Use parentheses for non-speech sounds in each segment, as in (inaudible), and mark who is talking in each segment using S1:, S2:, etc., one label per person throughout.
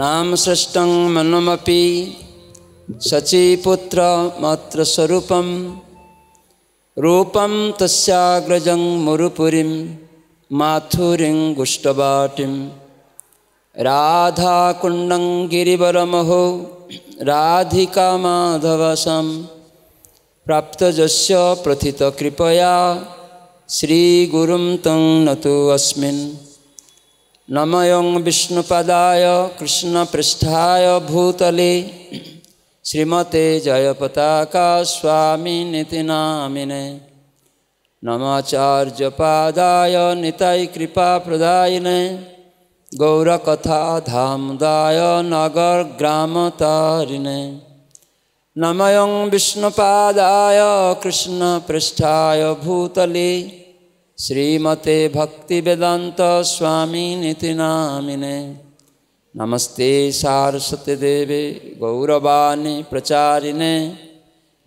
S1: नाम सृष्टं मनुमपि सचीपुत्रमात्रस्वरूपं रूपं तस्याग्रजं मुरुपुरीं माथुरीं गुष्टवाटिं राधाकुण्डं गिरिवरमहो राधिकामाधवसं प्राप्तजस्य प्रथितकृपया श्रीगुरुं तं नतु अस्मिन् নময়ং বিষ্ণুপদায় কৃষ্ণপৃষ্ঠায় ভূতলে শ্রীমতে জয়পতাকা স্বামী নীতিনামিনে নমাচার্যপাদায় নিতাই কৃপাপ্রদায়িনে গৌরকথা ধামদায় নগর গ্রাম তারিণে নময়ং বিষ্ণুপাদায় কৃষ্ণপৃষ্ঠায় ভূতলে श्रीमते भक्ति स्वामी नामिने नमस्ते देवे गौरवाणि प्रचारिणे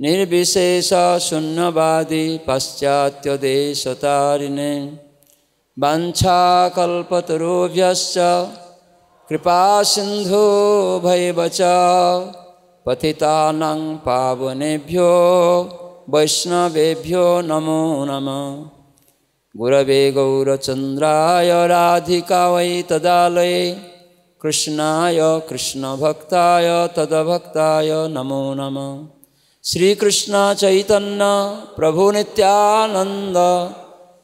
S1: निर्विशेषशून्यवादि पाश्चात्यदेशतारिणे वाञ्छाकल्पतरुभ्यश्च कृपासिन्धुभैव च पतितानां पावनेभ्यो वैष्णवेभ्यो नमो नमः गुरवे गौरचंद्राय राधिका वै तदालये कृष्णाय कृष्णभक्ताय तदभक्ताय नमो नमः श्रीकृष्णचैतन्य प्रभुनित्यानन्द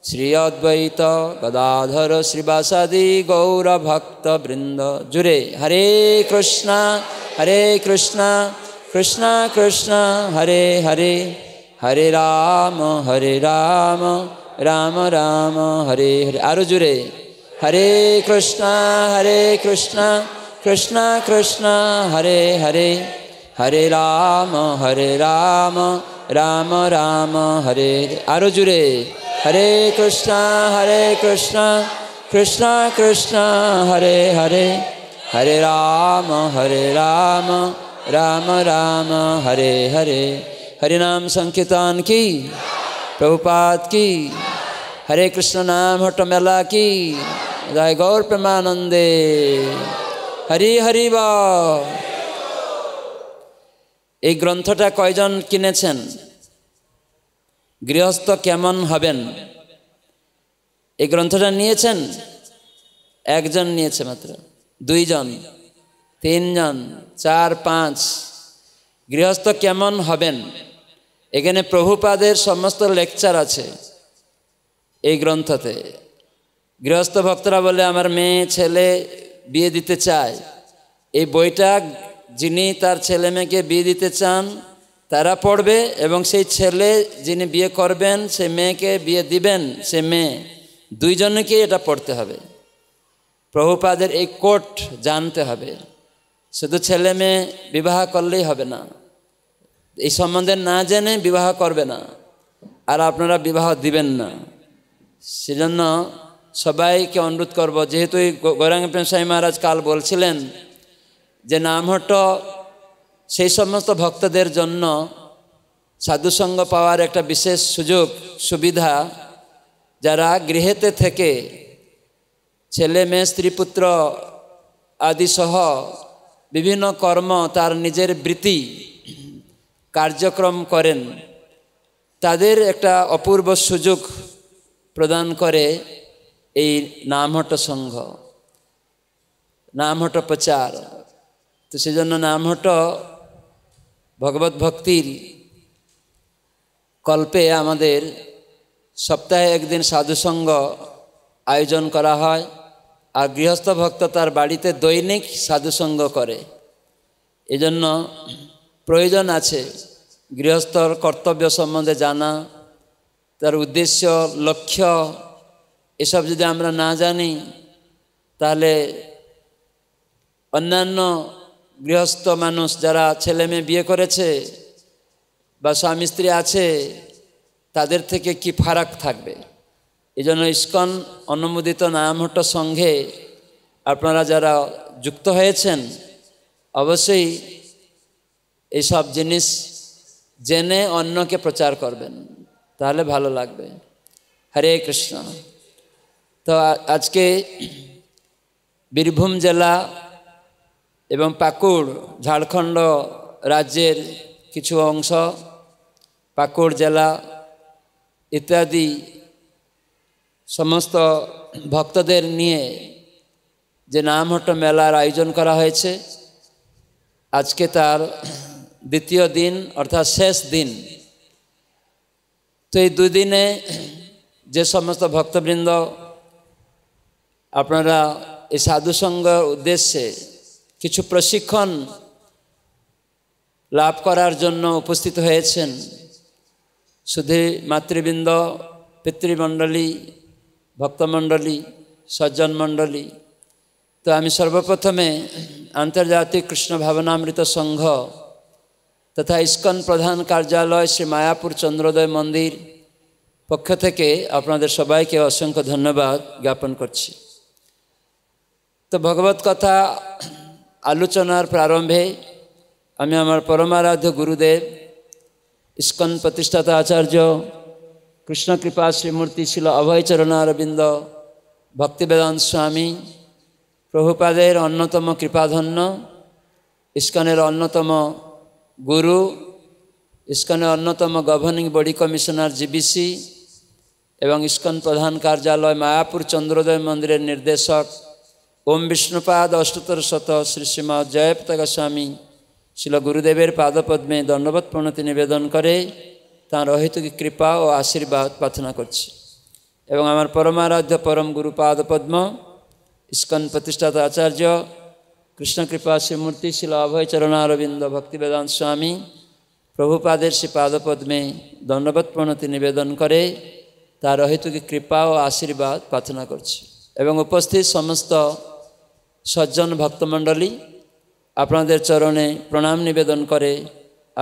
S1: श्री अद्वैत गदाधर श्रीवासादि गौरभक्तवृन्द जुरे हरे कृष्ण हरे कृष्ण कृष्ण कृष्ण हरे हरे हरे राम हरे राम রাম রাম হরে হরে আরো জুড়ে হরে কৃষ্ণ হরে কৃষ্ণ কৃষ্ণ কৃষ্ণ হরে হরে হরে রাম হরে রাম রাম রাম হরে আরো জুড়ে হরে কৃষ্ণ হরে কৃষ্ণ কৃষ্ণ কৃষ্ণ হরে হরে হরে রাম হরে রাম রাম রাম হরে হরে হরে নাম সংকীর্তন কি কি হরে কৃষ্ণ নাম হট মেলা কি জয় গৌর প্রেমানন্দে হরি হরি এই গ্রন্থটা কয়জন কিনেছেন গৃহস্থ কেমন হবেন এই গ্রন্থটা নিয়েছেন একজন নিয়েছে মাত্র দুইজন তিনজন চার পাঁচ গৃহস্থ কেমন হবেন এখানে প্রভুপাদের সমস্ত লেকচার আছে এই গ্রন্থতে গৃহস্থ ভক্তরা বলে আমার মেয়ে ছেলে বিয়ে দিতে চায় এই বইটা যিনি তার ছেলে মেয়েকে বিয়ে দিতে চান তারা পড়বে এবং সেই ছেলে যিনি বিয়ে করবেন সে মেয়েকে বিয়ে দিবেন সে মেয়ে দুইজনকেই এটা পড়তে হবে প্রভুপাদের এই কোট জানতে হবে শুধু ছেলে মেয়ে বিবাহ করলেই হবে না এই সম্বন্ধে না জেনে বিবাহ করবে না আর আপনারা বিবাহ দিবেন না সেজন্য সবাইকে অনুরোধ করব যেহেতু এই গৌরাঙ্গ প্রেম স্বামী মহারাজ কাল বলছিলেন যে নামহট্ট সেই সমস্ত ভক্তদের জন্য সাধুসঙ্গ পাওয়ার একটা বিশেষ সুযোগ সুবিধা যারা গৃহেতে থেকে ছেলে মেয়ে স্ত্রী পুত্র আদি সহ বিভিন্ন কর্ম তার নিজের বৃত্তি কার্যক্রম করেন তাদের একটা অপূর্ব সুযোগ প্রদান করে এই নামহট সংঘ নামহট প্রচার তো সেজন্য নামহট ভগবত ভক্তির কল্পে আমাদের সপ্তাহে একদিন সাধুসঙ্গ আয়োজন করা হয় আর গৃহস্থ ভক্ত তার বাড়িতে দৈনিক সাধুসঙ্গ করে এজন্য প্রয়োজন আছে গৃহস্থর কর্তব্য সম্বন্ধে জানা তার উদ্দেশ্য লক্ষ্য এসব যদি আমরা না জানি তাহলে অন্যান্য গৃহস্থ মানুষ যারা ছেলে মেয়ে বিয়ে করেছে বা স্বামী স্ত্রী আছে তাদের থেকে কি ফারাক থাকবে এই জন্য ইস্কন অনুমোদিত নামহট সঙ্গে আপনারা যারা যুক্ত হয়েছেন অবশ্যই এইসব জিনিস জেনে অন্যকে প্রচার করবেন তাহলে ভালো লাগবে হরে কৃষ্ণ তো আজকে বীরভূম জেলা এবং পাকুড় ঝাড়খণ্ড রাজ্যের কিছু অংশ পাকুড় জেলা ইত্যাদি সমস্ত ভক্তদের নিয়ে যে নামহট্ট মেলার আয়োজন করা হয়েছে আজকে তার দ্বিতীয় দিন অর্থাৎ শেষ দিন তো এই দুই দিনে যে সমস্ত ভক্তবৃন্দ আপনারা এই সাধুসঙ্গ উদ্দেশ্যে কিছু প্রশিক্ষণ লাভ করার জন্য উপস্থিত হয়েছেন শুধু মাতৃবৃন্দ পিতৃমণ্ডলী ভক্তমণ্ডলী সজ্জন মণ্ডলী তো আমি সর্বপ্রথমে আন্তর্জাতিক কৃষ্ণ ভাবনামৃত সংঘ তথা ইস্কন প্রধান কার্যালয় শ্রী মায়াপুর চন্দ্রোদয় মন্দির পক্ষ থেকে আপনাদের সবাইকে অসংখ্য ধন্যবাদ জ্ঞাপন করছি তো ভগবৎ কথা আলোচনার প্রারম্ভে আমি আমার পরমারাধ্য গুরুদেব ইস্কন প্রতিষ্ঠাতা আচার্য কৃষ্ণকৃপা শ্রীমূর্তি ছিল অভয়চরণারবিন্দ ভক্তিবেদান্ত স্বামী প্রভুপাদের অন্যতম কৃপাধন্য ইস্কনের অন্যতম গুরু ইস্কনের অন্যতম গভর্নিং বডি কমিশনার জিবিসি এবং ইস্কন প্রধান কার্যালয় মায়াপুর চন্দ্রোদয় মন্দিরের নির্দেশক ওম বিষ্ণুপাদ অষ্টোত্তর শত শ্রী শ্রীম জয়প্ত গোস্বামী শিল গুরুদেবের পাদপদ্মে দণ্ডবত প্রণতি নিবেদন করে তাঁর অহেতুকি কৃপা ও আশীর্বাদ প্রার্থনা করছি এবং আমার পরমারাধ্য পরম গুরু পাদপদ্ম ইস্কন প্রতিষ্ঠাতা আচার্য কৃষ্ণ কৃপা શ્રી મૂર્તિ શિલ અભય ચરણારવિંદ স্বামী સ્વામી પ્રભુપાદેર શ્રી પાદપદ્મે প্রণতি নিবেদন করে তার অহেতুকি কৃপা ও আশীর্বাদ প্রার্থনা করছি এবং উপস্থিত সমস্ত সজ্জন ভক্তমণ্ডলী আপনাদের চরণে প্রণাম নিবেদন করে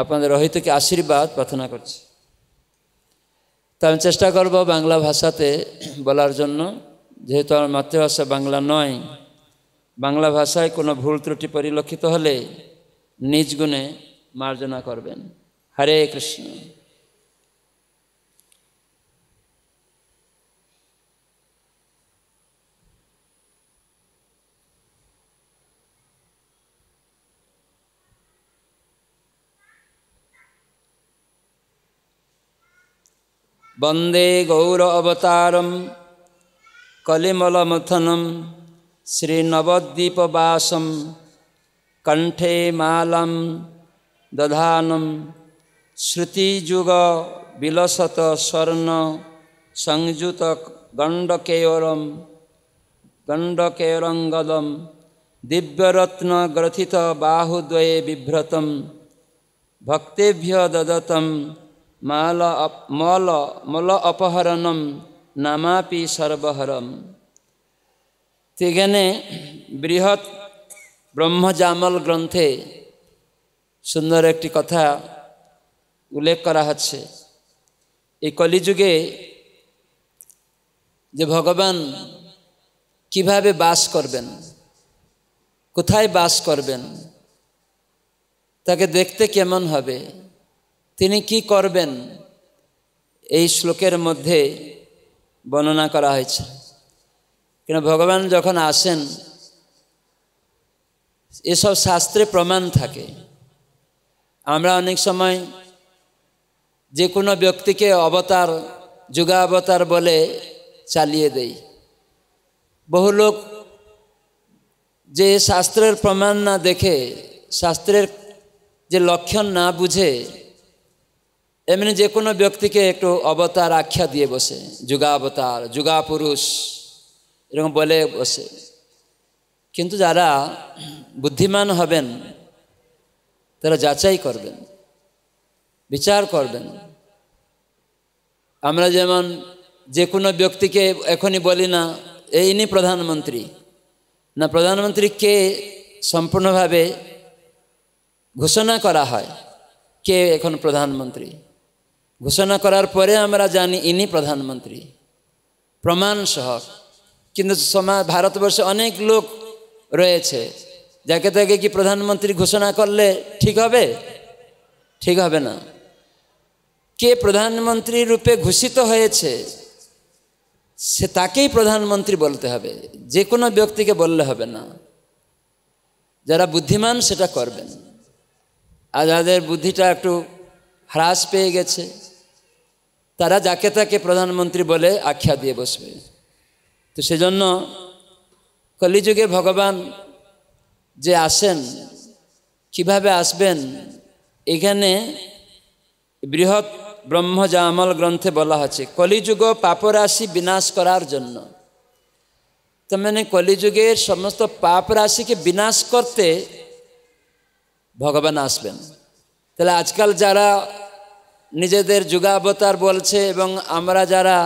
S1: আপনাদের অহেতুকি আশীর্বাদ প্রার্থনা করছি তা আমি চেষ্টা করব বাংলা ভাষাতে বলার জন্য যেহেতু আমার মাতৃভাষা বাংলা নয় বাংলা ভাষায় কোনো ভুল ত্রুটি পরিলক্ষিত হলে নিজ গুণে মার্জনা করবেন হরে কৃষ্ণ বন্দে গৌর অবতারম कलिमलमथनं श्रीनवद्वीपवासं कण्ठे मालं दधानं श्रुतियुगविलसत स्वर्णसंयुतगण्डकेयरं गण्डकेरङ्गलं दिव्यरत्नग्रथितबाहुद्वये बिभ्रतं भक्तेभ्य ददतं माल मल मल अपहरणं नामापि सर्वहरम् তো এখানে বৃহৎ ব্রহ্মজামল গ্রন্থে সুন্দর একটি কথা উল্লেখ করা হচ্ছে এই কলিযুগে যে ভগবান কিভাবে বাস করবেন কোথায় বাস করবেন তাকে দেখতে কেমন হবে তিনি কি করবেন এই শ্লোকের মধ্যে বর্ণনা করা হয়েছে কেন ভগবান যখন আসেন এসব শাস্ত্রে প্রমাণ থাকে আমরা অনেক সময় যে কোনো ব্যক্তিকে অবতার যুগাবতার বলে চালিয়ে দেই বহু লোক যে শাস্ত্রের প্রমাণ না দেখে শাস্ত্রের যে লক্ষণ না বুঝে এমনি যে কোনো ব্যক্তিকে একটু অবতার আখ্যা দিয়ে বসে যুগাবতার যুগাপুরুষ এরকম বলে বসে কিন্তু যারা বুদ্ধিমান হবেন তারা যাচাই করবেন বিচার করবেন আমরা যেমন যে কোনো ব্যক্তিকে এখনই বলি না এই প্রধানমন্ত্রী না প্রধানমন্ত্রীকে সম্পূর্ণভাবে ঘোষণা করা হয় কে এখন প্রধানমন্ত্রী ঘোষণা করার পরে আমরা জানি ইনি প্রধানমন্ত্রী প্রমাণ সহ কিন্তু সমাজ ভারতবর্ষে অনেক লোক রয়েছে যাকে তাকে কি প্রধানমন্ত্রী ঘোষণা করলে ঠিক হবে ঠিক হবে না কে প্রধানমন্ত্রী রূপে ঘোষিত হয়েছে সে তাকেই প্রধানমন্ত্রী বলতে হবে যে কোনো ব্যক্তিকে বললে হবে না যারা বুদ্ধিমান সেটা করবেন আর যাদের বুদ্ধিটা একটু হ্রাস পেয়ে গেছে তারা যাকে তাকে প্রধানমন্ত্রী বলে আখ্যা দিয়ে বসবে তো সেজন্য কলিযুগে ভগবান যে আসেন কিভাবে আসবেন এখানে বৃহৎ ব্রহ্ম জামল গ্রন্থে বলা হচ্ছে কলিযুগ পাপরাশি বিনাশ করার জন্য তার মানে কলিযুগের সমস্ত পাপ রাশিকে বিনাশ করতে ভগবান আসবেন তাহলে আজকাল যারা নিজেদের যুগাবতার বলছে এবং আমরা যারা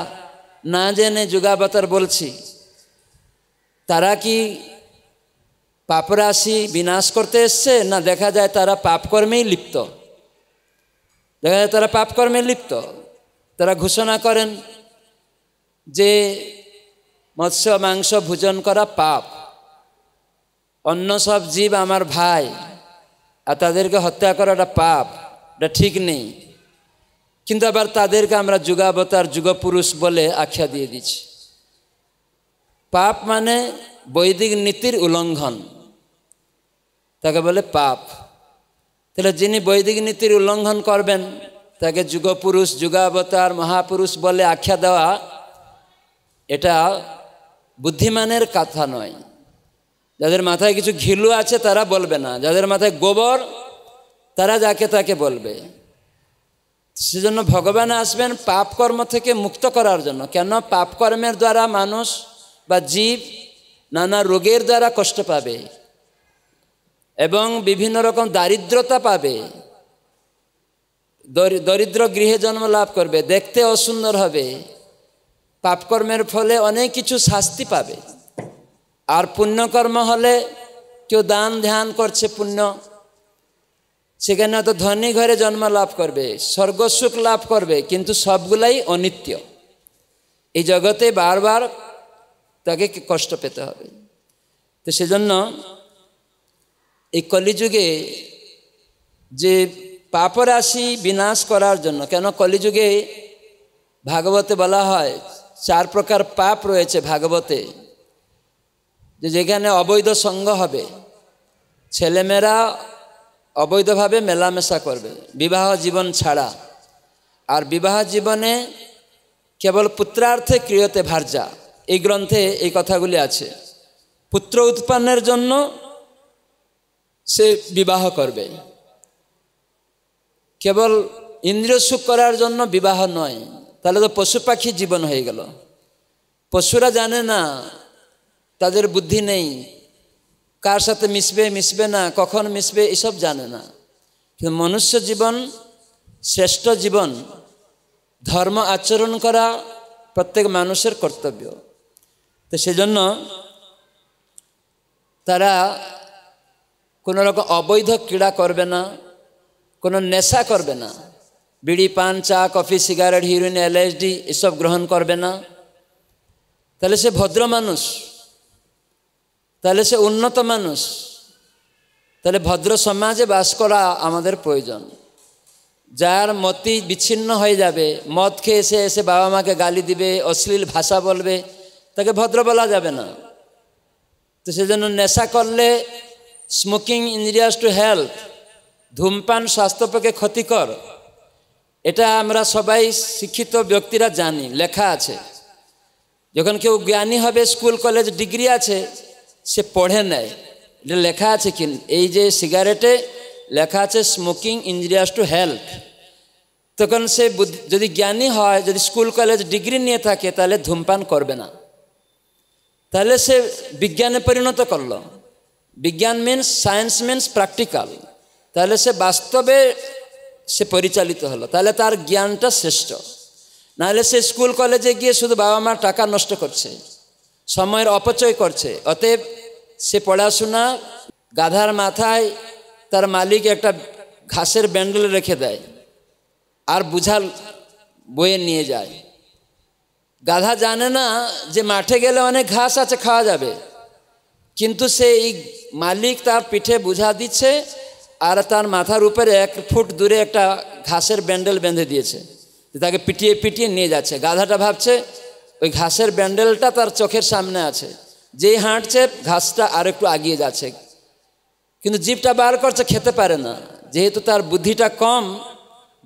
S1: না জেনে যুগাবতার বলছি তারা কি পাপরাশি বিনাশ করতে এসছে না দেখা যায় তারা পাপকর্মেই লিপ্ত দেখা যায় তারা পাপকর্মে লিপ্ত তারা ঘোষণা করেন যে মৎস্য মাংস ভোজন করা পাপ অন্য সব জীব আমার ভাই আর তাদেরকে হত্যা করাটা পাপ এটা ঠিক নেই কিন্তু আবার তাদেরকে আমরা যুগাবতার যুগপুরুষ বলে আখ্যা দিয়ে দিচ্ছি পাপ মানে বৈদিক নীতির উল্লঙ্ঘন তাকে বলে পাপ তাহলে যিনি বৈদিক নীতির উল্লঙ্ঘন করবেন তাকে যুগপুরুষ যুগাবতার মহাপুরুষ বলে আখ্যা দেওয়া এটা বুদ্ধিমানের কথা নয় যাদের মাথায় কিছু ঘিলু আছে তারা বলবে না যাদের মাথায় গোবর তারা যাকে তাকে বলবে সেজন্য ভগবান আসবেন পাপ কর্ম থেকে মুক্ত করার জন্য কেন পাপ কর্মের দ্বারা মানুষ বা জীব নানা রোগের দ্বারা কষ্ট পাবে এবং বিভিন্ন রকম দারিদ্রতা পাবে দরিদ্র গৃহে জন্ম লাভ করবে দেখতে অসুন্দর হবে পাপকর্মের ফলে অনেক কিছু শাস্তি পাবে আর পুণ্যকর্ম হলে কেউ দান ধ্যান করছে পুণ্য সেখানে হয়তো ধনী ঘরে জন্ম লাভ করবে স্বর্গসুখ লাভ করবে কিন্তু সবগুলাই অনিত্য এই জগতে বারবার তাকে কষ্ট পেতে হবে তো সেজন্য এই কলিযুগে যে পাপরাশি বিনাশ করার জন্য কেন কলিযুগে ভাগবতে বলা হয় চার প্রকার পাপ রয়েছে ভাগবতে যে যেখানে অবৈধ সঙ্গ হবে ছেলেমেয়েরা অবৈধভাবে মেলামেশা করবে বিবাহ জীবন ছাড়া আর বিবাহ জীবনে কেবল পুত্রার্থে ক্রিয়তে ভার্যা এই গ্রন্থে এই কথাগুলি আছে পুত্র উৎপন্নের জন্য সে বিবাহ করবে কেবল ইন্দ্রিয় সুখ করার জন্য বিবাহ নয় তাহলে তো পশু পাখি জীবন হয়ে গেল পশুরা জানে না তাদের বুদ্ধি নেই কার সাথে মিশবে মিশবে না কখন মিশবে এসব জানে না কিন্তু মনুষ্য জীবন শ্রেষ্ঠ জীবন ধর্ম আচরণ করা প্রত্যেক মানুষের কর্তব্য তো সেজন্য তারা কোনো রকম অবৈধ ক্রীড়া করবে না কোনো নেশা করবে না বিড়ি পান চা কফি সিগারেট হিরোইন এলএসডি এসব গ্রহণ করবে না তাহলে সে ভদ্র মানুষ তাহলে সে উন্নত মানুষ তাহলে ভদ্র সমাজে বাস করা আমাদের প্রয়োজন যার মতি বিচ্ছিন্ন হয়ে যাবে মদ খেয়ে এসে এসে বাবা মাকে গালি দিবে অশ্লীল ভাষা বলবে তাকে ভদ্র বলা যাবে না তো সেজন্য নেশা করলে স্মোকিং ইঞ্জিনিয়ার্স টু হেলথ ধূমপান স্বাস্থ্য পক্ষে ক্ষতিকর এটা আমরা সবাই শিক্ষিত ব্যক্তিরা জানি লেখা আছে যখন কেউ জ্ঞানী হবে স্কুল কলেজ ডিগ্রি আছে সে পড়ে নেয় এটা লেখা আছে কি এই যে সিগারেটে লেখা আছে স্মোকিং ইঞ্জুরিয়াস টু হেলথ তখন সে যদি জ্ঞানী হয় যদি স্কুল কলেজ ডিগ্রি নিয়ে থাকে তাহলে ধূমপান করবে না তাহলে সে বিজ্ঞানে পরিণত করল বিজ্ঞান মিন্স সায়েন্স মিন্স প্র্যাকটিক্যাল তাহলে সে বাস্তবে সে পরিচালিত হলো তাহলে তার জ্ঞানটা শ্রেষ্ঠ নাহলে সে স্কুল কলেজে গিয়ে শুধু বাবা মা টাকা নষ্ট করছে সময়ের অপচয় করছে অতএব সে পড়াশোনা গাধার মাথায় তার মালিক একটা ঘাসের ব্যান্ডেল রেখে দেয় আর বুঝাল বয়ে নিয়ে যায় গাধা জানে না যে মাঠে গেলে অনেক ঘাস আছে খাওয়া যাবে কিন্তু সে এই মালিক তার পিঠে বুঝা দিচ্ছে আর তার মাথার উপরে এক ফুট দূরে একটা ঘাসের ব্যান্ডেল বেঁধে দিয়েছে তাকে পিটিয়ে পিটিয়ে নিয়ে যাচ্ছে গাধাটা ভাবছে ওই ঘাসের ব্যান্ডেলটা তার চোখের সামনে আছে যেই হাঁটছে ঘাসটা আর একটু আগিয়ে যাচ্ছে কিন্তু জীবটা বার করছে খেতে পারে না যেহেতু তার বুদ্ধিটা কম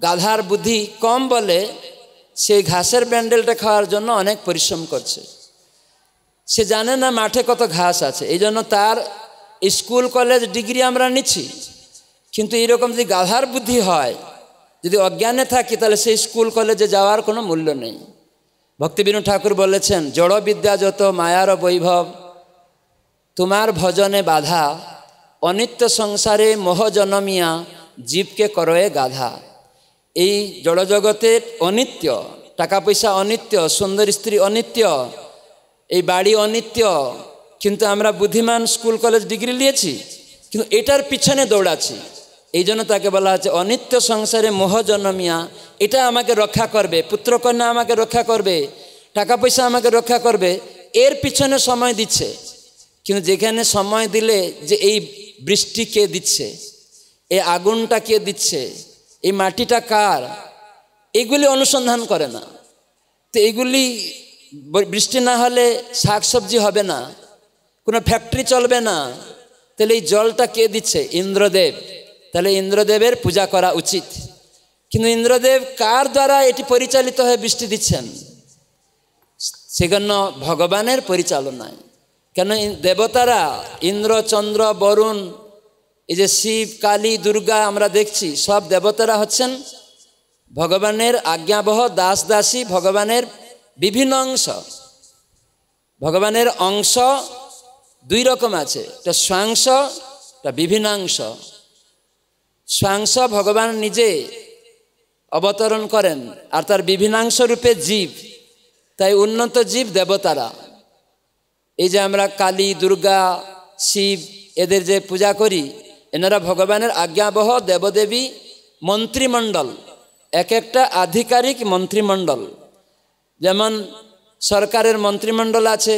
S1: গাধার বুদ্ধি কম বলে সেই ঘাসের ব্যান্ডেলটা খাওয়ার জন্য অনেক পরিশ্রম করছে সে জানে না মাঠে কত ঘাস আছে এই জন্য তার স্কুল কলেজ ডিগ্রি আমরা নিচ্ছি কিন্তু এরকম যদি গাধার বুদ্ধি হয় যদি অজ্ঞানে থাকি তাহলে সেই স্কুল কলেজে যাওয়ার কোনো মূল্য নেই ভক্তিবিনু ঠাকুর বলেছেন বিদ্যা যত মায়ার বৈভব তোমার ভজনে বাধা অনিত্য সংসারে মোহজনমিয়া জীবকে করয়ে গাধা এই জড়জগতের অনিত্য টাকা পয়সা অনিত্য সুন্দর স্ত্রী অনিত্য এই বাড়ি অনিত্য কিন্তু আমরা বুদ্ধিমান স্কুল কলেজ ডিগ্রি নিয়েছি কিন্তু এটার পিছনে দৌড়াচ্ছি এই জন্য তাকে বলা হচ্ছে অনিত্য সংসারে মোহ জনমিয়া এটা আমাকে রক্ষা করবে পুত্রকন্যা আমাকে রক্ষা করবে টাকা পয়সা আমাকে রক্ষা করবে এর পিছনে সময় দিচ্ছে কিন্তু যেখানে সময় দিলে যে এই বৃষ্টি কে দিচ্ছে এই আগুনটা কে দিচ্ছে এই মাটিটা কার এগুলি অনুসন্ধান করে না তো এগুলি বৃষ্টি না হলে শাকসবজি হবে না কোনো ফ্যাক্টরি চলবে না তাহলে এই জলটা কে দিচ্ছে ইন্দ্রদেব তাহলে ইন্দ্রদেবের পূজা করা উচিত কিন্তু ইন্দ্রদেব কার দ্বারা এটি পরিচালিত হয়ে বৃষ্টি দিচ্ছেন সেজন্য ভগবানের পরিচালনায় কেন দেবতারা ইন্দ্র চন্দ্র বরুণ এই যে শিব কালী দুর্গা আমরা দেখছি সব দেবতারা হচ্ছেন ভগবানের আজ্ঞাবহ দাস দাসী ভগবানের বিভিন্ন অংশ ভগবানের অংশ দুই রকম আছে একটা স্বাংশ একটা বিভিন্নাংশ স্বাংস ভগবান নিজে অবতরণ করেন আর তার বিভিন্নাংশ রূপে জীব তাই উন্নত জীব দেবতারা এই যে আমরা কালী দুর্গা শিব এদের যে পূজা করি এনারা ভগবানের আজ্ঞাবহ দেবদেবী মন্ত্রিমণ্ডল এক একটা আধিকারিক মন্ত্রিমণ্ডল যেমন সরকারের মন্ত্রিমণ্ডল আছে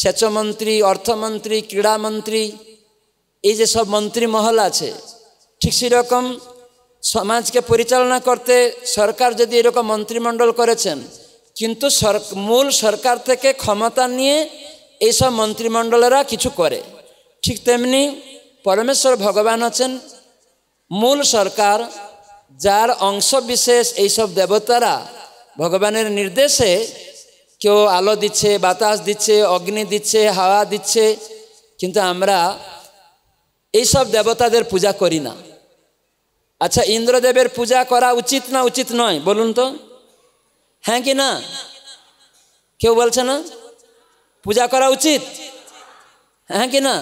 S1: সেচমন্ত্রী অর্থমন্ত্রী ক্রীড়ামন্ত্রী এই যে সব মন্ত্রী মহল আছে ঠিক সেরকম সমাজকে পরিচালনা করতে সরকার যদি এরকম মন্ত্রিমণ্ডল করেছেন কিন্তু সর মূল সরকার থেকে ক্ষমতা নিয়ে এইসব মন্ত্রিমণ্ডলেরা কিছু করে ঠিক তেমনি পরমেশ্বর ভগবান আছেন মূল সরকার যার অংশ বিশেষ এইসব দেবতারা ভগবানের নির্দেশে কেউ আলো দিচ্ছে বাতাস দিচ্ছে অগ্নি দিচ্ছে হাওয়া দিচ্ছে কিন্তু আমরা এইসব দেবতাদের পূজা করি না আচ্ছা ইন্দ্রদেবের পূজা করা উচিত না উচিত নয় বলুন তো হ্যাঁ কি না কেউ বলছে না পূজা করা উচিত হ্যাঁ কি না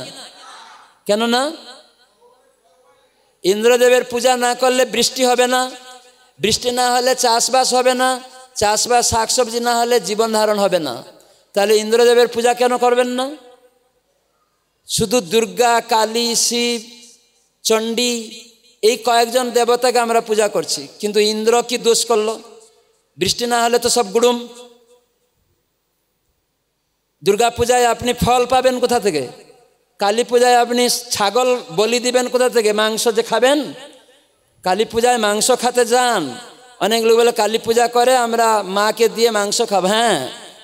S1: কেন না ইন্দ্রদেবের পূজা না করলে বৃষ্টি হবে না বৃষ্টি না হলে চাষবাস হবে না চাষবাস শাকসবজি না হলে জীবন ধারণ হবে না তাহলে ইন্দ্রদেবের পূজা কেন করবেন না শুধু দুর্গা কালী শিব চণ্ডী এই কয়েকজন দেবতাকে আমরা পূজা করছি কিন্তু ইন্দ্র কি দোষ করলো বৃষ্টি না হলে তো সব গুড়ুম দুর্গা পূজায় আপনি ফল পাবেন কোথা থেকে কালী পূজায় আপনি ছাগল বলি দিবেন কোথা থেকে মাংস যে খাবেন কালী পূজায় মাংস খাতে যান অনেক লোক বলে কালী পূজা করে আমরা মাকে দিয়ে মাংস খাব হ্যাঁ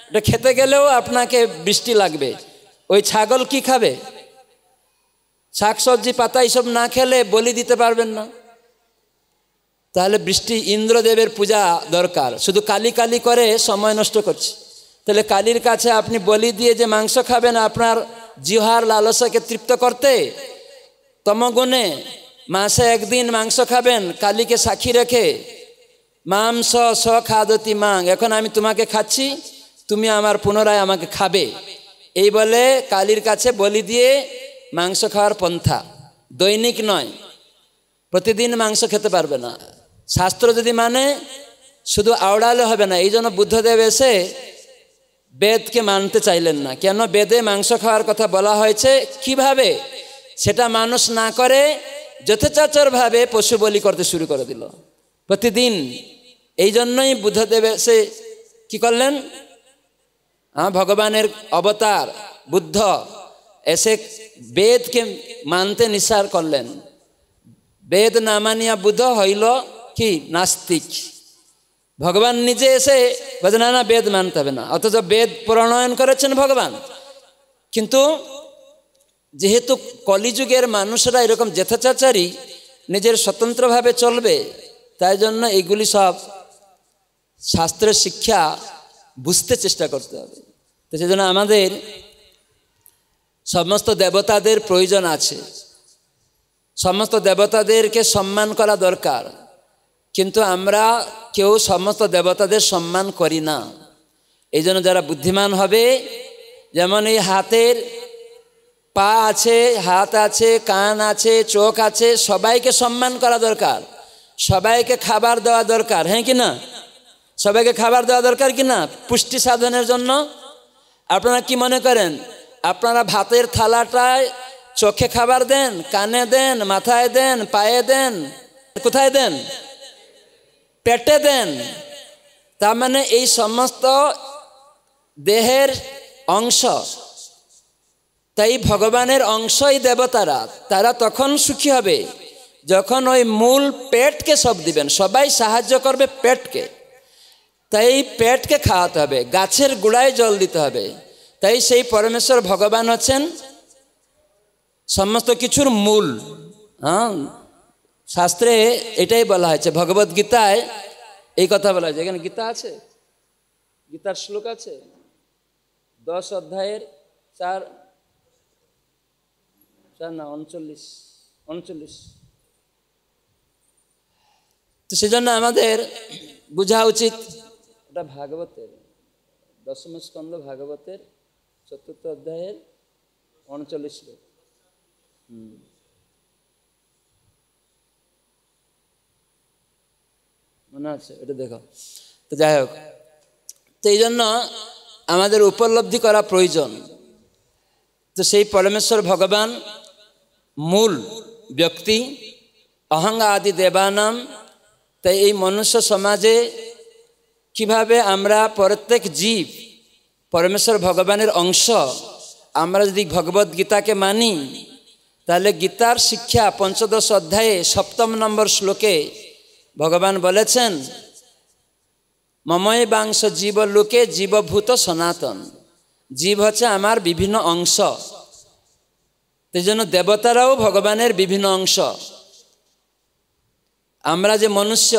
S1: এটা খেতে গেলেও আপনাকে বৃষ্টি লাগবে ওই ছাগল কি খাবে শাকসবজি পাতা এইসব না খেলে বলি দিতে পারবেন না তাহলে বৃষ্টি ইন্দ্রদেবের পূজা দরকার শুধু কালি কালি করে সময় নষ্ট করছে তাহলে কালির কাছে আপনি বলি দিয়ে যে মাংস খাবেন আপনার জিহার লালসাকে তৃপ্ত করতে তমগুণে মাসে একদিন মাংস খাবেন কালীকে সাক্ষী রেখে মাংস স খাদতি মাং এখন আমি তোমাকে খাচ্ছি তুমি আমার পুনরায় আমাকে খাবে এই বলে কালির কাছে বলি দিয়ে মাংস খাওয়ার পন্থা দৈনিক নয় প্রতিদিন মাংস খেতে পারবে না শাস্ত্র যদি মানে শুধু আওড়ালে হবে না এই জন্য বুদ্ধদেব এসে বেদকে মানতে চাইলেন না কেন বেদে মাংস খাওয়ার কথা বলা হয়েছে কিভাবে সেটা মানুষ না করে যথেচাচরভাবে পশু বলি করতে শুরু করে দিল প্রতিদিন এই জন্যই বুদ্ধদেব এসে কি করলেন ভগবানের অবতার বুদ্ধ এসে বেদকে মানতে मानते করলেন বেদ না মানিয়া বুধ হইল কি নাস্তিক ভগবান নিজে এসে বলে না না বেদ মানতে হবে না অথচ বেদ প্রণয়ন করেছেন ভগবান কিন্তু যেহেতু কলিযুগের মানুষরা এরকম যথেচাচারী নিজের স্বতন্ত্রভাবে চলবে তাই জন্য এগুলি সব শাস্ত্রের শিক্ষা বুঝতে চেষ্টা করতে হবে তো সেজন্য আমাদের সমস্ত দেবতাদের প্রয়োজন আছে সমস্ত দেবতাদেরকে সম্মান করা দরকার কিন্তু আমরা কেউ সমস্ত দেবতাদের সম্মান করি না এই জন্য যারা বুদ্ধিমান হবে যেমন এই হাতের পা আছে হাত আছে কান আছে চোখ আছে সবাইকে সম্মান করা দরকার সবাইকে খাবার দেওয়া দরকার হ্যাঁ কি না সবাইকে খাবার দেওয়া দরকার কি না পুষ্টি সাধনের জন্য আপনারা কি মনে করেন আপনারা ভাতের থালাটায় চোখে খাবার দেন কানে দেন মাথায় দেন পায়ে দেন কোথায় দেন পেটে দেন তার মানে এই সমস্ত দেহের অংশ তাই ভগবানের অংশই দেবতারা তারা তখন সুখী হবে যখন ওই মূল পেটকে সব দিবেন সবাই সাহায্য করবে পেটকে তাই পেটকে খাওয়াতে হবে গাছের গুড়ায় জল দিতে হবে তাই সেই পরমেশ্বর ভগবান আছেন সমস্ত কিছুর মূল হ্যাঁ শাস্ত্রে এটাই বলা হয়েছে ভগবত গীতায় এই কথা বলা হয়েছে এখানে গীতা আছে গীতার শ্লোক আছে দশ অধ্যায়ের চার চার না উনচল্লিশ উনচল্লিশ তো সেজন্য আমাদের বোঝা উচিত এটা ভাগবতের দশম স্কন্ধ ভাগবতের চতুর্থ অধ্যায়ের উনচল্লিশ শ্লোক মনে আছে এটা দেখো তো যাই হোক তো এই জন্য আমাদের উপলব্ধি করা প্রয়োজন তো সেই পরমেশ্বর ভগবান মূল ব্যক্তি অহঙ্গা আদি দেবানাম তাই এই মনুষ্য সমাজে কিভাবে আমরা প্রত্যেক জীব পরমেশ্বর ভগবানের অংশ আমরা যদি ভগবত গীতাকে মানি তাহলে গীতার শিক্ষা পঞ্চদশ অধ্যায়ে সপ্তম নম্বর শ্লোকে ভগবান বলেছেন মময় বাংশ জীব লোকে জীবভূত সনাতন জীব হচ্ছে আমার বিভিন্ন অংশ সেই জন্য দেবতারাও ভগবানের বিভিন্ন অংশ আমরা যে মনুষ্য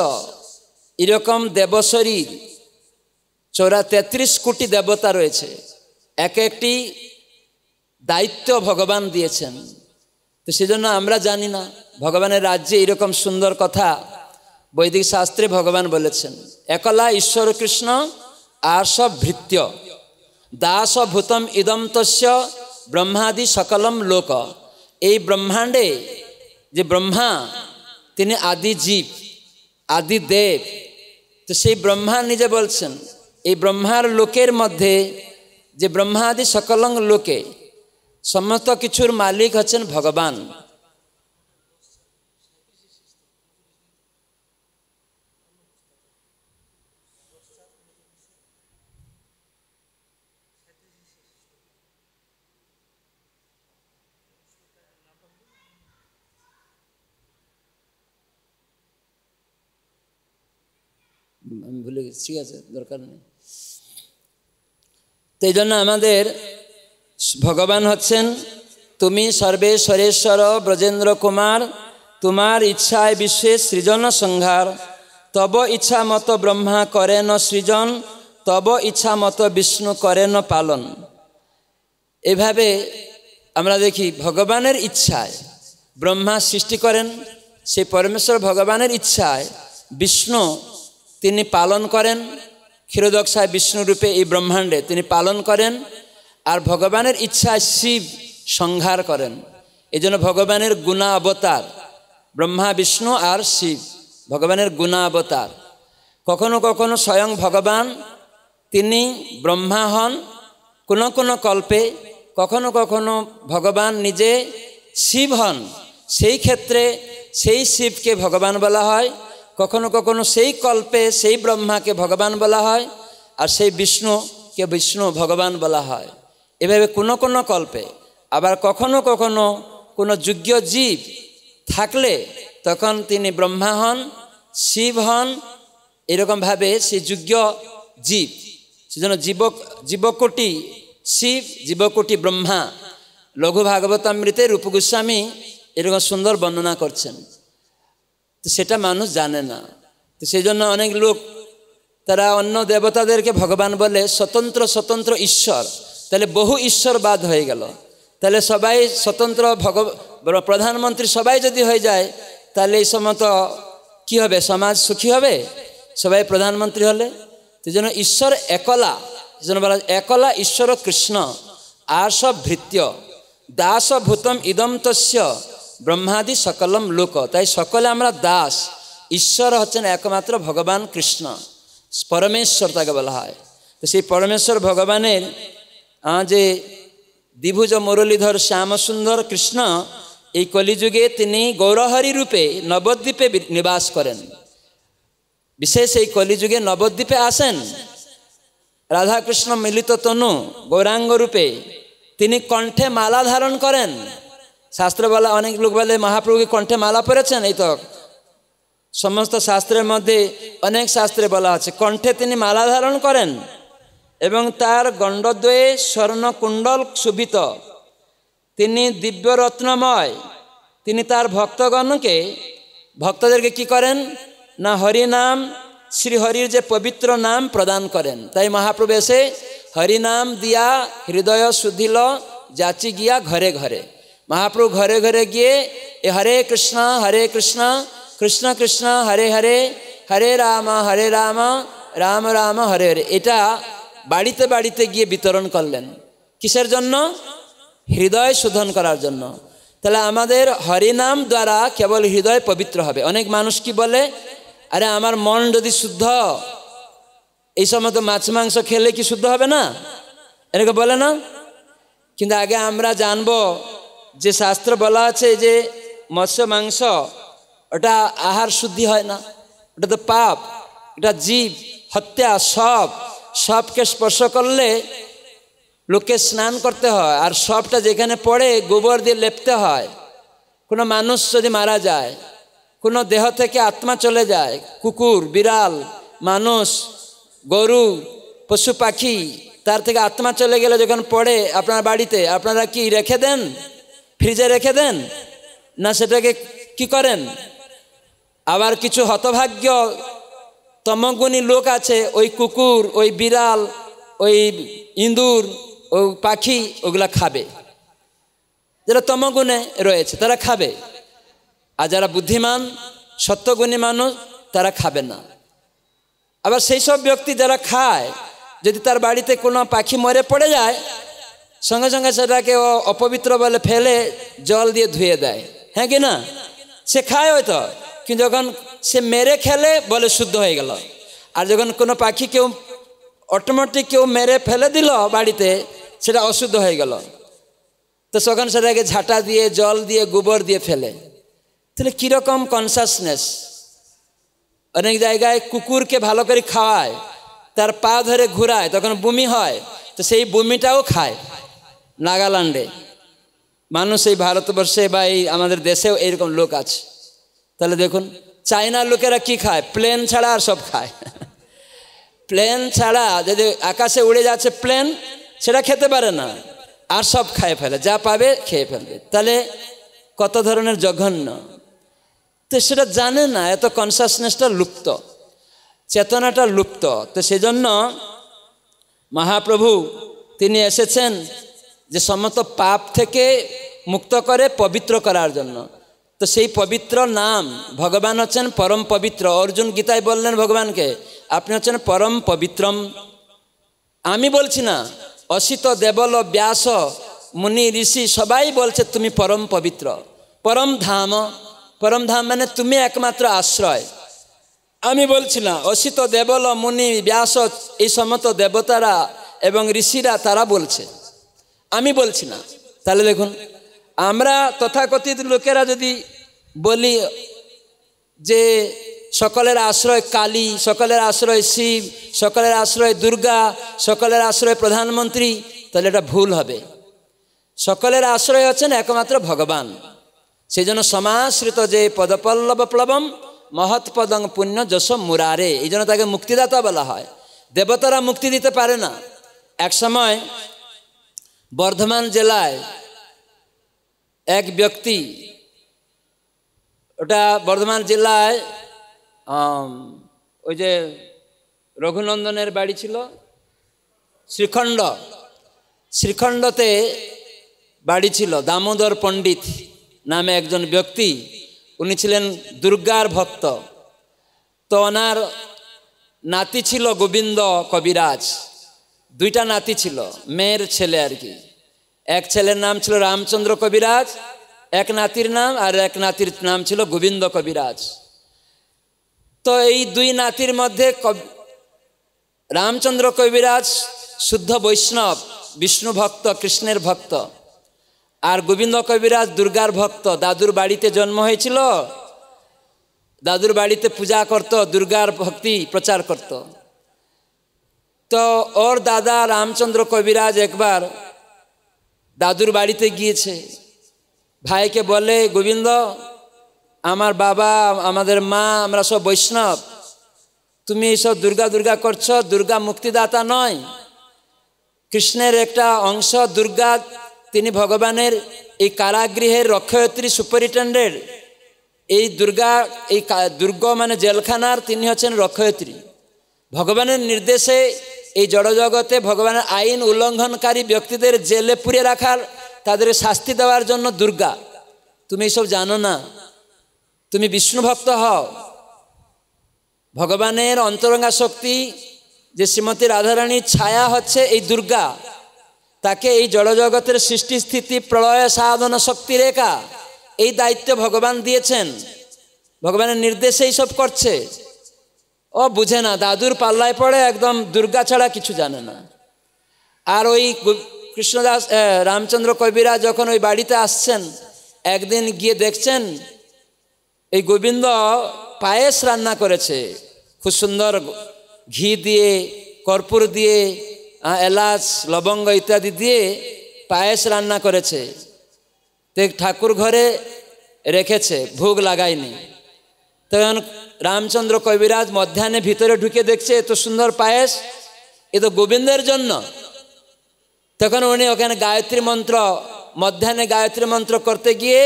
S1: এরকম দেবশরীর চৌরা তেত্রিশ কোটি দেবতা রয়েছে এক একটি দায়িত্ব ভগবান দিয়েছেন তো সেজন্য আমরা জানি না ভগবানের রাজ্যে এরকম সুন্দর কথা বৈদিক শাস্ত্রে ভগবান বলেছেন একলা ঈশ্বর কৃষ্ণ আস ভৃত্য দাস ভূতম ইদম তস্য ব্রহ্মাদি সকলম লোক এই ব্রহ্মাণ্ডে যে ব্রহ্মা তিনি আদি জীব আদি দেব তো সেই ব্রহ্মা নিজে বলছেন এই ব্রহ্মার লোকের মধ্যে যে ব্রহ্মাদি সকলং লোকে সমস্ত কিছুর মালিক হচ্ছেন ভগবান আমি ভুলে গেছি ঠিক আছে দরকার নেই তো এই জন্য আমাদের ভগবান হচ্ছেন তুমি সর্বেশ্বরেশ্বর ব্রজেন্দ্র কুমার তোমার ইচ্ছায় বিশ্বের সৃজন সংহার তব ইচ্ছা মত ব্রহ্মা করেন সৃজন তব ইচ্ছা মত বিষ্ণু করেন পালন এভাবে আমরা দেখি ভগবানের ইচ্ছায় ব্রহ্মা সৃষ্টি করেন সেই পরমেশ্বর ভগবানের ইচ্ছায় বিষ্ণু তিনি পালন করেন ক্ষীরোদক সাহেব বিষ্ণুরূপে এই ব্রহ্মাণ্ডে তিনি পালন করেন আর ভগবানের ইচ্ছা শিব সংহার করেন এই জন্য ভগবানের গুণা অবতার ব্রহ্মা বিষ্ণু আর শিব ভগবানের গুণা অবতার কখনো কখনো স্বয়ং ভগবান তিনি ব্রহ্মা হন কোনো কোনো কল্পে কখনো কখনো ভগবান নিজে শিব হন সেই ক্ষেত্রে সেই শিবকে ভগবান বলা হয় কখনো কখনো সেই কল্পে সেই ব্রহ্মাকে ভগবান বলা হয় আর সেই বিষ্ণুকে বিষ্ণু ভগবান বলা হয় এভাবে কোনো কোনো কল্পে আবার কখনো কখনো কোনো যোগ্য জীব থাকলে তখন তিনি ব্রহ্মা হন শিব হন এরকমভাবে সে যোগ্য জীব সেজন্য জীবক জীবকোটি শিব জীবকোটি ব্রহ্মা লঘু ভাগবতামৃতে রূপ গোস্বামী এরকম সুন্দর বর্ণনা করছেন তো সেটা মানুষ জানে না তো সেই জন্য অনেক লোক তারা অন্য দেবতাদেরকে ভগবান বলে স্বতন্ত্র স্বতন্ত্র ঈশ্বর তাহলে বহু ঈশ্বরবাদ হয়ে গেল তাহলে সবাই স্বতন্ত্র ভগ প্রধানমন্ত্রী সবাই যদি হয়ে যায় তাহলে এই সমত কি হবে সমাজ সুখী হবে সবাই প্রধানমন্ত্রী হলে যেন ঈশ্বর একলা যেন বলা একলা ঈশ্বর কৃষ্ণ সব ভৃত্য দাস ভূতম ইদম তস্য ব্রহ্মাদি সকলম লোক তাই সকলে আমরা দাস ঈশ্বর হচ্ছেন একমাত্র ভগবান কৃষ্ণ পরমেশ্বর তাকে বলা হয় তো সেই পরমেশ্বর ভগবানের যে দ্বিভুজ মুরলীধর শ্যামসুন্দর কৃষ্ণ এই কলিযুগে তিনি গৌরহরি রূপে নবদ্বীপে নিবাস করেন বিশেষ এই কলিযুগে নবদ্বীপে আসেন রাধাকৃষ্ণ মিলিত তনু গৌরাঙ্গ রূপে তিনি কণ্ঠে মালা ধারণ করেন শাস্ত্রবালা অনেক লোক বলে মহাপ্রভুকে কণ্ঠে মালা পরেছেন এই তো সমস্ত শাস্ত্রের মধ্যে অনেক শাস্ত্রে বলা আছে কণ্ঠে তিনি মালা ধারণ করেন এবং তার গণ্ডদ্বয়ে স্বর্ণকুণ্ডল শোভিত তিনি দিব্যরত্নময় তিনি তার ভক্তগণকে ভক্তদেরকে কি করেন না হরিনাম শ্রীহরির যে পবিত্র নাম প্রদান করেন তাই মহাপ্রভু এসে হরিনাম দিয়া হৃদয় শুধিল যাচি গিয়া ঘরে ঘরে মহাপ্রভু ঘরে ঘরে গিয়ে এ হরে কৃষ্ণ হরে কৃষ্ণ কৃষ্ণ কৃষ্ণ হরে হরে হরে রাম হরে রাম রাম রাম হরে হরে এটা বাড়িতে বাড়িতে গিয়ে বিতরণ করলেন কিসের জন্য হৃদয় শোধন করার জন্য তাহলে আমাদের হরিনাম দ্বারা কেবল হৃদয় পবিত্র হবে অনেক মানুষ কি বলে আরে আমার মন যদি শুদ্ধ এই সময় তো মাছ মাংস খেলে কি শুদ্ধ হবে না এরকম বলে না কিন্তু আগে আমরা জানবো যে শাস্ত্র বলা আছে যে মৎস্য মাংস ওটা আহার শুদ্ধি হয় না ওটা তো পাপ এটা জীব হত্যা সব সবকে স্পর্শ করলে লোকে স্নান করতে হয় আর সবটা যেখানে পড়ে গোবর দিয়ে লেপতে হয় কোনো মানুষ যদি মারা যায় কোনো দেহ থেকে আত্মা চলে যায় কুকুর বিড়াল মানুষ গরু পশু পাখি তার থেকে আত্মা চলে গেলে যখন পড়ে আপনার বাড়িতে আপনারা কি রেখে দেন ফ্রিজে রেখে দেন না সেটাকে কি করেন আবার কিছু হতভাগ্য তমগুণী লোক আছে ওই কুকুর ওই বিড়াল ওই ইঁদুর ওই পাখি ওগুলা খাবে যারা তমগুণে রয়েছে তারা খাবে আর যারা বুদ্ধিমান সত্যগুণী মানুষ তারা খাবে না আবার সেই সব ব্যক্তি যারা খায় যদি তার বাড়িতে কোনো পাখি মরে পড়ে যায় সঙ্গে সঙ্গে সেটাকে ও অপবিত্র বলে ফেলে জল দিয়ে ধুয়ে দেয় হ্যাঁ কি না সে খায় হয়তো কিন্তু যখন সে মেরে খেলে বলে শুদ্ধ হয়ে গেল আর যখন কোনো পাখি কেউ অটোমেটিক কেউ মেরে ফেলে দিল বাড়িতে সেটা অশুদ্ধ হয়ে গেল তো তখন সেটাকে ঝাঁটা দিয়ে জল দিয়ে গোবর দিয়ে ফেলে তাহলে কীরকম কনসাসনেস অনেক জায়গায় কুকুরকে ভালো করে খাওয়ায় তার পা ধরে ঘুরায় তখন বমি হয় তো সেই বমিটাও খায় নাগাল্যান্ডে মানুষ এই ভারতবর্ষে বা এই আমাদের দেশেও এইরকম লোক আছে তাহলে দেখুন চায়নার লোকেরা কি খায় প্লেন ছাড়া আর সব খায় (laughs) প্লেন ছাড়া যদি আকাশে উড়ে যাচ্ছে প্লেন সেটা খেতে পারে না আর সব খায় ফেলে যা পাবে খেয়ে ফেলবে তাহলে কত ধরনের জঘন্য তো সেটা জানে না এত কনসাসনেসটা লুপ্ত চেতনাটা লুপ্ত তো সেজন্য মহাপ্রভু তিনি এসেছেন যে সমস্ত পাপ থেকে মুক্ত করে পবিত্র করার জন্য তো সেই পবিত্র নাম ভগবান হচ্ছেন পরম পবিত্র অর্জুন গীতায় বললেন ভগবানকে আপনি হচ্ছেন পরম পবিত্রম আমি বলছি না অসিত দেবল ব্যাস মুনি ঋষি সবাই বলছে তুমি পরম পবিত্র পরম ধাম পরম ধাম মানে তুমি একমাত্র আশ্রয় আমি বলছি না অসিত দেবল মুনি ব্যাস এই সমস্ত দেবতারা এবং ঋষিরা তারা বলছে আমি বলছি না তাহলে দেখুন আমরা তথাকথিত লোকেরা যদি বলি যে সকলের আশ্রয় কালী সকলের আশ্রয় শিব সকলের আশ্রয় দুর্গা সকলের আশ্রয় প্রধানমন্ত্রী তাহলে এটা ভুল হবে সকলের আশ্রয় হচ্ছেন একমাত্র ভগবান সেই জন্য সমাশ্রিত যে পদপল্লব প্লবম মহৎ পদং পুণ্য যশ মুরারে এই জন্য তাকে মুক্তিদাতা বলা হয় দেবতারা মুক্তি দিতে পারে না এক সময় বর্ধমান জেলায় এক ব্যক্তি ওটা বর্ধমান জেলায় ওই যে রঘুনন্দনের বাড়ি ছিল শ্রীখণ্ড শ্রীখণ্ডতে বাড়ি ছিল দামোদর পণ্ডিত নামে একজন ব্যক্তি উনি ছিলেন দুর্গার ভক্ত তো ওনার নাতি ছিল গোবিন্দ কবিরাজ দুইটা নাতি ছিল মেয়ের ছেলে আর কি এক ছেলের নাম ছিল রামচন্দ্র কবিরাজ এক নাতির নাম আর এক নাতির নাম ছিল গোবিন্দ কবিরাজ তো এই দুই নাতির মধ্যে রামচন্দ্র কবিরাজ শুদ্ধ বৈষ্ণব বিষ্ণু ভক্ত কৃষ্ণের ভক্ত আর গোবিন্দ কবিরাজ দুর্গার ভক্ত দাদুর বাড়িতে জন্ম হয়েছিল দাদুর বাড়িতে পূজা করত দুর্গার ভক্তি প্রচার করত তো ওর দাদা রামচন্দ্র কবিরাজ একবার দাদুর বাড়িতে গিয়েছে ভাইকে বলে গোবিন্দ আমার বাবা আমাদের মা আমরা সব বৈষ্ণব তুমি এইসব দুর্গা দুর্গা করছো দুর্গা মুক্তিদাতা নয় কৃষ্ণের একটা অংশ দুর্গা তিনি ভগবানের এই কারাগৃহের রক্ষয়ত্রী সুপারিটেন্ডেন্ট এই দুর্গা এই দুর্গ মানে জেলখানার তিনি হচ্ছেন রক্ষয়ত্রী ভগবানের নির্দেশে এই জড়জগতে ভগবানের আইন উল্লঙ্ঘনকারী ব্যক্তিদের জেলে পুরে রাখার তাদের শাস্তি দেওয়ার জন্য দুর্গা তুমি এইসব জানো না তুমি বিষ্ণু ভক্ত হও ভগবানের অন্তরঙ্গা শক্তি যে শ্রীমতী রাধারানীর ছায়া হচ্ছে এই দুর্গা তাকে এই জড়জগতের সৃষ্টি স্থিতি প্রলয় সাধনা শক্তি রেখা এই দায়িত্ব ভগবান দিয়েছেন ভগবানের নির্দেশে সব করছে ও বুঝে না দাদুর পাল্লায় পড়ে একদম দুর্গা ছাড়া কিছু জানে না আর ওই কৃষ্ণদাস রামচন্দ্র কবিরা যখন ওই বাড়িতে আসছেন একদিন গিয়ে দেখছেন এই গোবিন্দ পায়েস রান্না করেছে খুব সুন্দর ঘি দিয়ে কর্পূর দিয়ে এলাচ লবঙ্গ ইত্যাদি দিয়ে পায়েস রান্না করেছে ঠাকুর ঘরে রেখেছে ভোগ লাগায়নি তখন রামচন্দ্র কবিরাজ মধ্যাহ্নে ভিতরে ঢুকে দেখছে এত সুন্দর পায়েস এ তো গোবিন্দের জন্য তখন উনি ওখানে গায়ত্রী মন্ত্র মধ্যাহ্নে গায়ত্রী মন্ত্র করতে গিয়ে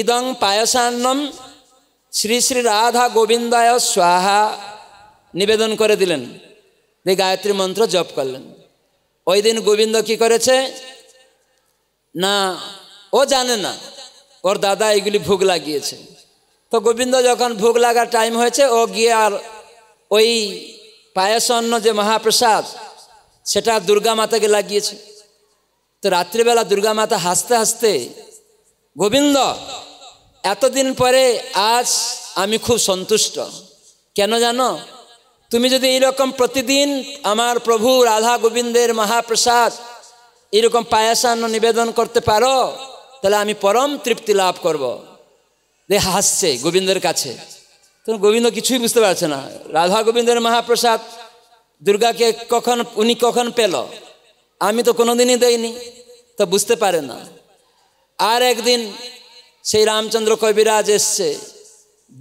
S1: ইদং পায়সান্নম শ্রী শ্রী রাধা গোবিন্দায় স্বাহা নিবেদন করে দিলেন যে গায়ত্রী মন্ত্র জপ করলেন ওই দিন গোবিন্দ কি করেছে না ও জানে না ওর দাদা এগুলি ভোগ লাগিয়েছে তো গোবিন্দ যখন ভোগ লাগার টাইম হয়েছে ও গিয়ে আর ওই পায়াসন্ন যে মহাপ্রসাদ সেটা দুর্গা মাতাকে লাগিয়েছে তো রাত্রিবেলা দুর্গা মাতা হাসতে হাসতে গোবিন্দ এতদিন পরে আজ আমি খুব সন্তুষ্ট কেন জানো তুমি যদি এইরকম প্রতিদিন আমার প্রভু রাধা গোবিন্দের মহাপ্রসাদ এরকম পায়াসান্ন নিবেদন করতে পারো তাহলে আমি পরম তৃপ্তি লাভ করবো দেখে হাসছে গোবিন্দের কাছে তখন গোবিন্দ কিছুই বুঝতে পারছে না রাধা গোবিন্দের মহাপ্রসাদ দুর্গাকে কখন উনি কখন পেল আমি তো কোনোদিনই দেইনি তো বুঝতে পারে না আর একদিন সেই রামচন্দ্র কবিরাজ এসছে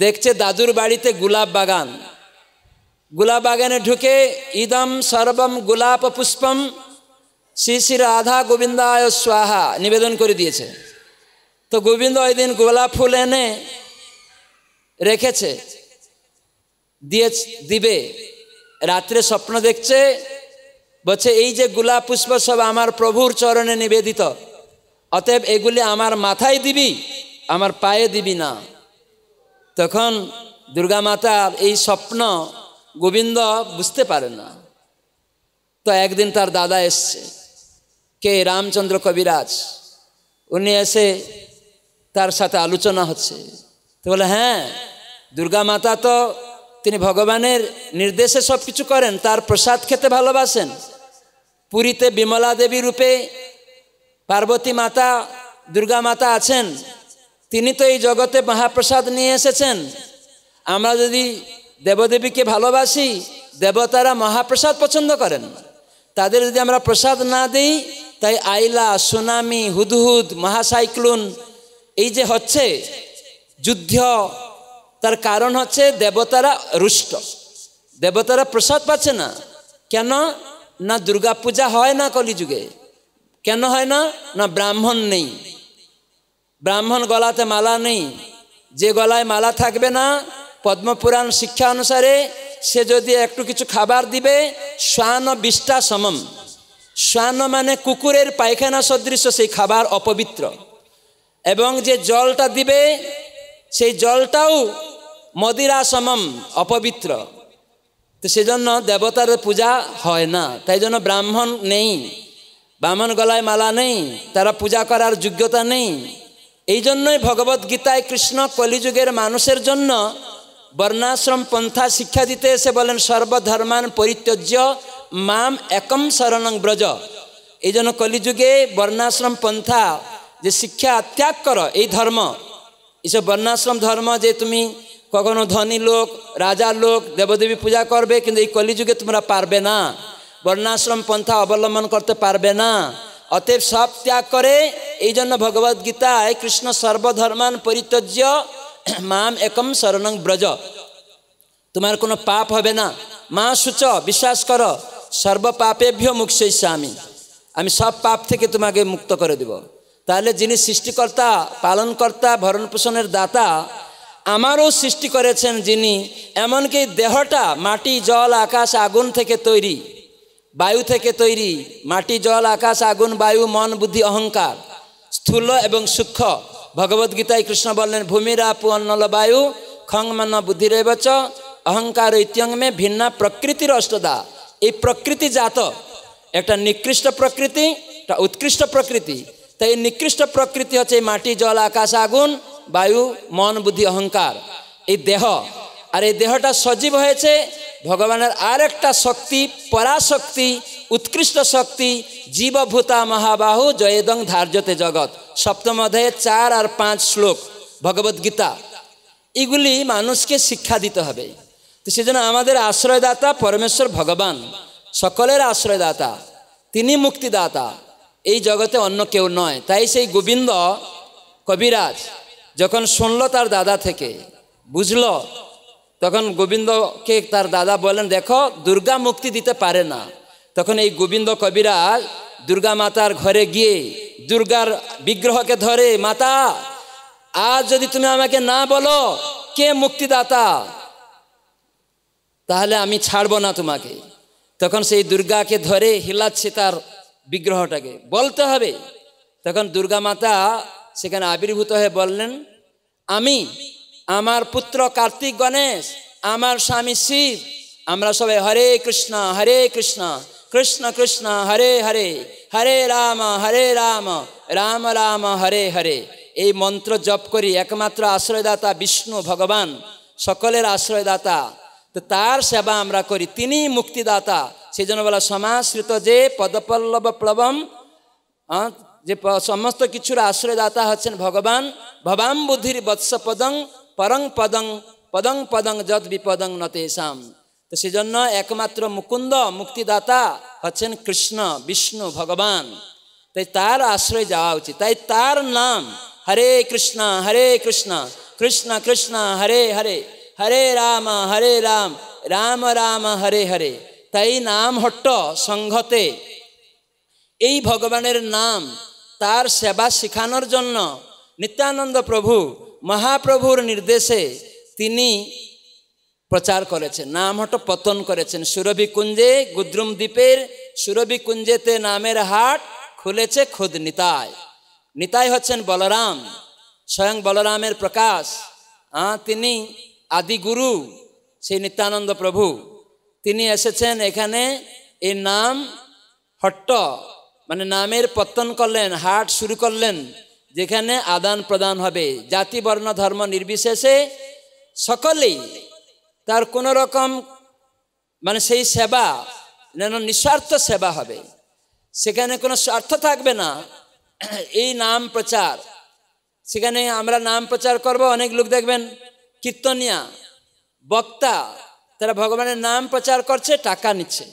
S1: দেখছে দাদুর বাড়িতে গোলাপ বাগান গোলাপ বাগানে ঢুকে ইদম সর্বম গোলাপ পুষ্পম শ্রী শ্রী রাধা গোবিন্দায় স্বাহা নিবেদন করে দিয়েছে তো গোবিন্দ ওই দিন গোলাপ ফুল এনে রেখেছে দিয়ে দিবে রাত্রে স্বপ্ন দেখছে বলছে এই যে গোলাপ পুষ্প সব আমার প্রভুর চরণে নিবেদিত অতএব এগুলি আমার মাথায় দিবি আমার পায়ে দিবি না তখন দুর্গা মাতার এই স্বপ্ন গোবিন্দ বুঝতে পারে না তো একদিন তার দাদা এসছে কে রামচন্দ্র কবিরাজ উনি এসে তার সাথে আলোচনা হচ্ছে তো বলে হ্যাঁ দুর্গা মাতা তো তিনি ভগবানের নির্দেশে সব কিছু করেন তার প্রসাদ খেতে ভালোবাসেন পুরীতে বিমলা দেবী রূপে পার্বতী মাতা দুর্গা মাতা আছেন তিনি তো এই জগতে মহাপ্রসাদ নিয়ে এসেছেন আমরা যদি দেবদেবীকে ভালোবাসি দেবতারা মহাপ্রসাদ পছন্দ করেন তাদের যদি আমরা প্রসাদ না দিই তাই আইলা সুনামি হুদহুদ মহাসাইক্লুন এই যে হচ্ছে যুদ্ধ তার কারণ হচ্ছে দেবতারা রুষ্ট দেবতারা প্রসাদ পাচ্ছে না কেন না দুর্গা পূজা হয় না কলিযুগে কেন হয় না না ব্রাহ্মণ নেই ব্রাহ্মণ গলাতে মালা নেই যে গলায় মালা থাকবে না পদ্মপুরাণ শিক্ষা অনুসারে সে যদি একটু কিছু খাবার দিবে শ্বান বিষ্ঠা সমম শ্বান মানে কুকুরের পায়খানা সদৃশ সেই খাবার অপবিত্র এবং যে জলটা দিবে সেই জলটাও মদিরাসমম অপবিত্র তো সেজন্য দেবতার পূজা হয় না তাই জন্য ব্রাহ্মণ নেই ব্রাহ্মণ গলায় মালা নেই তারা পূজা করার যোগ্যতা নেই এই জন্যই ভগবদ্গীতায় কৃষ্ণ কলিযুগের মানুষের জন্য বর্ণাশ্রম পন্থা শিক্ষা দিতে এসে বলেন সর্বধর্মান পরিত্যজ্য মাম একম শরণং ব্রজ এই জন্য কলিযুগে বর্ণাশ্রম পন্থা যে শিক্ষা ত্যাগ কর এই ধর্ম এইসব বর্ণাশ্রম ধর্ম যে তুমি কখনো ধনী লোক রাজা লোক দেবদেবী পূজা করবে কিন্তু এই কলিযুগে তোমরা পারবে না বর্ণাশ্রম পন্থা অবলম্বন করতে পারবে না অতএব সব ত্যাগ করে এই জন্য ভগবদ্গীতায় কৃষ্ণ সর্বধর্মান পরিত্যজ্য মাম একম শরণং ব্রজ তোমার কোনো পাপ হবে না মা সূচ বিশ্বাস কর সর্বপাপেভ্য মুখ আমি আমি সব পাপ থেকে তোমাকে মুক্ত করে দেব তাহলে যিনি সৃষ্টিকর্তা পালনকর্তা ভরণপোষণের দাতা আমারও সৃষ্টি করেছেন যিনি এমনকি দেহটা মাটি জল আকাশ আগুন থেকে তৈরি বায়ু থেকে তৈরি মাটি জল আকাশ আগুন বায়ু মন বুদ্ধি অহংকার স্থূল এবং সূক্ষ্ম ভগবদ্গীতায় কৃষ্ণ বললেন ভূমিরা পুয়ন্নল বায়ু খং মান রেবচ অহংকার ইত্যংমে ভিন্ন প্রকৃতির অষ্টদা এই প্রকৃতি জাত একটা নিকৃষ্ট প্রকৃতি একটা উৎকৃষ্ট প্রকৃতি তাই নিকৃষ্ট প্রকৃতি হচ্ছে মাটি জল আকাশ আগুন বায়ু মন বুদ্ধি অহংকার এই দেহ আর এই দেহটা সজীব হয়েছে ভগবানের আর একটা শক্তি পরাশক্তি উৎকৃষ্ট শক্তি জীবভূতা মহাবাহু জয়েদং ধার্যতে জগৎ সপ্তম অধ্যায়ে চার আর পাঁচ শ্লোক ভগবদ্গীতা এগুলি মানুষকে শিক্ষা দিতে হবে তো সেজন্য আমাদের আশ্রয়দাতা পরমেশ্বর ভগবান সকলের আশ্রয়দাতা তিনি মুক্তিদাতা এই জগতে অন্য কেউ নয় তাই সেই গোবিন্দ কবিরাজ যখন শুনল তার দাদা থেকে বুঝল তখন গোবিন্দকে তার দাদা বলেন দেখো দুর্গা মুক্তি দিতে পারে না তখন এই গোবিন্দ কবিরাজ দুর্গা মাতার ঘরে গিয়ে দুর্গার বিগ্রহকে ধরে মাতা আজ যদি তুমি আমাকে না বলো কে মুক্তিদাতা তাহলে আমি ছাড়বো না তোমাকে তখন সেই দুর্গাকে ধরে হিলাচ্ছে তার বিগ্রহটাকে বলতে হবে তখন দুর্গা মাতা সেখানে আবির্ভূত হয়ে বললেন আমি আমার পুত্র কার্তিক গণেশ আমার স্বামী শিব আমরা সবাই হরে কৃষ্ণ হরে কৃষ্ণ কৃষ্ণ কৃষ্ণ হরে হরে হরে রাম হরে রাম রাম রাম হরে হরে এই মন্ত্র জপ করি একমাত্র আশ্রয়দাতা বিষ্ণু ভগবান সকলের আশ্রয়দাতা তো তার সেবা আমরা করি তিনি মুক্তিদাতা সেই জন্য বলা সমাশ্রিত যে পদপল্লব প্লবম যে সমস্ত কিছুর আশ্রয়দাতা হচ্ছেন ভগবান ভবাম বুদ্ধির বৎসপদং পরং পদং পদং পদং যদ বিপদং নতেশাম তো সেজন্য একমাত্র মুকুন্দ মুক্তিদাতা হচ্ছেন কৃষ্ণ বিষ্ণু ভগবান তাই তার আশ্রয় যাওয়া উচিত তাই তার নাম হরে কৃষ্ণ হরে কৃষ্ণ কৃষ্ণ কৃষ্ণ হরে হরে হরে রাম হরে রাম রাম রাম হরে হরে তাই নাম হট্ট সংঘতে এই ভগবানের নাম তার সেবা শিখানোর জন্য নিত্যানন্দ প্রভু মহাপ্রভুর নির্দেশে তিনি প্রচার করেছেন নাম হট পতন করেছেন সুরভি কুঞ্জে গুদ্রুম দ্বীপের সুরভি কুঞ্জেতে নামের হাট খুলেছে খুদ নিতায় নিতাই হচ্ছেন বলরাম স্বয়ং বলরামের প্রকাশ তিনি আদিগুরু সেই নিত্যানন্দ প্রভু তিনি এসেছেন এখানে এই নাম হট্ট মানে নামের পত্তন করলেন হাট শুরু করলেন যেখানে আদান প্রদান হবে জাতি বর্ণ ধর্ম নির্বিশেষে সকলেই তার কোনো রকম মানে সেই সেবা যেন নিঃস্বার্থ সেবা হবে সেখানে কোনো স্বার্থ থাকবে না এই নাম প্রচার সেখানে আমরা নাম প্রচার করব অনেক লোক দেখবেন কীর্তনিয়া বক্তা তারা ভগবানের নাম প্রচার করছে টাকা নিচ্ছে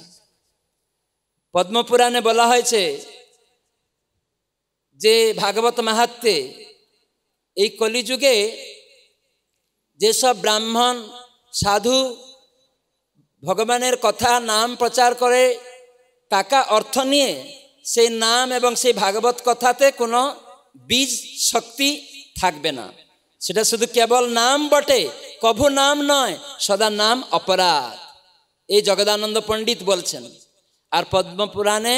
S1: পদ্মপুরাণে বলা হয়েছে যে ভাগবত মাহাত্মে এই কলিযুগে যেসব ব্রাহ্মণ সাধু ভগবানের কথা নাম প্রচার করে টাকা অর্থ নিয়ে সেই নাম এবং সেই ভাগবত কথাতে কোনো বীজ শক্তি থাকবে না সেটা শুধু কেবল নাম বটে কভু নাম নয় সদা নাম অপরাধ এই জগদানন্দ পণ্ডিত বলছেন আর পদ্মপুরাণে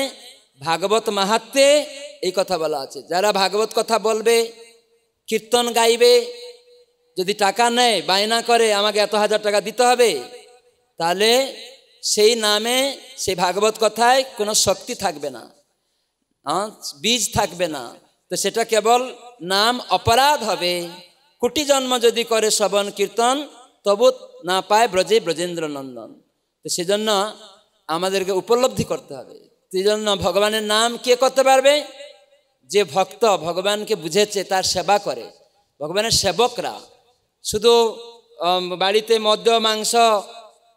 S1: ভাগবত মাহাত্মে এই কথা বলা আছে যারা ভাগবত কথা বলবে কীর্তন গাইবে যদি টাকা নেয় বায়না করে আমাকে এত হাজার টাকা দিতে হবে তাহলে সেই নামে সেই ভাগবত কথায় কোনো শক্তি থাকবে না বীজ থাকবে না তো সেটা কেবল নাম অপরাধ হবে কোটি জন্ম যদি করে শ্রবণ কীর্তন তবু না পায় ব্রজে ব্রজেন্দ্র নন্দন তো সেজন্য আমাদেরকে উপলব্ধি করতে হবে সেই জন্য ভগবানের নাম কে করতে পারবে যে ভক্ত ভগবানকে বুঝেছে তার সেবা করে ভগবানের সেবকরা শুধু বাড়িতে মদ্য মাংস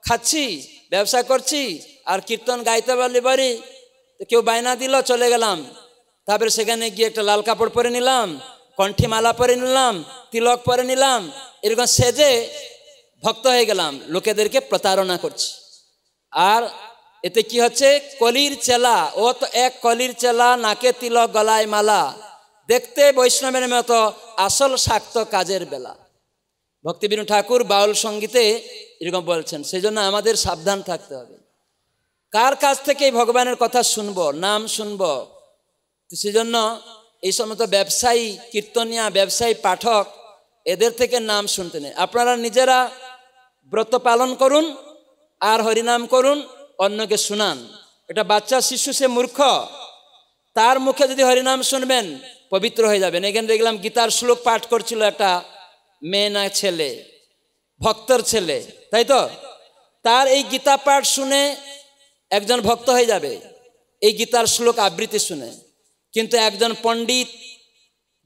S1: খাচ্ছি ব্যবসা করছি আর কীর্তন গাইতে পারলে পারি কেউ বায়না দিল চলে গেলাম তারপরে সেখানে গিয়ে একটা লাল কাপড় পরে নিলাম কণ্ঠীমালা পরে নিলাম তিলক পরে নিলাম এরকম সেজে ভক্ত হয়ে গেলাম লোকেদেরকে প্রতারণা করছি আর এতে কি হচ্ছে কলির চেলা ও তো এক কলির চেলা নাকে তিলক গলায় মালা দেখতে বৈষ্ণবের মতো আসল শাক্ত কাজের বেলা ভক্তিবিনু ঠাকুর বাউল সঙ্গীতে এরকম বলছেন সেই জন্য আমাদের সাবধান থাকতে হবে কার কাছ থেকে ভগবানের কথা শুনব নাম শুনব সেজন্য এই সমস্ত ব্যবসায়ী কীর্তনিয়া ব্যবসায়ী পাঠক এদের থেকে নাম শুনতে নেই আপনারা নিজেরা ব্রত পালন করুন আর হরিনাম করুন অন্যকে শুনান এটা বাচ্চা শিশু সে মূর্খ তার মুখে যদি হরিনাম শুনবেন পবিত্র হয়ে যাবেন এখানে দেখলাম গীতার শ্লোক পাঠ করছিল একটা মেয়ে না ছেলে ভক্তর ছেলে তাই তো তার এই গীতা পাঠ শুনে একজন ভক্ত হয়ে যাবে এই গীতার শ্লোক আবৃত্তি শুনে কিন্তু একজন পণ্ডিত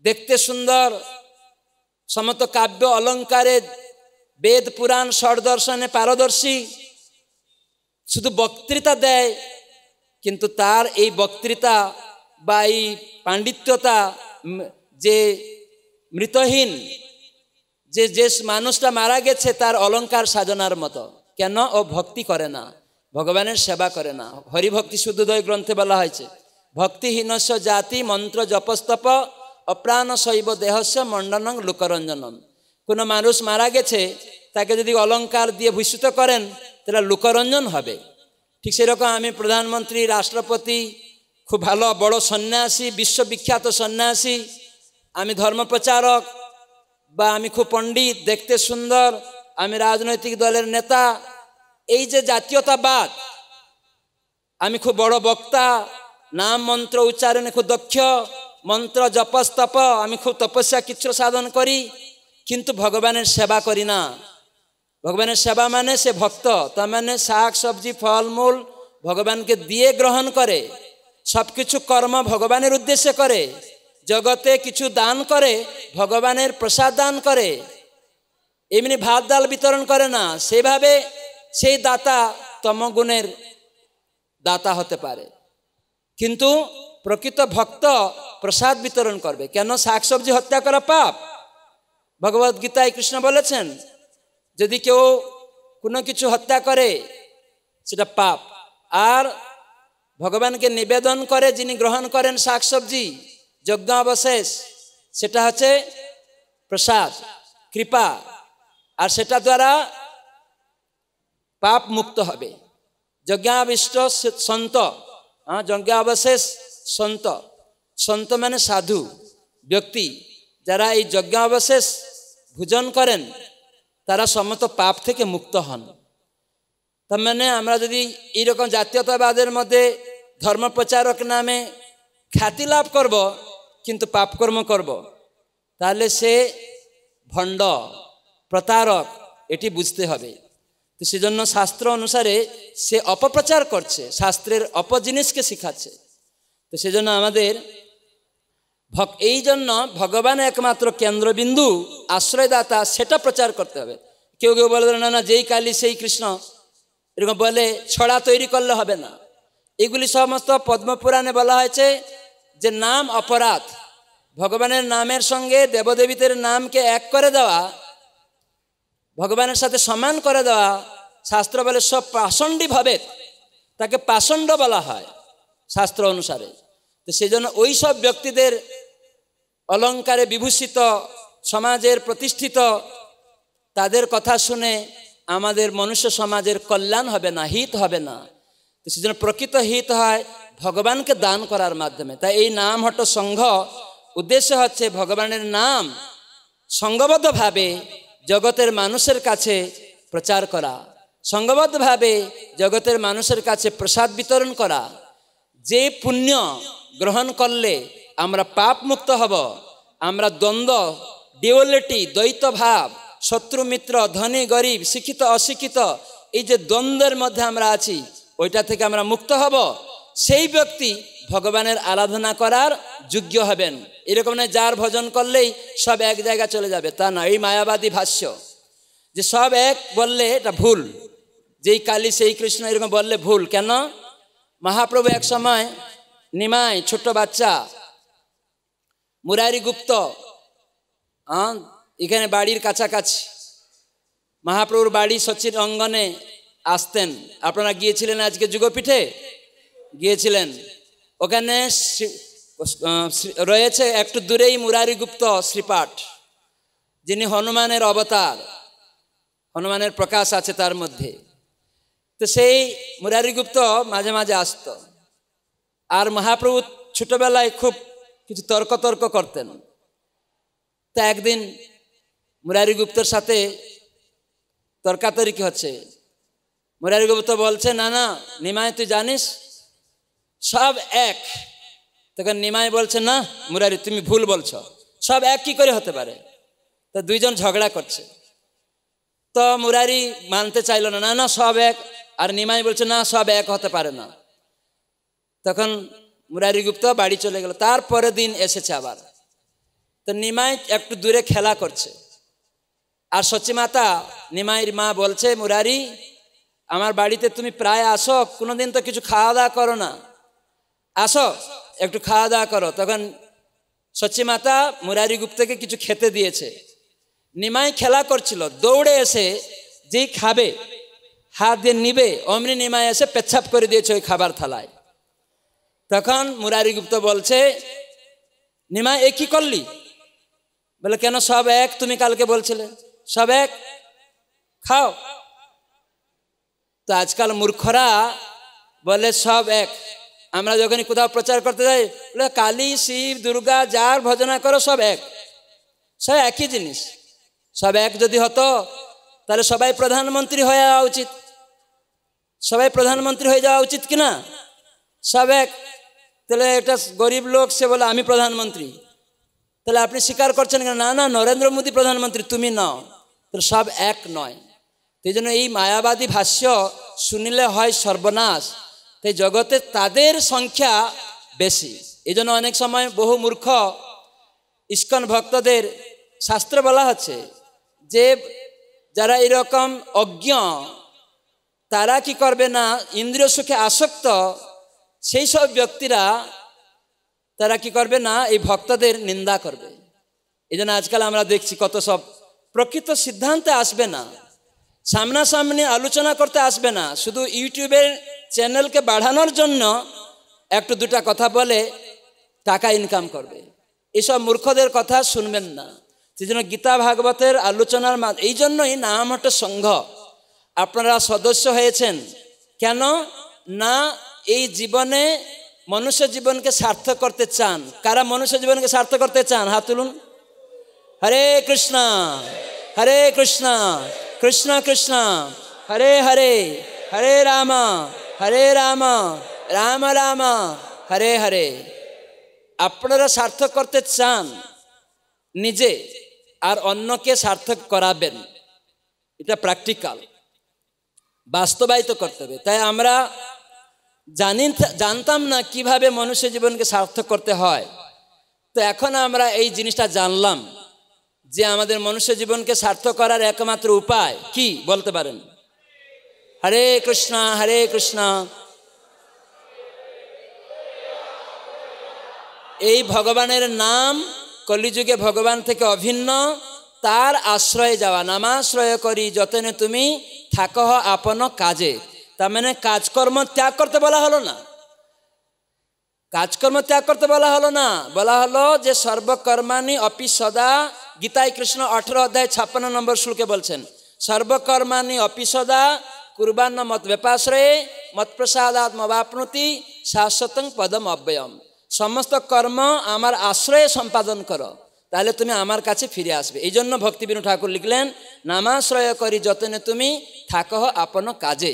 S1: দেখতে সুন্দর সমত কাব্য অলঙ্কারে বেদ পুরাণ সরদর্শনে পারদর্শী শুধু বক্তৃতা দেয় কিন্তু তার এই বক্তৃতা বা এই পাণ্ডিত্যতা যে মৃতহীন যে যে মানুষটা মারা গেছে তার অলঙ্কার সাজনার মতো কেন ও ভক্তি করে না ভগবানের সেবা করে না হরিভক্তি শুদ্ধদয় গ্রন্থে বলা হয়েছে ভক্তিহীনস্য জাতি মন্ত্র জপস্তপ অপ্রাণ শৈব দেহস্য মণ্ডনং লোকরঞ্জনম কোনো মানুষ মারা গেছে তাকে যদি অলঙ্কার দিয়ে ভূষিত করেন তাহলে লোকরঞ্জন হবে ঠিক সেরকম আমি প্রধানমন্ত্রী রাষ্ট্রপতি খুব ভালো বড় সন্ন্যাসী বিশ্ববিখ্যাত সন্ন্যাসী আমি ধর্মপ্রচারক বা আমি খুব পণ্ডিত দেখতে সুন্দর আমি রাজনৈতিক দলের নেতা এই যে জাতীয়তাবাদ আমি খুব বড় বক্তা নাম মন্ত্র উচ্চারণে খুব দক্ষ মন্ত্র জপস্তপ আমি খুব তপস্যা কিছু সাধন করি কিন্তু ভগবানের সেবা করি না ভগবানের সেবা মানে সে ভক্ত তার মানে শাক সবজি ফলমূল ভগবানকে দিয়ে গ্রহণ করে সব কিছু কর্ম ভগবানের উদ্দেশ্যে করে জগতে কিছু দান করে ভগবানের প্রসাদ দান করে এমনি ভাত ডাল বিতরণ করে না সেভাবে সেই দাতা তমগুণের দাতা হতে পারে কিন্তু প্রকৃত ভক্ত প্রসাদ বিতরণ করবে কেন শাক সবজি হত্যা করা পাপ ভগবত গীতায় কৃষ্ণ বলেছেন যদি কেউ কোনো কিছু হত্যা করে সেটা পাপ আর ভগবানকে নিবেদন করে যিনি গ্রহণ করেন সবজি যজ্ঞ অবশেষ সেটা হচ্ছে প্রসাদ কৃপা আর সেটা দ্বারা পাপ মুক্ত হবে যজ্ঞাবিষ্ট সন্ত हाँ यज्ञावशेष संत संत मैंने साधु व्यक्ति যারা এই যজ্ঞাবশেষ ভোজন করেন তারা সমস্ত পাপ থেকে মুক্ত হন তার মানে আমরা যদি এইরকম জাতীয়তাবাদের মধ্যে ধর্ম প্রচারক নামে খ্যাতি লাভ করব কিন্তু পাপকর্ম করব তাহলে সে ভণ্ড প্রতারক এটি বুঝতে হবে তো সেজন্য শাস্ত্র অনুসারে সে অপপ্রচার করছে শাস্ত্রের অপ জিনিসকে শেখাচ্ছে তো সেজন্য আমাদের এই জন্য ভগবান একমাত্র কেন্দ্রবিন্দু আশ্রয়দাতা সেটা প্রচার করতে হবে কেউ কেউ বলে না না যেই কালী সেই কৃষ্ণ এরকম বলে ছড়া তৈরি করলে হবে না এগুলি সমস্ত পদ্মপুরাণে বলা হয়েছে যে নাম অপরাধ ভগবানের নামের সঙ্গে দেবদেবীদের নামকে এক করে দেওয়া ভগবানের সাথে সমান করে দেওয়া শাস্ত্র বলে সব পাষণ্ডী ভাবে তাকে পাষণ্ড বলা হয় শাস্ত্র অনুসারে তো সেজন্য ওই সব ব্যক্তিদের অলঙ্কারে বিভূষিত সমাজের প্রতিষ্ঠিত তাদের কথা শুনে আমাদের মনুষ্য সমাজের কল্যাণ হবে না হিত হবে না তো সেজন্য প্রকৃত হিত হয় ভগবানকে দান করার মাধ্যমে তাই এই নাম হট সংঘ উদ্দেশ্য হচ্ছে ভগবানের নাম সংঘবদ্ধভাবে জগতের মানুষের কাছে প্রচার করা সঙ্গবদ্ধভাবে জগতের মানুষের কাছে প্রসাদ বিতরণ করা যে পুণ্য গ্রহণ করলে আমরা পাপ মুক্ত হব আমরা দ্বন্দ্ব ডিওলিটি দ্বৈত ভাব শত্রু মিত্র ধনী গরিব শিক্ষিত অশিক্ষিত এই যে দ্বন্দ্বের মধ্যে আমরা আছি ওইটা থেকে আমরা মুক্ত হব সেই ব্যক্তি ভগবানের আরাধনা করার যোগ্য হবেন এরকম নয় যার ভজন করলেই সব এক জায়গায় চলে যাবে তা না এই মায়াবাদী ভাষ্য যে সব এক বললে এটা ভুল যেই কালী সেই কৃষ্ণ এরকম বললে ভুল কেন মহাপ্রভু এক সময় নিমাই ছোট বাচ্চা মুরারি গুপ্ত হ্যাঁ এখানে বাড়ির কাছাকাছি মহাপ্রভুর বাড়ি সচির অঙ্গনে আসতেন আপনারা গিয়েছিলেন আজকে যুগপীঠে গিয়েছিলেন ওখানে রয়েছে একটু দূরেই মুরারিগুপ্ত শ্রীপাঠ যিনি হনুমানের অবতার হনুমানের প্রকাশ আছে তার মধ্যে তো সেই মুরারিগুপ্ত মাঝে মাঝে আসত আর মহাপ্রভু ছোটবেলায় খুব কিছু তর্ক তর্ক করতেন তা একদিন মুরারিগুপ্তর সাথে তর্কাতর্কি হচ্ছে মুরারিগুপ্ত বলছে না না নিমায় তুই জানিস সব এক তখন নিমাই বলছে না মুরারি তুমি ভুল বলছ সব এক কি করে হতে পারে তো দুইজন ঝগড়া করছে তো মুরারি মানতে চাইল না না না সব এক আর নিমাই বলছে না সব এক হতে পারে না তখন মুরারি গুপ্ত বাড়ি চলে গেল তারপরে দিন এসেছে আবার তো নিমাই একটু দূরে খেলা করছে আর সচিমাতা নিমাইয়ের মা বলছে মুরারি আমার বাড়িতে তুমি প্রায় আসো কোনোদিন তো কিছু খাওয়া দাওয়া করো না আসো একটু খাওয়া দাওয়া করো তখন মাতা মুরারি গুপ্তকে কিছু খেতে দিয়েছে নিমাই খেলা করছিল দৌড়ে এসে যেই খাবে হাত দিয়ে নিবে অমনি নিমাই এসে পেচ্ছাপ করে দিয়েছে ওই খাবার থালায় তখন মুরারি গুপ্ত বলছে নিমাই এ কি করলি বলে কেন সব এক তুমি কালকে বলছিলে সব এক খাও তো আজকাল মূর্খরা বলে সব এক আমরা যখন কোথাও প্রচার করতে যাই বলে কালী শিব দুর্গা যার ভজনা করো সব এক সব একই জিনিস সব এক যদি হতো তাহলে সবাই প্রধানমন্ত্রী হয়ে যাওয়া উচিত সবাই প্রধানমন্ত্রী হয়ে যাওয়া উচিত কি না সব এক তাহলে একটা গরিব লোক সে বলে আমি প্রধানমন্ত্রী তাহলে আপনি স্বীকার করছেন কিনা না না নরেন্দ্র মোদী প্রধানমন্ত্রী তুমি নাও তাহলে সব এক নয় সেই জন্য এই মায়াবাদী ভাষ্য শুনিলে হয় সর্বনাশ তাই জগতে তাদের সংখ্যা বেশি এই জন্য অনেক সময় বহু মূর্খ ইস্কন ভক্তদের শাস্ত্র বলা হচ্ছে যে যারা এরকম অজ্ঞ তারা কি করবে না ইন্দ্রিয় সুখে আসক্ত সেই সব ব্যক্তিরা তারা কি করবে না এই ভক্তদের নিন্দা করবে এই জন্য আজকাল আমরা দেখছি কত সব প্রকৃত সিদ্ধান্তে আসবে না সামনাসামনি আলোচনা করতে আসবে না শুধু ইউটিউবের চ্যানেলকে বাড়ানোর জন্য একটু দুটা কথা বলে টাকা ইনকাম করবে এসব মূর্খদের কথা শুনবেন না সেই জন্য গীতা ভাগবতের আলোচনার এই জন্যই নাম একটা সংঘ আপনারা সদস্য হয়েছেন কেন না এই জীবনে মনুষ্য জীবনকে সার্থক করতে চান কারা মনুষ্য জীবনকে সার্থক করতে চান হাত তুলুন হরে কৃষ্ণ হরে কৃষ্ণ কৃষ্ণ কৃষ্ণ হরে হরে হরে রাম হরে রাম রাম রাম হরে হরে আপনারা সার্থক করতে চান নিজে আর অন্যকে সার্থক করাবেন এটা প্র্যাকটিক্যাল বাস্তবায়িত করতে হবে তাই আমরা জানি জানতাম না কিভাবে মনুষ্য জীবনকে সার্থক করতে হয় তো এখন আমরা এই জিনিসটা জানলাম যে আমাদের মনুষ্য জীবনকে সার্থক করার একমাত্র উপায় কি বলতে পারেন হরে কৃষ্ণা হরে কৃষ্ণা এই ভগবানের নাম কলিযুগে ভগবান থেকে অভিন্ন তার আশ্রয়ে যাওয়া নামাশ্রয় করি যতনে তুমি থাক আপন কাজে তার মানে কাজকর্ম ত্যাগ করতে বলা হলো না কাজকর্ম ত্যাগ করতে বলা হলো না বলা হলো যে সর্বকর্মাণী অপি সদা গীতায় কৃষ্ণ আঠেরো অধ্যায় ছাপ্পান্ন নম্বর শ্লোকে বলছেন সর্বকর্মাণী অপিসদা কুরবান্ন মত ব্যাপাশ্রয়ে মতপ্রসাদাত মবাপ্নতি শাশ্বত পদম অব্যয়ম সমস্ত কর্ম আমার আশ্রয়ে সম্পাদন কর তাহলে তুমি আমার কাছে ফিরে আসবে এই জন্য ভক্তিবিনু ঠাকুর লিখলেন নামাশ্রয় করি যতনে তুমি থাকহ আপন কাজে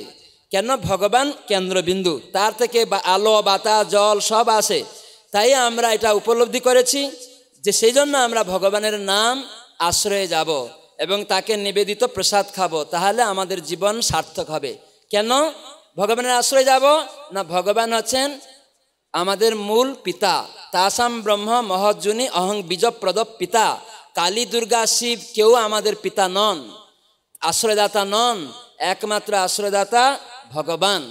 S1: কেন ভগবান কেন্দ্রবিন্দু তার থেকে বা আলো বাতা জল সব আসে তাই আমরা এটা উপলব্ধি করেছি যে সেই জন্য আমরা ভগবানের নাম আশ্রয়ে যাব এবং তাকে নিবেদিত প্রসাদ খাবো তাহলে আমাদের জীবন সার্থক হবে কেন ভগবানের আশ্রয়ে যাব না ভগবান হচ্ছেন আমাদের মূল পিতা তাসাম ব্রহ্ম মহজুনি অহং বীজপ্রদ পিতা কালী দুর্গা শিব কেউ আমাদের পিতা নন আশ্রয়দাতা নন একমাত্র আশ্রয়দাতা ভগবান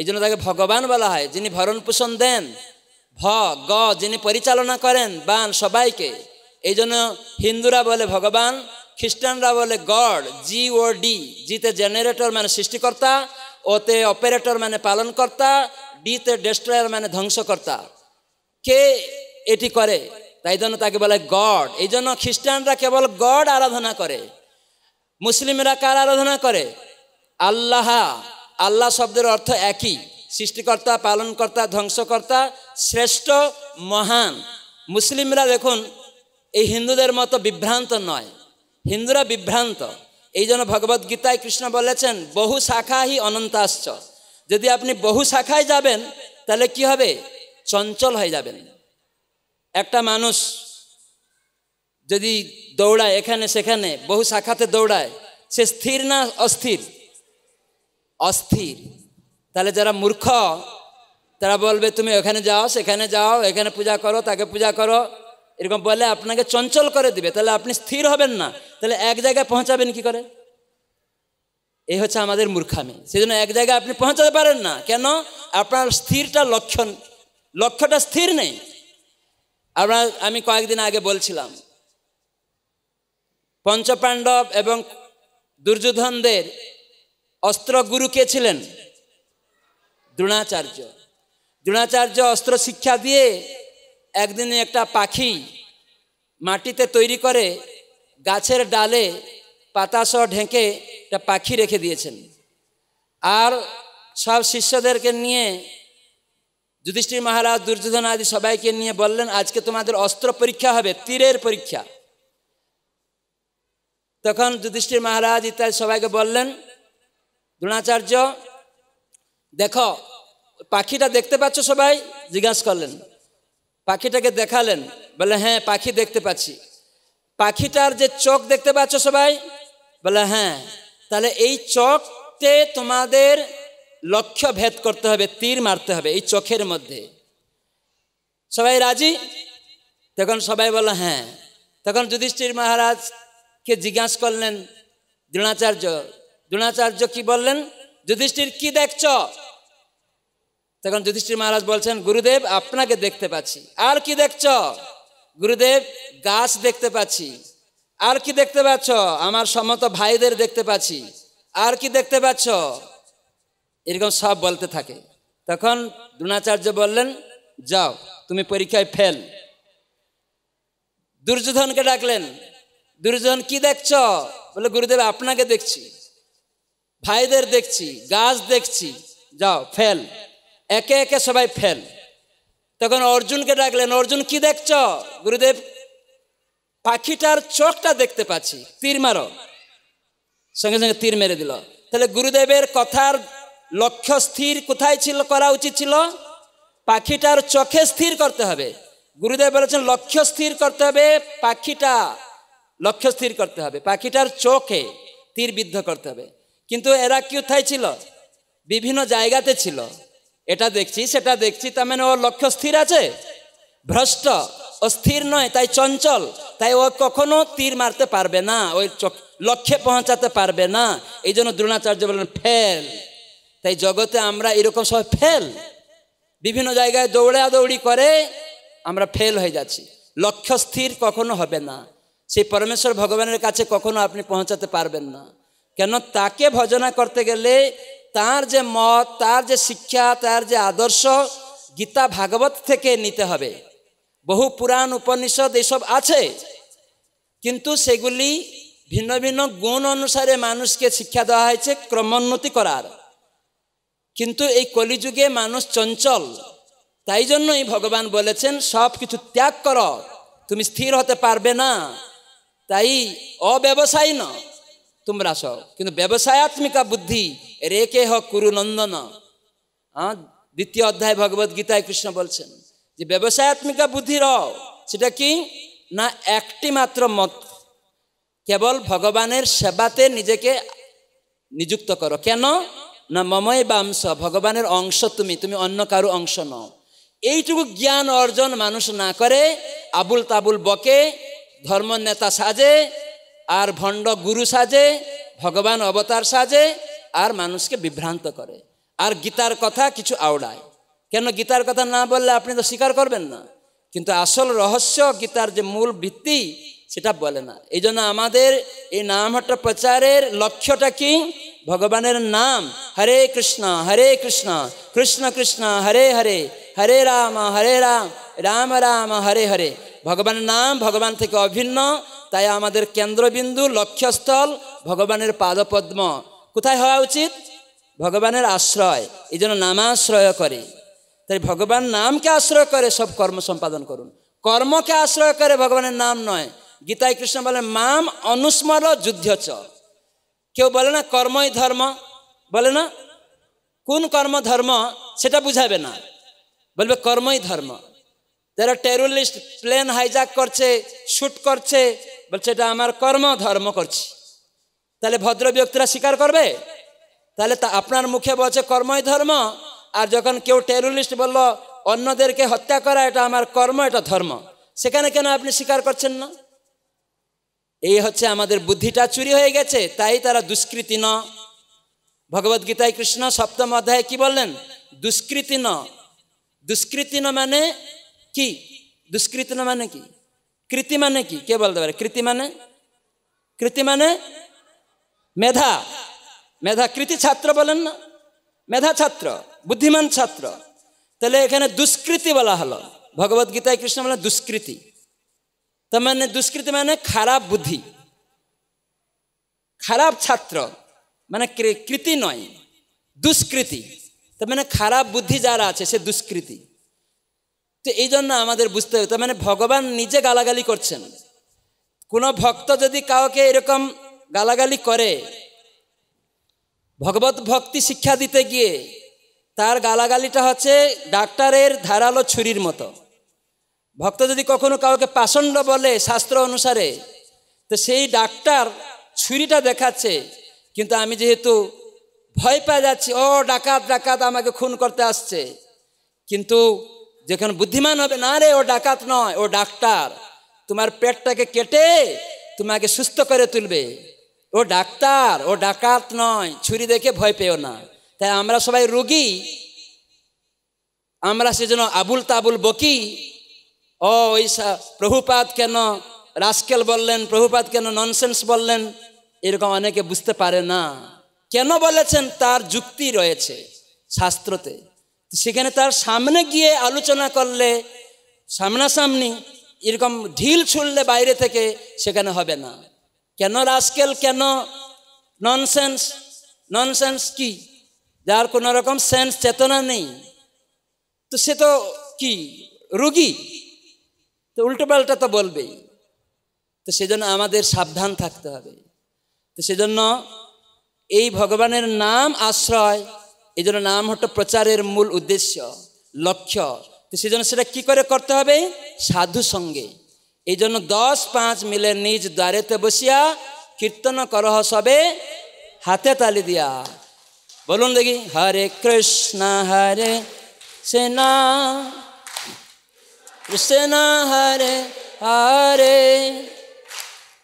S1: এই জন্য তাকে ভগবান বলা হয় যিনি ভরণ পোষণ দেন হ গ যিনি পরিচালনা করেন বান সবাইকে এই জন্য হিন্দুরা বলে ভগবান খ্রিস্টানরা বলে গড জি ও ডি জিতে জেনারেটর মানে সৃষ্টিকর্তা ওতে অপারেটর মানে পালনকর্তা ডিতে ডেস্ট্রয়ার মানে ধ্বংসকর্তা কে এটি করে তাই জন্য তাকে বলে গড এই জন্য খ্রিস্টানরা কেবল গড আরাধনা করে মুসলিমরা কার আরাধনা করে আল্লাহা আল্লাহ শব্দের অর্থ একই সৃষ্টিকর্তা পালনকর্তা ধ্বংসকর্তা শ্রেষ্ঠ মহান মুসলিমরা দেখুন এই হিন্দুদের মতো বিভ্রান্ত নয় হিন্দুরা বিভ্রান্ত এই জন্য ভগবদ্গীতায় কৃষ্ণ বলেছেন বহু শাখা হি অনন্তাশ্চ যদি আপনি বহু শাখায় যাবেন তাহলে কি হবে চঞ্চল হয়ে যাবেন একটা মানুষ যদি দৌড়ায় এখানে সেখানে বহু শাখাতে দৌড়ায় সে স্থির না অস্থির অস্থির তাহলে যারা মূর্খ তারা বলবে তুমি ওখানে যাও সেখানে যাও এখানে পূজা করো তাকে পূজা করো এরকম বলে আপনাকে চঞ্চল করে দিবে তাহলে আপনি স্থির হবেন না তাহলে এক জায়গায় পৌঁছাবেন কি করে এই হচ্ছে আমাদের মূর্খামি সেই জন্য এক জায়গায় আপনি পৌঁছাতে পারেন না কেন আপনার স্থিরটা লক্ষ্য লক্ষ্যটা স্থির নেই আপনার আমি কয়েকদিন আগে বলছিলাম পঞ্চপাণ্ডব এবং দুর্যোধনদের অস্ত্র গুরু কে ছিলেন দ্রোণাচার্য দ্রোণাচার্য অস্ত্র শিক্ষা দিয়ে একদিনে একটা পাখি মাটিতে তৈরি করে গাছের ডালে পাতাসহ ঢেকে একটা পাখি রেখে দিয়েছেন আর সব শিষ্যদেরকে নিয়ে যুধিষ্ঠির মহারাজ দুর্যোধন আদি সবাইকে নিয়ে বললেন আজকে তোমাদের অস্ত্র পরীক্ষা হবে তীরের পরীক্ষা তখন যুধিষ্ঠির মহারাজ ইত্যাদি সবাইকে বললেন দ্রোণাচার্য দেখো পাখিটা দেখতে পাচ্ছ সবাই জিজ্ঞাসা করলেন পাখিটাকে দেখালেন বলে হ্যাঁ পাখি দেখতে পাচ্ছি পাখিটার যে চোখ দেখতে পাচ্ছ সবাই বলে হ্যাঁ তাহলে এই চোখতে তোমাদের লক্ষ্য ভেদ করতে হবে তীর মারতে হবে এই চোখের মধ্যে সবাই রাজি তখন সবাই বলল হ্যাঁ তখন যুধিষ্ঠির মহারাজকে জিজ্ঞাস করলেন দ্রোণাচার্য দ্রোণাচার্য কি বললেন যুধিষ্ঠির কি দেখছ তখন যুধিষ্ঠির মহারাজ বলছেন গুরুদেব আপনাকে দেখতে পাচ্ছি আর কি দেখছ গুরুদেব গাছ দেখতে পাচ্ছি আর কি দেখতে পাচ্ছ আমার সমত ভাইদের দেখতে পাচ্ছি আর কি দেখতে পাচ্ছ এরকম সব বলতে থাকে তখন দ্রোণাচার্য বললেন যাও তুমি পরীক্ষায় ফেল দুর্যোধনকে ডাকলেন দুর্যোধন কি দেখছ বলে গুরুদেব আপনাকে দেখছি ভাইদের দেখছি গাছ দেখছি যাও ফেল একে একে সবাই ফেল তখন অর্জুনকে ডাকলেন অর্জুন কি দেখছ গুরুদেব পাখিটার চোখটা দেখতে পাচ্ছি তীর মারো সঙ্গে সঙ্গে তীর মেরে দিল তাহলে গুরুদেবের কথার লক্ষ্য স্থির কোথায় ছিল করা উচিত ছিল পাখিটার চোখে স্থির করতে হবে গুরুদেব বলেছেন লক্ষ্য স্থির করতে হবে পাখিটা লক্ষ্য স্থির করতে হবে পাখিটার চোখে তীর বিদ্ধ করতে হবে কিন্তু এরা কোথায় ছিল বিভিন্ন জায়গাতে ছিল এটা দেখছি সেটা দেখছি তার মানে ওর লক্ষ্য স্থির আছে ভ্রষ্ট ও স্থির নয় তাই চঞ্চল তাই ও কখনো তীর মারতে পারবে না ওই লক্ষ্যে পৌঁছাতে পারবে না এই জন্য দ্রোণাচার্য বলেন ফেল তাই জগতে আমরা এরকম সব ফেল বিভিন্ন জায়গায় দৌড়াদৌড়ি করে আমরা ফেল হয়ে যাচ্ছি লক্ষ্য স্থির কখনো হবে না সেই পরমেশ্বর ভগবানের কাছে কখনো আপনি পৌঁছাতে পারবেন না কেন তাকে ভজনা করতে গেলে তার যে মত তার যে শিক্ষা তার যে আদর্শ গীতা ভাগবত থেকে নিতে হবে বহু পুরাণ উপনিষদ এসব আছে কিন্তু সেগুলি ভিন্ন ভিন্ন গুণ অনুসারে মানুষকে শিক্ষা দেওয়া হয়েছে ক্রমোন্নতি করার কিন্তু এই কলিযুগে মানুষ চঞ্চল তাই জন্যই ভগবান বলেছেন সব কিছু ত্যাগ করো তুমি স্থির হতে পারবে না তাই অব্যবসায়ী ন তোমরা সব কিন্তু ব্যবসায়াত্মিকা বুদ্ধি রেকে হ কুরুনন্দন দ্বিতীয় অধ্যায় ভগবত গীতায় কৃষ্ণ বলছেন যে ব্যবসায়াত্মিকা রও সেটা কি না একটি মাত্র মত কেবল ভগবানের সেবাতে নিজেকে নিযুক্ত করো কেন না মময় বাংশ ভগবানের অংশ তুমি তুমি অন্য কারো অংশ নও এইটুকু জ্ঞান অর্জন মানুষ না করে আবুল তাবুল বকে ধর্ম নেতা সাজে আর ভণ্ড গুরু সাজে ভগবান অবতার সাজে আর মানুষকে বিভ্রান্ত করে আর গীতার কথা কিছু আওড়ায় কেন গীতার কথা না বললে আপনি তো স্বীকার করবেন না কিন্তু আসল রহস্য গীতার যে মূল ভিত্তি সেটা বলে না এই জন্য আমাদের এই নামহট্ট প্রচারের লক্ষ্যটা কি ভগবানের নাম হরে কৃষ্ণ হরে কৃষ্ণ কৃষ্ণ কৃষ্ণ হরে হরে হরে রাম হরে রাম রাম রাম হরে হরে ভগবানের নাম ভগবান থেকে অভিন্ন তাই আমাদের কেন্দ্রবিন্দু লক্ষ্যস্থল ভগবানের পাদপদ্ম কোথায় হওয়া উচিত ভগবানের আশ্রয় এই জন্য নামাশ্রয় করে তাই ভগবান নামকে আশ্রয় করে সব কর্ম সম্পাদন করুন কর্মকে আশ্রয় করে ভগবানের নাম নয় গীতায় কৃষ্ণ বলেন মাম অনুস্মর যুদ্ধ চ কেউ বলে না কর্মই ধর্ম বলে না কোন কর্ম ধর্ম সেটা বুঝাবে না বলবে কর্মই ধর্ম যারা টেরোরিস্ট প্লেন হাইজ্যাক করছে শ্যুট করছে বলছে এটা আমার কর্ম ধর্ম করছি তাহলে ভদ্র ব্যক্তিরা স্বীকার করবে তাহলে তা আপনার মুখে বলছে কর্মই ধর্ম আর যখন কেউ টেরোরিস্ট বলল অন্যদেরকে হত্যা করা এটা আমার কর্ম এটা ধর্ম সেখানে কেন আপনি স্বীকার করছেন না এই হচ্ছে আমাদের বুদ্ধিটা চুরি হয়ে গেছে তাই তারা দুষ্কৃতি ন ভগবদ্গীতায় কৃষ্ণ সপ্তম অধ্যায়ে কি বললেন দুষ্কৃতি ন দুষ্কৃতি ন মানে কি দুষ্কৃতি ন মানে কি কৃতি মানে কি কে বলতে পারে কৃতি মানে কৃতি মানে মেধা মেধা কৃতি ছাত্র বলেন না মেধা ছাত্র বুদ্ধিমান ছাত্র তাহলে এখানে দুষ্কৃতি বলা হলো গীতায় কৃষ্ণ বলেন দুষ্কৃতি তার মানে দুষ্কৃতি মানে খারাপ বুদ্ধি খারাপ ছাত্র মানে কৃতি নয় দুষ্কৃতি তার মানে খারাপ বুদ্ধি যারা আছে সে দুষ্কৃতি তো এই জন্য আমাদের বুঝতে হবে তার মানে ভগবান নিজে গালাগালি করছেন কোনো ভক্ত যদি কাউকে এরকম গালাগালি করে ভগবত ভক্তি শিক্ষা দিতে গিয়ে তার গালাগালিটা হচ্ছে ডাক্তারের ধারালো ছুরির মতো ভক্ত যদি কখনো কাউকে পাষণ্ড বলে শাস্ত্র অনুসারে তো সেই ডাক্তার ছুরিটা দেখাচ্ছে কিন্তু আমি যেহেতু ভয় পেয়ে যাচ্ছি ও ডাকাত ডাকাত আমাকে খুন করতে আসছে কিন্তু যেখানে বুদ্ধিমান হবে না রে ও ডাকাত নয় ও ডাক্তার তোমার পেটটাকে কেটে তোমাকে সুস্থ করে তুলবে ও ডাক্তার ও ডাকাত নয় ছুরি দেখে ভয় পেও না তাই আমরা সবাই রুগী আমরা সেজন্য আবুল তাবুল বকি ও ওই প্রভুপাত কেন রাস্কেল বললেন প্রভুপাত কেন ননসেন্স বললেন এরকম অনেকে বুঝতে পারে না কেন বলেছেন তার যুক্তি রয়েছে শাস্ত্রতে সেখানে তার সামনে গিয়ে আলোচনা করলে সামনাসামনি এরকম ঢিল ছুড়লে বাইরে থেকে সেখানে হবে না কেন রাজকেল কেন ননসেন্স ননসেন্স কি যার কোনো রকম সেন্স চেতনা নেই তো সে তো কি রুগী তো উল্টোপাল্টা তো বলবেই তো সেজন্য আমাদের সাবধান থাকতে হবে তো সেজন্য এই ভগবানের নাম আশ্রয় এই জন্য নাম হচ্ছে প্রচারের মূল উদ্দেশ্য লক্ষ্য তো সেজন্য সেটা কি করে করতে হবে সাধু সঙ্গে ଏଇ ଜନ ଦଶ ପାଞ୍ଚ ମିଲେ ନିଜ ଦ୍ୱାରେତେ ବସିଆ କୀର୍ତ୍ତନ କରହ ସବେ ହାତେ ତାଲି ଦିଆ ବୋଲନ୍ ଦେଖି ହରେ କୃଷ୍ଣ ହରେ ସେନା କୃଷ୍ଣ ହରେ ହରେ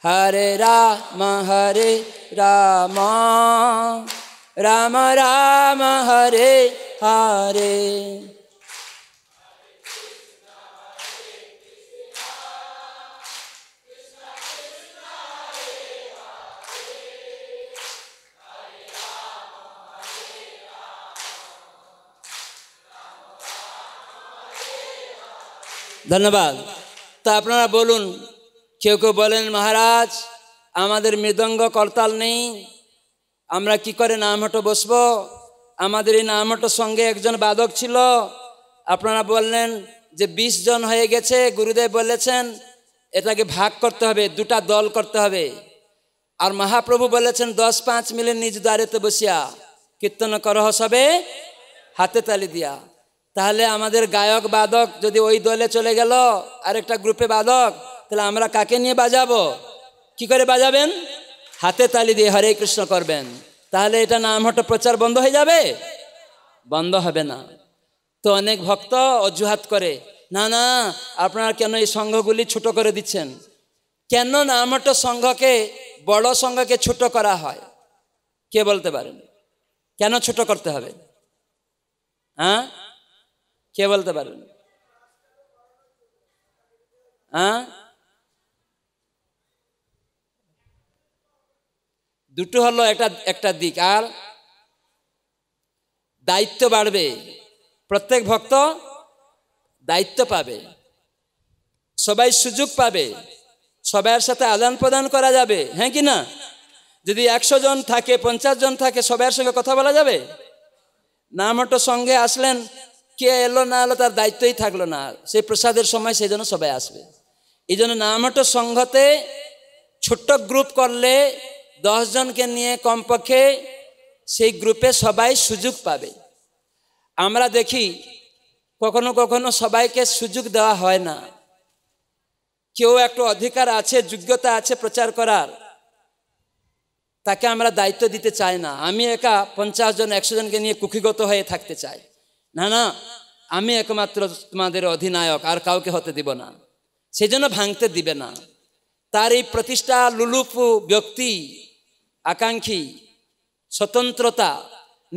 S1: ହରେ ରାମ ହରେ ରାମ ରାମ ରାମ ହରେ ହରେ ধন্যবাদ তা আপনারা বলুন কেউ কেউ বলেন মহারাজ আমাদের মৃদঙ্গ করতাল নেই আমরা কি করে হটো বসব আমাদের এই হটোর সঙ্গে একজন বাদক ছিল আপনারা বললেন যে ২০ জন হয়ে গেছে গুরুদেব বলেছেন এটাকে ভাগ করতে হবে দুটা দল করতে হবে আর মহাপ্রভু বলেছেন দশ পাঁচ মিলে নিজ দ্বারেতে বসিয়া কীর্তন করহ সবে হাতে তালি দিয়া তাহলে আমাদের গায়ক বাদক যদি ওই দলে চলে গেল আরেকটা গ্রুপে বাদক তাহলে আমরা কাকে নিয়ে বাজাবো কি করে বাজাবেন হাতে তালি দিয়ে হরে কৃষ্ণ করবেন তাহলে এটা নাম হট প্রচার বন্ধ হয়ে যাবে বন্ধ হবে না তো অনেক ভক্ত অজুহাত করে না না আপনারা কেন এই সংঘগুলি ছোট করে দিচ্ছেন কেন হট সংঘকে বড় সংঘকে ছোট করা হয় কে বলতে পারেন কেন ছোট করতে হবে হ্যাঁ কে বলতে পারেন হ্যাঁ দুটো হলো একটা একটা দিক আর দায়িত্ব বাড়বে প্রত্যেক ভক্ত দায়িত্ব পাবে সবাই সুযোগ পাবে সবার সাথে আদান প্রদান করা যাবে হ্যাঁ কি না যদি একশো জন থাকে পঞ্চাশ জন থাকে সবার সঙ্গে কথা বলা যাবে নামটো সঙ্গে আসলেন কে এলো না এলো তার দায়িত্বই থাকলো না সেই প্রসাদের সময় সেই জন্য সবাই আসবে এই জন্য নামটো সংঘতে ছোট্ট গ্রুপ করলে দশজনকে নিয়ে কমপক্ষে সেই গ্রুপে সবাই সুযোগ পাবে আমরা দেখি কখনো কখনো সবাইকে সুযোগ দেওয়া হয় না কেউ একটা অধিকার আছে যোগ্যতা আছে প্রচার করার তাকে আমরা দায়িত্ব দিতে চাই না আমি একা পঞ্চাশ জন একশো জনকে নিয়ে কুখিগত হয়ে থাকতে চাই না না আমি একমাত্র তোমাদের অধিনায়ক আর কাউকে হতে দিব না সেজন্য ভাঙতে দিবে না তার এই প্রতিষ্ঠা লুলুপু ব্যক্তি আকাঙ্ক্ষী স্বতন্ত্রতা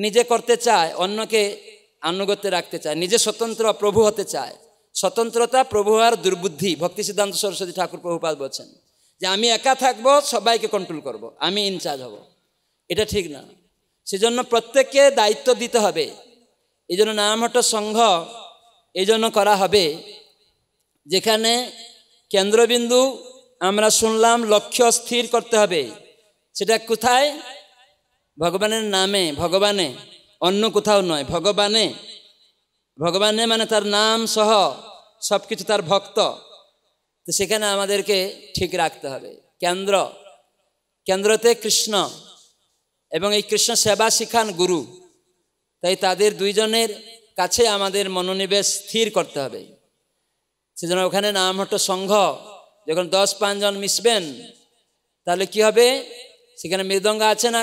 S1: নিজে করতে চায় অন্যকে আনুগত্যে রাখতে চায় নিজে স্বতন্ত্র প্রভু হতে চায় স্বতন্ত্রতা প্রভু আর দুর্বুদ্ধি ভক্তি সিদ্ধান্ত সরস্বতী ঠাকুর প্রভুপাত বলছেন যে আমি একা থাকব সবাইকে কন্ট্রোল করব আমি ইনচার্জ হব এটা ঠিক না সেজন্য প্রত্যেককে দায়িত্ব দিতে হবে এই জন্য নানামঠ সংঘ এই জন্য করা হবে যেখানে কেন্দ্রবিন্দু আমরা শুনলাম লক্ষ্য স্থির করতে হবে সেটা কোথায় ভগবানের নামে ভগবানে অন্য কোথাও নয় ভগবানে ভগবানে মানে তার নাম সহ সব কিছু তার ভক্ত তো সেখানে আমাদেরকে ঠিক রাখতে হবে কেন্দ্র কেন্দ্রতে কৃষ্ণ এবং এই কৃষ্ণ সেবা শিখান গুরু তাই তাদের দুইজনের কাছে আমাদের মনোনিবেশ স্থির করতে হবে সেজন্য ওখানে নাম নামহট্ট সংঘ যখন দশ পাঁচজন মিশবেন তাহলে কি হবে সেখানে মৃদঙ্গ আছে না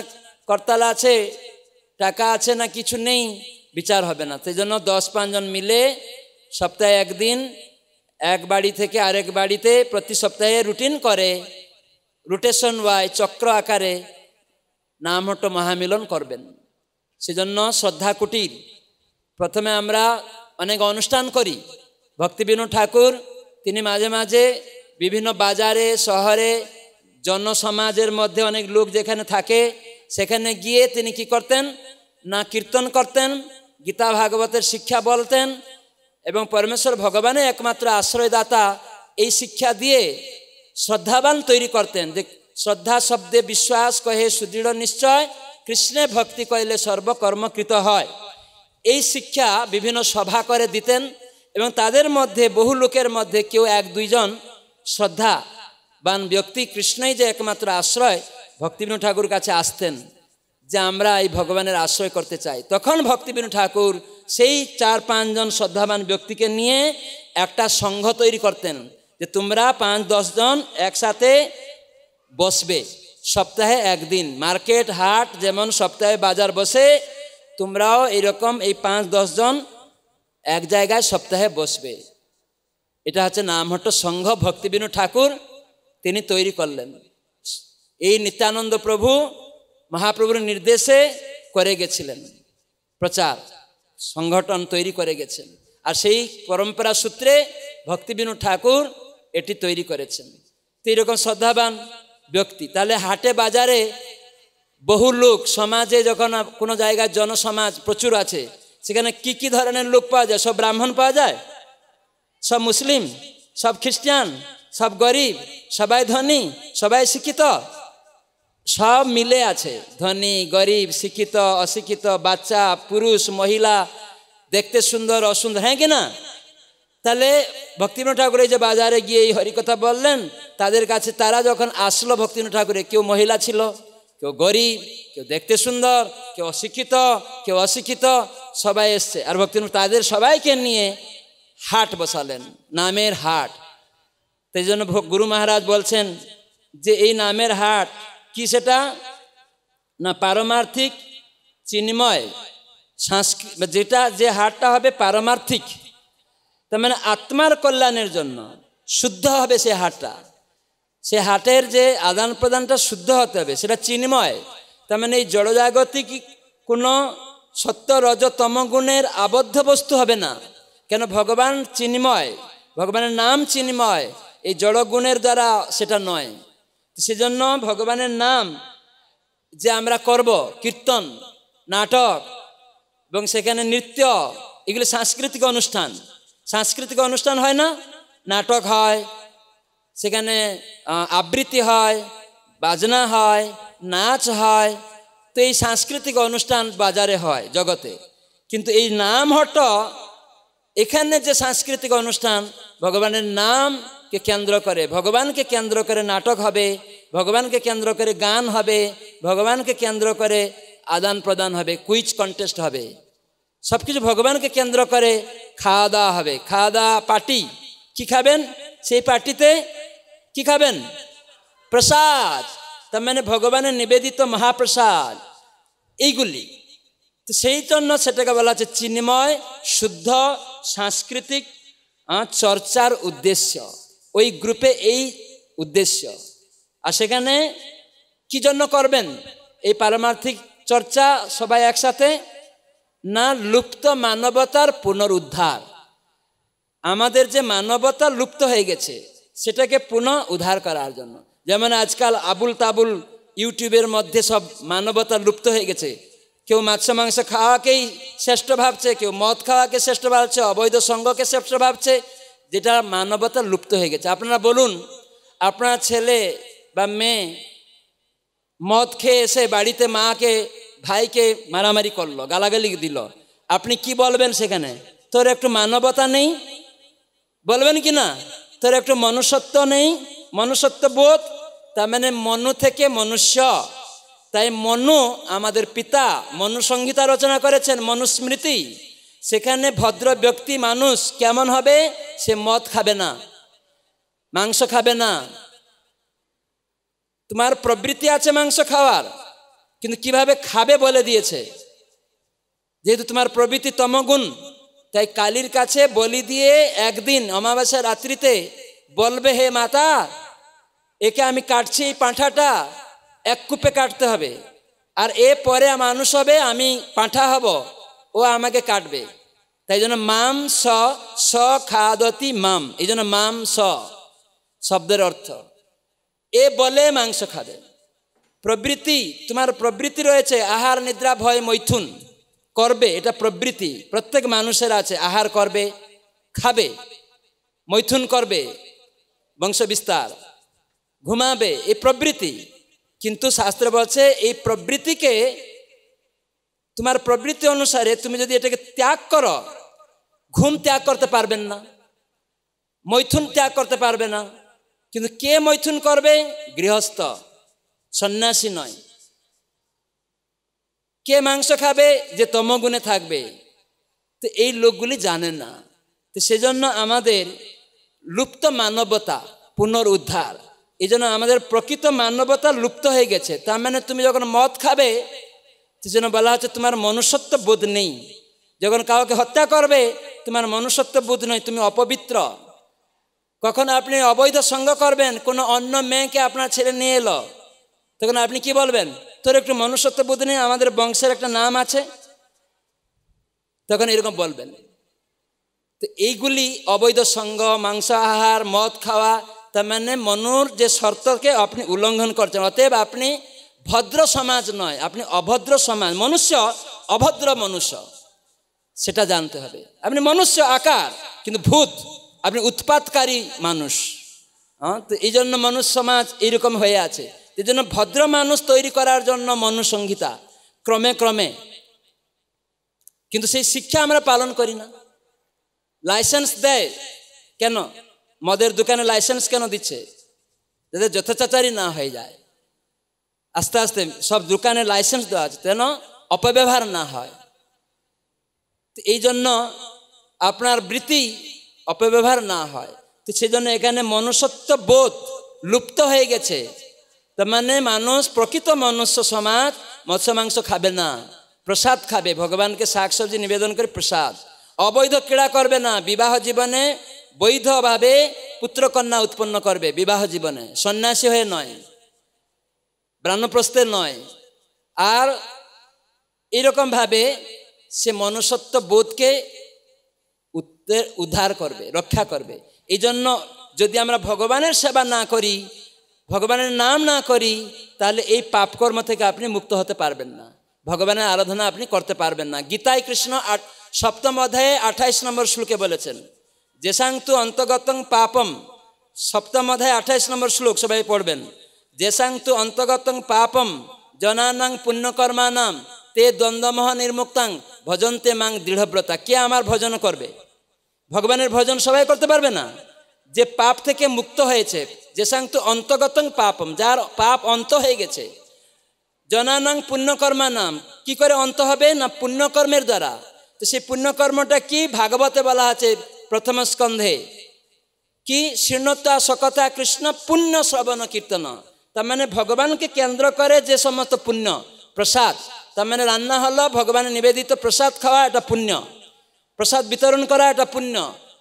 S1: করতাল আছে টাকা আছে না কিছু নেই বিচার হবে না সেই জন্য দশ পাঁচজন মিলে সপ্তাহে একদিন এক বাড়ি থেকে আরেক বাড়িতে প্রতি সপ্তাহে রুটিন করে রোটেশন ওয়াই চক্র আকারে নাম নামহট্ট মহামিলন করবেন সেজন্য শ্রদ্ধা কুটির প্রথমে আমরা অনেক অনুষ্ঠান করি ভক্তিবিনু ঠাকুর তিনি মাঝে মাঝে বিভিন্ন বাজারে শহরে জনসমাজের মধ্যে অনেক লোক যেখানে থাকে সেখানে গিয়ে তিনি কি করতেন না কীর্তন করতেন গীতা ভাগবতের শিক্ষা বলতেন এবং পরমেশ্বর ভগবানে একমাত্র আশ্রয়দাতা এই শিক্ষা দিয়ে শ্রদ্ধাবান তৈরি করতেন যে শ্রদ্ধা শব্দে বিশ্বাস কহে সুদৃঢ় নিশ্চয় কৃষ্ণে ভক্তি করলে সর্বকর্মকৃত হয় এই শিক্ষা বিভিন্ন সভা করে দিতেন এবং তাদের মধ্যে বহু লোকের মধ্যে কেউ এক দুইজন শ্রদ্ধা বান ব্যক্তি কৃষ্ণই যে একমাত্র আশ্রয় ভক্তিবিনু ঠাকুর কাছে আসতেন যে আমরা এই ভগবানের আশ্রয় করতে চাই তখন ভক্তিবিনু ঠাকুর সেই চার পাঁচজন শ্রদ্ধাবান ব্যক্তিকে নিয়ে একটা সংঘ তৈরি করতেন যে তোমরা পাঁচ দশজন একসাথে বসবে সপ্তাহে একদিন মার্কেট হাট যেমন সপ্তাহে বাজার বসে তোমরাও এরকম এই পাঁচ দশজন এক জায়গায় সপ্তাহে বসবে এটা হচ্ছে নামহট্ট সংঘ ভক্তিবিনু ঠাকুর তিনি তৈরি করলেন এই নিত্যানন্দ প্রভু মহাপ্রভুর নির্দেশে করে গেছিলেন প্রচার সংগঠন তৈরি করে গেছেন আর সেই পরম্পরা সূত্রে ভক্তিবিনু ঠাকুর এটি তৈরি করেছেন তো এরকম শ্রদ্ধাবান ব্যক্তি তাহলে হাটে বাজারে বহু লোক সমাজে যখন কোনো জায়গায় জনসমাজ প্রচুর আছে সেখানে কি কি ধরনের লোক পাওয়া যায় সব ব্রাহ্মণ পাওয়া যায় সব মুসলিম সব খ্রিস্টান সব গরিব সবাই ধনী সবাই শিক্ষিত সব মিলে আছে ধনী গরিব শিক্ষিত অশিক্ষিত বাচ্চা পুরুষ মহিলা দেখতে সুন্দর অসুন্দর হ্যাঁ কি না তাহলে ভক্তিম ঠাকুর এই যে বাজারে গিয়ে এই হরিকথা বললেন তাদের কাছে তারা যখন আসলো ভক্তিম ঠাকুরে কেউ মহিলা ছিল কেউ গরিব কেউ দেখতে সুন্দর কেউ অশিক্ষিত কেউ অশিক্ষিত সবাই এসছে আর ভক্তিম তাদের সবাইকে নিয়ে হাট বসালেন নামের হাট তাই জন্য গুরু মহারাজ বলছেন যে এই নামের হাট কি সেটা না পারমার্থিক চিন্ময় সাংস্কৃত যেটা যে হাটটা হবে পারমার্থিক তার মানে আত্মার কল্যাণের জন্য শুদ্ধ হবে সে হাটটা সে হাটের যে আদান প্রদানটা শুদ্ধ হতে হবে সেটা চিন্ময় তার মানে এই জড়জাগতিক কোনো সত্য রজতম গুণের আবদ্ধ বস্তু হবে না কেন ভগবান চিন্ময় ভগবানের নাম চিন্ময় এই জড়গুণের দ্বারা সেটা নয় সেজন্য ভগবানের নাম যে আমরা করব কীর্তন নাটক এবং সেখানে নৃত্য এগুলো সাংস্কৃতিক অনুষ্ঠান সাংস্কৃতিক অনুষ্ঠান হয় না নাটক হয় সেখানে আবৃত্তি হয় বাজনা হয় নাচ হয় তো এই সাংস্কৃতিক অনুষ্ঠান বাজারে হয় জগতে কিন্তু এই নাম হট এখানে যে সাংস্কৃতিক অনুষ্ঠান ভগবানের নামকে কেন্দ্র করে ভগবানকে কেন্দ্র করে নাটক হবে ভগবানকে কেন্দ্র করে গান হবে ভগবানকে কেন্দ্র করে আদান প্রদান হবে কুইজ কন্টেস্ট হবে সব কিছু ভগবানকে কেন্দ্র করে খাওয়া দাওয়া হবে খাওয়া দাওয়া পার্টি কি খাবেন সেই পার্টিতে কি খাবেন প্রসাদ তার মানে ভগবানের নিবেদিত মহাপ্রসাদ এইগুলি তো সেই জন্য সেটাকে বলা আছে চিন্ময় শুদ্ধ সাংস্কৃতিক চর্চার উদ্দেশ্য ওই গ্রুপে এই উদ্দেশ্য আর সেখানে কী জন্য করবেন এই পারমার্থিক চর্চা সবাই একসাথে না লুপ্ত মানবতার পুনরুদ্ধার আমাদের যে মানবতা লুপ্ত হয়ে গেছে সেটাকে পুনঃ উদ্ধার করার জন্য যেমন আজকাল আবুল তাবুল ইউটিউবের মধ্যে সব মানবতা লুপ্ত হয়ে গেছে কেউ মাছ মাংস খাওয়াকেই শ্রেষ্ঠ ভাবছে কেউ মদ খাওয়াকে শ্রেষ্ঠ ভাবছে অবৈধ সঙ্গকে শ্রেষ্ঠ ভাবছে যেটা মানবতা লুপ্ত হয়ে গেছে আপনারা বলুন আপনার ছেলে বা মেয়ে মদ খেয়ে এসে বাড়িতে মাকে ভাইকে মারামারি করলো গালাগালি দিল আপনি কি বলবেন সেখানে তোর একটু মানবতা নেই বলবেন কি না তোর একটু মনুষ্যত্ব নেই মনুষ্যত্ব বোধ তার মানে মনু থেকে মনুষ্য তাই মনু আমাদের পিতা মনুসংহিতা রচনা করেছেন মনুস্মৃতি সেখানে ভদ্র ব্যক্তি মানুষ কেমন হবে সে মদ খাবে না মাংস খাবে না তোমার প্রবৃত্তি আছে মাংস খাওয়ার কিন্তু কিভাবে খাবে বলে দিয়েছে যেহেতু তোমার প্রবৃতি তমগুণ তাই কালীর কাছে বলি দিয়ে একদিন অমাবাসা রাত্রিতে বলবে হে মাতা একে আমি কাটছি এই পাঁঠাটা এক কূপে কাটতে হবে আর এ পরে মানুষ হবে আমি পাঁঠা হব ও আমাকে কাটবে তাই জন্য মাম স স খাদতি মাম এই জন্য মাম স শব্দের অর্থ এ বলে মাংস খাবে প্রবৃত্তি তোমার প্রবৃত্তি রয়েছে আহার নিদ্রা ভয় মৈথুন করবে এটা প্রবৃতি প্রত্যেক মানুষের আছে আহার করবে খাবে মৈথুন করবে বংশ বিস্তার ঘুমাবে এই প্রবৃত্তি কিন্তু শাস্ত্র বলছে এই প্রবৃতিকে তোমার প্রবৃত্তি অনুসারে তুমি যদি এটাকে ত্যাগ করো ঘুম ত্যাগ করতে পারবেন না মৈথুন ত্যাগ করতে পারবে না কিন্তু কে মৈথুন করবে গৃহস্থ সন্ন্যাসী নয় কে মাংস খাবে যে তমগুণে থাকবে তো এই লোকগুলি জানে না তো সেজন্য আমাদের লুপ্ত মানবতা পুনরুদ্ধার এই জন্য আমাদের প্রকৃত মানবতা লুপ্ত হয়ে গেছে তার মানে তুমি যখন মদ খাবে সেজন্য বলা হচ্ছে তোমার মনুষ্যত্ব বোধ নেই যখন কাউকে হত্যা করবে তোমার মনুষ্যত্ব বোধ নয় তুমি অপবিত্র কখন আপনি অবৈধ সঙ্গ করবেন কোনো অন্য মেয়েকে আপনার ছেলে নিয়ে এলো তখন আপনি কি বলবেন তোর একটু মনুষ্যত্ব বুদ্ধি নেই আমাদের বংশের একটা নাম আছে তখন এরকম বলবেন তো এইগুলি অবৈধ সঙ্গ আহার মদ খাওয়া তার মানে মনুর যে শর্তকে আপনি উল্লঙ্ঘন করছেন অতএব আপনি ভদ্র সমাজ নয় আপনি অভদ্র সমাজ মনুষ্য অভদ্র মনুষ্য সেটা জানতে হবে আপনি মনুষ্য আকার কিন্তু ভূত আপনি উৎপাতকারী মানুষ হ্যাঁ তো এই জন্য মনুষ্য সমাজ এরকম হয়ে আছে যেজন্য ভদ্র মানুষ তৈরি করার জন্য মনুসংহিতা ক্রমে ক্রমে কিন্তু সেই শিক্ষা আমরা পালন করি না লাইসেন্স দেয় কেন মদের দোকানে লাইসেন্স কেন দিচ্ছে যাতে যথেচাচারি না হয়ে যায় আস্তে আস্তে সব দোকানে লাইসেন্স দেওয়া আছে যেন অপব্যবহার না হয় তো এই জন্য আপনার বৃত্তি অপব্যবহার না হয় তো সেই জন্য এখানে মনুষ্যত্ব বোধ লুপ্ত হয়ে গেছে তার মানুষ প্রকৃত মনুষ্য সমাজ মৎস্য মাংস খাবে না প্রসাদ খাবে ভগবানকে সবজি নিবেদন করে প্রসাদ অবৈধ ক্রীড়া করবে না বিবাহ জীবনে বৈধভাবে পুত্রকন্যা উৎপন্ন করবে বিবাহ জীবনে সন্ন্যাসী হয়ে নয় ব্রাহ্মপ্রস্থে নয় আর এরকমভাবে সে মনুষ্যত্ব বোধকে উদ্ধার করবে রক্ষা করবে এই জন্য যদি আমরা ভগবানের সেবা না করি ভগবানের নাম না করি তাহলে এই পাপকর্ম থেকে আপনি মুক্ত হতে পারবেন না ভগবানের আরাধনা আপনি করতে পারবেন না গীতায় কৃষ্ণ আট সপ্তম অধ্যায়ে আঠাইশ নম্বর শ্লোকে বলেছেন যেসাংতু অন্তগতং পাপম সপ্তম অধ্যায় আঠাইশ নম্বর শ্লোক সবাই পড়বেন যেসাংতু অন্তগতং পাপম জনানাং পুণ্যকর্মানাম তে দ্বন্দ্বমহ নির্মুক্তাং ভজন্তে মাং দৃঢ়ব্রতা কে আমার ভজন করবে ভগবানের ভজন সবাই করতে পারবে না যে পাপ থেকে মুক্ত হয়েছে তো অন্তগতং পাপম যার পাপ অন্ত হয়ে গেছে জনানাং পুণ্যকর্মা নাম কি করে অন্ত হবে না পুণ্যকর্মের দ্বারা তো সেই পুণ্যকর্মটা কি ভাগবতে বলা আছে প্রথম স্কন্ধে কি শীর্ণতা সকতা কৃষ্ণ পুণ্য শ্রবণ কীর্তন তার মানে ভগবানকে কেন্দ্র করে যে সমস্ত পুণ্য প্রসাদ তার মানে রান্না হল ভগবানের নিবেদিত প্রসাদ খাওয়া এটা পুণ্য প্রসাদ বিতরণ করা এটা পুণ্য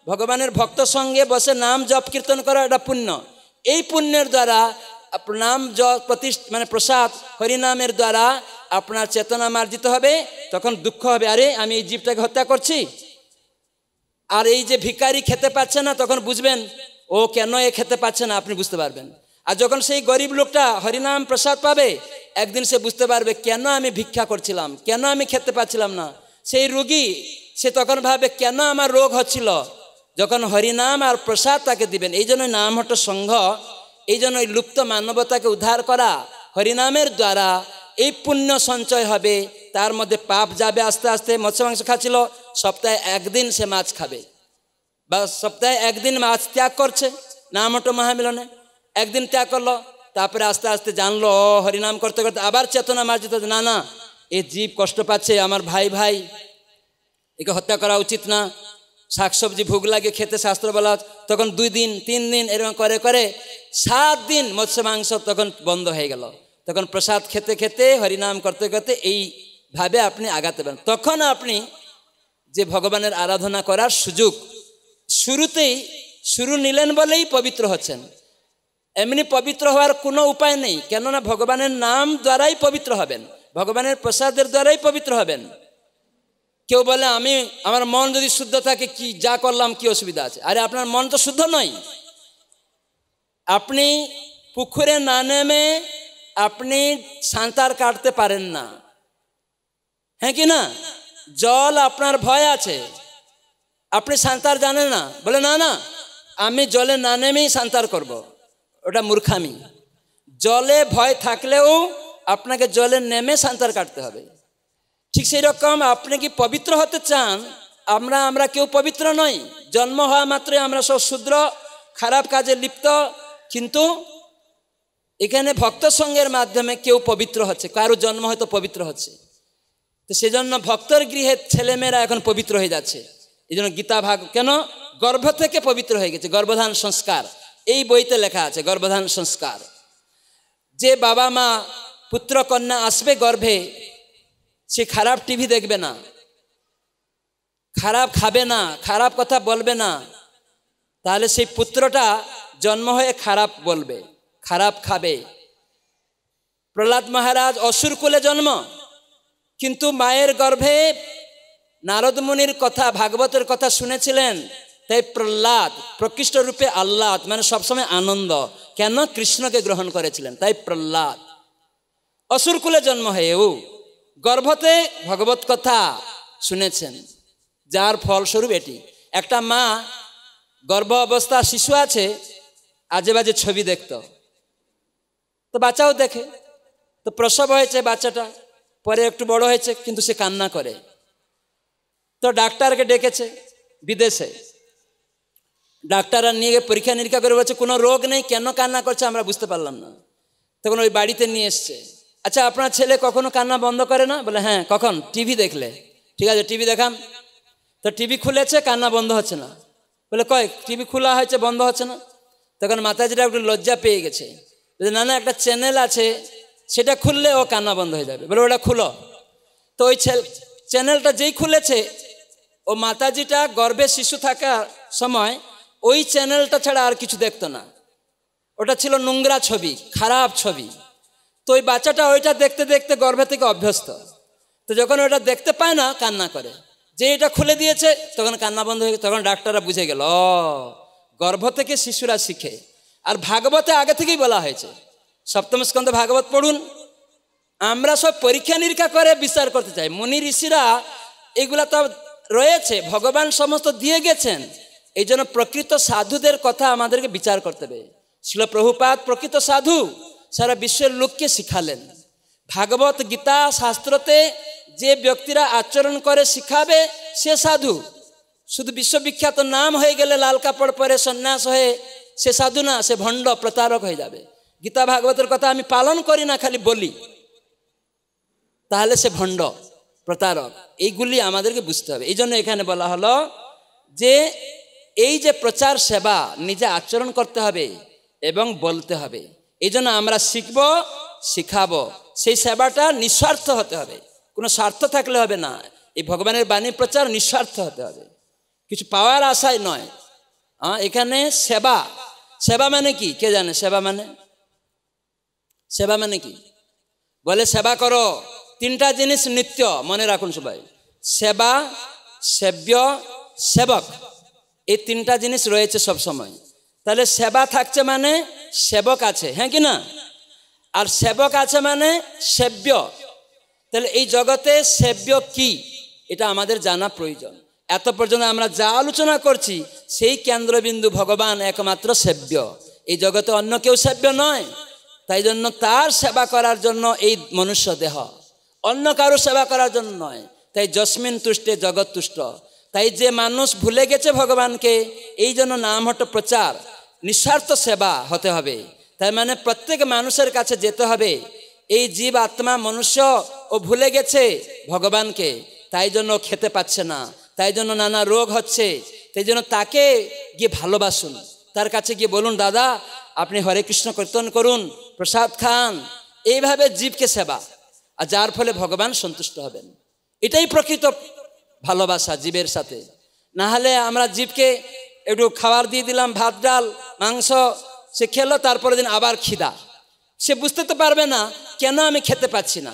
S1: ভগবানের ভক্ত সঙ্গে বসে নাম জপ কীর্তন করা এটা পুণ্য এই পুণ্যের দ্বারা নাম জ প্রতিষ্ঠা মানে প্রসাদ হরিনামের দ্বারা আপনার চেতনা মার্জিত হবে তখন দুঃখ হবে আরে আমি এই জীবটাকে হত্যা করছি আর এই যে ভিকারি খেতে পাচ্ছে না তখন বুঝবেন ও কেন এ খেতে পাচ্ছে না আপনি বুঝতে পারবেন আর যখন সেই গরিব লোকটা হরিনাম প্রসাদ পাবে একদিন সে বুঝতে পারবে কেন আমি ভিক্ষা করছিলাম কেন আমি খেতে পাচ্ছিলাম না সেই রুগী সে তখন ভাবে কেন আমার রোগ হচ্ছিল যখন হরিনাম আর প্রসাদ তাকে দিবেন এই জন্য নাম হট সংঘ এই জন্য ওই লুপ্ত মানবতাকে উদ্ধার করা হরিনামের দ্বারা এই পুণ্য সঞ্চয় হবে তার মধ্যে পাপ যাবে আস্তে আস্তে মৎস্য মাংস খাচ্ছিল সপ্তাহে একদিন সে মাছ খাবে বা সপ্তাহে একদিন মাছ ত্যাগ করছে নাম হট মহামিলনে একদিন ত্যাগ করলো তারপরে আস্তে আস্তে জানলো হরিনাম করতে করতে আবার চেতনা মার্জিত না না এ জীব কষ্ট পাচ্ছে আমার ভাই ভাই একে হত্যা করা উচিত না শাকসবজি ভোগ লাগে খেতে শাস্ত্র বলা তখন দুই দিন তিন দিন এরকম করে করে সাত দিন মৎস্য মাংস তখন বন্ধ হয়ে গেল তখন প্রসাদ খেতে খেতে হরিনাম করতে করতে এইভাবে আপনি আগাতে পারেন তখন আপনি যে ভগবানের আরাধনা করার সুযোগ শুরুতেই শুরু নিলেন বলেই পবিত্র হচ্ছেন এমনি পবিত্র হওয়ার কোনো উপায় নেই কেননা ভগবানের নাম দ্বারাই পবিত্র হবেন ভগবানের প্রসাদের দ্বারাই পবিত্র হবেন কেউ বলে আমি আমার মন যদি শুদ্ধ থাকে কি যা করলাম কি অসুবিধা আছে আরে আপনার মন তো শুদ্ধ নয় আপনি পুকুরে না নেমে আপনি সাঁতার কাটতে পারেন না হ্যাঁ কি না জল আপনার ভয় আছে আপনি সাঁতার জানেন না বলে না না আমি জলে না নেমেই সাঁতার করব। ওটা মূর্খামি জলে ভয় থাকলেও আপনাকে জলে নেমে সাঁতার কাটতে হবে ঠিক সেই রকম আপনি কি পবিত্র হতে চান আমরা আমরা কেউ পবিত্র নই জন্ম হওয়া মাত্রই আমরা সব শূদ্র খারাপ কাজে লিপ্ত কিন্তু এখানে ভক্ত সঙ্গের মাধ্যমে কেউ পবিত্র হচ্ছে কারো জন্ম হয়তো পবিত্র হচ্ছে তো সেজন্য ভক্তর গৃহের ছেলেমেয়েরা এখন পবিত্র হয়ে যাচ্ছে এই জন্য গীতা ভাগ কেন গর্ভ থেকে পবিত্র হয়ে গেছে গর্ভধান সংস্কার এই বইতে লেখা আছে গর্ভধান সংস্কার যে বাবা মা পুত্র কন্যা আসবে গর্ভে সে খারাপ টিভি দেখবে না খারাপ খাবে না খারাপ কথা বলবে না তাহলে সেই পুত্রটা জন্ম হয়ে খারাপ বলবে খারাপ খাবে প্রহ্লাদ মহারাজ অসুরকুলে জন্ম কিন্তু মায়ের গর্ভে মুনির কথা ভাগবতের কথা শুনেছিলেন তাই প্রহ্লাদ প্রকৃষ্ট রূপে আহ্লাদ মানে সবসময় আনন্দ কেন কৃষ্ণকে গ্রহণ করেছিলেন তাই প্রহ্লাদ অসুরকুলে জন্ম হয়েও গর্ভতে ভগবত কথা শুনেছেন যার ফলস্বরূপ এটি একটা মা গর্ভ অবস্থা শিশু আছে আজে বাজে ছবি দেখত তো বাচ্চাও দেখে তো প্রসব হয়েছে বাচ্চাটা পরে একটু বড় হয়েছে কিন্তু সে কান্না করে তো ডাক্তারকে ডেকেছে বিদেশে ডাক্তাররা নিয়ে পরীক্ষা নিরীক্ষা করে বলছে কোনো রোগ নেই কেন কান্না করছে আমরা বুঝতে পারলাম না তখন ওই বাড়িতে নিয়ে এসছে আচ্ছা আপনার ছেলে কখনো কান্না বন্ধ করে না বলে হ্যাঁ কখন টিভি দেখলে ঠিক আছে টিভি দেখান তো টিভি খুলেছে কান্না বন্ধ হচ্ছে না বলে কয় টিভি খোলা হয়েছে বন্ধ হচ্ছে না তখন মাতাজিরা একটু লজ্জা পেয়ে গেছে না না একটা চ্যানেল আছে সেটা খুললে ও কান্না বন্ধ হয়ে যাবে বলে ওটা খুলো তো ওই চ্যানেলটা যেই খুলেছে ও মাতাজিটা গর্ভে শিশু থাকার সময় ওই চ্যানেলটা ছাড়া আর কিছু দেখতো না ওটা ছিল নোংরা ছবি খারাপ ছবি তো ওই বাচ্চাটা ওইটা দেখতে দেখতে গর্ভে থেকে অভ্যস্ত তো যখন ওটা দেখতে পায় না কান্না করে যে এটা খুলে দিয়েছে তখন কান্না বন্ধ হয়ে তখন ডাক্তাররা বুঝে গেল গর্ভ থেকে শিশুরা শিখে আর ভাগবতে আগে থেকেই বলা হয়েছে সপ্তম স্কন্ধে ভাগবত পড়ুন আমরা সব পরীক্ষা নিরীক্ষা করে বিচার করতে চাই মুনি ঋষিরা এগুলা তো রয়েছে ভগবান সমস্ত দিয়ে গেছেন এই জন্য প্রকৃত সাধুদের কথা আমাদেরকে বিচার করতে হবে শিল প্রভুপাত প্রকৃত সাধু সারা বিশ্বের লোককে শিখালেন ভাগবত গীতা শাস্ত্রতে যে ব্যক্তিরা আচরণ করে শিখাবে সে সাধু শুধু বিশ্ববিখ্যাত নাম হয়ে গেলে লাল কাপড় পরে সন্ন্যাস হয়ে সে সাধু না সে ভণ্ড প্রতারক হয়ে যাবে গীতা ভাগবতের কথা আমি পালন করি না খালি বলি তাহলে সে ভণ্ড প্রতারক এইগুলি আমাদেরকে বুঝতে হবে এই জন্য এখানে বলা হলো যে এই যে প্রচার সেবা নিজে আচরণ করতে হবে এবং বলতে হবে এই জন্য আমরা শিখব শিখাবো সেই সেবাটা নিঃস্বার্থ হতে হবে কোনো স্বার্থ থাকলে হবে না এই ভগবানের বাণী প্রচার নিঃস্বার্থ হতে হবে কিছু পাওয়ার আশায় নয় এখানে সেবা সেবা মানে কি কে জানে সেবা মানে সেবা মানে কি বলে সেবা করো তিনটা জিনিস নিত্য মনে রাখুন সবাই সেবা সেব্য সেবক এই তিনটা জিনিস রয়েছে সব সময় তাহলে সেবা থাকছে মানে সেবক আছে হ্যাঁ কি না আর সেবক আছে মানে সেব্য তাহলে এই জগতে সেব্য কি এটা আমাদের জানা প্রয়োজন এত পর্যন্ত আমরা যা আলোচনা করছি সেই কেন্দ্রবিন্দু ভগবান একমাত্র সেব্য এই জগতে অন্য কেউ সেব্য নয় তাই জন্য তার সেবা করার জন্য এই মনুষ্য দেহ অন্য কারো সেবা করার জন্য নয় তাই জসমিন তুষ্টে জগৎ তুষ্ট তাই যে মানুষ ভুলে গেছে ভগবানকে এই জন্য নাম হট প্রচার নিঃস্বার্থ সেবা হতে হবে তার মানে প্রত্যেক মানুষের কাছে যেতে হবে এই জীব আত্মা মনুষ্য ও ভুলে গেছে ভগবানকে তাই জন্য খেতে পাচ্ছে না তাই জন্য নানা রোগ হচ্ছে তাই জন্য তাকে গিয়ে ভালোবাসুন তার কাছে গিয়ে বলুন দাদা আপনি হরে কৃষ্ণ কীর্তন করুন প্রসাদ খান এইভাবে জীবকে সেবা আর যার ফলে ভগবান সন্তুষ্ট হবেন এটাই প্রকৃত ভালোবাসা জীবের সাথে না হলে আমরা জীবকে একটু খাবার দিয়ে দিলাম ভাত ডাল মাংস সে খেলো তারপরের দিন আবার খিদা সে বুঝতে তো পারবে না কেন আমি খেতে পাচ্ছি না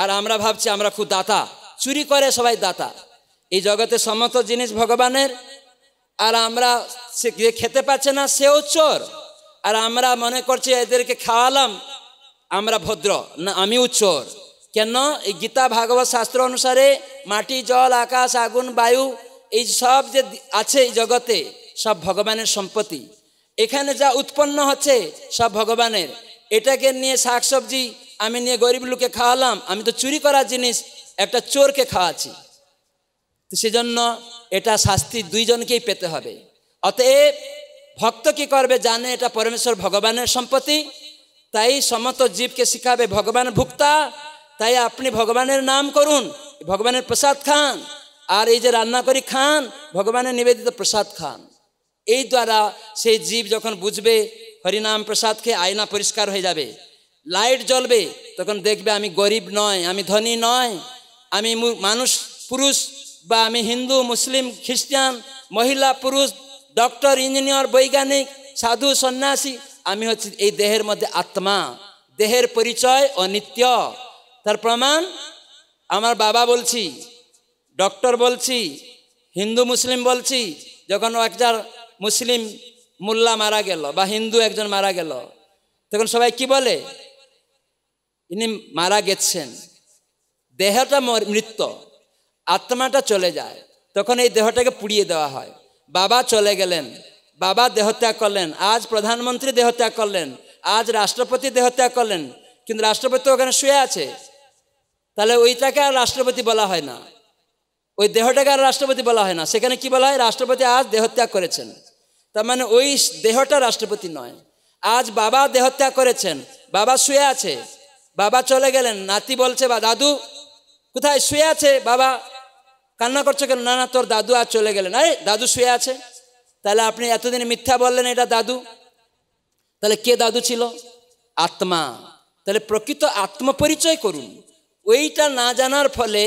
S1: আর আমরা ভাবছি আমরা খুব দাতা চুরি করে সবাই দাতা এই জগতে সমস্ত জিনিস ভগবানের আর আমরা সে যে খেতে পাচ্ছে না সেও চোর আর আমরা মনে করছি এদেরকে খাওয়ালাম আমরা ভদ্র না আমিও চোর কেন এই গীতা ভাগবত শাস্ত্র অনুসারে মাটি জল আকাশ আগুন বায়ু এই সব যে আছে এই জগতে সব ভগবানের সম্পত্তি এখানে যা উৎপন্ন হচ্ছে সব ভগবানের এটাকে নিয়ে শাকসবজি আমি নিয়ে গরিব লোকে খাওয়ালাম আমি তো চুরি করার জিনিস একটা চোরকে খাওয়াচ্ছি তো সেজন্য এটা শাস্তি দুইজনকেই পেতে হবে অতএব ভক্ত কি করবে জানে এটা পরমেশ্বর ভগবানের সম্পত্তি তাই সমত জীবকে শিখাবে ভগবান ভুক্তা তাই আপনি ভগবানের নাম করুন ভগবানের প্রসাদ খান আর এই যে রান্না করি খান ভগবানের নিবেদিত প্রসাদ খান এই দ্বারা সেই জীব যখন বুঝবে হরিনাম প্রসাদ খেয়ে আয়না পরিষ্কার হয়ে যাবে লাইট জ্বলবে তখন দেখবে আমি গরিব নয় আমি ধনী নয় আমি মানুষ পুরুষ বা আমি হিন্দু মুসলিম খ্রিস্টান মহিলা পুরুষ ডক্টর ইঞ্জিনিয়ার বৈজ্ঞানিক সাধু সন্ন্যাসী আমি হচ্ছি এই দেহের মধ্যে আত্মা দেহের পরিচয় অনিত্য তার প্রমাণ আমার বাবা বলছি ডক্টর বলছি হিন্দু মুসলিম বলছি যখন একটা মুসলিম মোল্লা মারা গেল বা হিন্দু একজন মারা গেল তখন সবাই কি বলে ইনি মারা গেছেন দেহটা মৃত্যু আত্মাটা চলে যায় তখন এই দেহটাকে পুড়িয়ে দেওয়া হয় বাবা চলে গেলেন বাবা দেহত্যাগ করলেন আজ প্রধানমন্ত্রী দেহত্যাগ করলেন আজ রাষ্ট্রপতি দেহত্যাগ করলেন কিন্তু রাষ্ট্রপতি ওখানে শুয়ে আছে তাহলে ওইটাকে আর রাষ্ট্রপতি বলা হয় না ওই দেহটাকে আর রাষ্ট্রপতি বলা হয় না সেখানে কি বলা হয় রাষ্ট্রপতি আজ দেহত্যাগ করেছেন তার মানে ওই দেহটা রাষ্ট্রপতি নয় আজ বাবা দেহত্যাগ করেছেন বাবা শুয়ে আছে বাবা চলে গেলেন নাতি বলছে বা দাদু কোথায় শুয়ে আছে বাবা কান্না করছে কেন না না তোর দাদু আর চলে গেলেন আরে দাদু শুয়ে আছে তাহলে আপনি এতদিন মিথ্যা বললেন এটা দাদু তাহলে কে দাদু ছিল আত্মা তাহলে প্রকৃত আত্মপরিচয় করুন ওইটা না জানার ফলে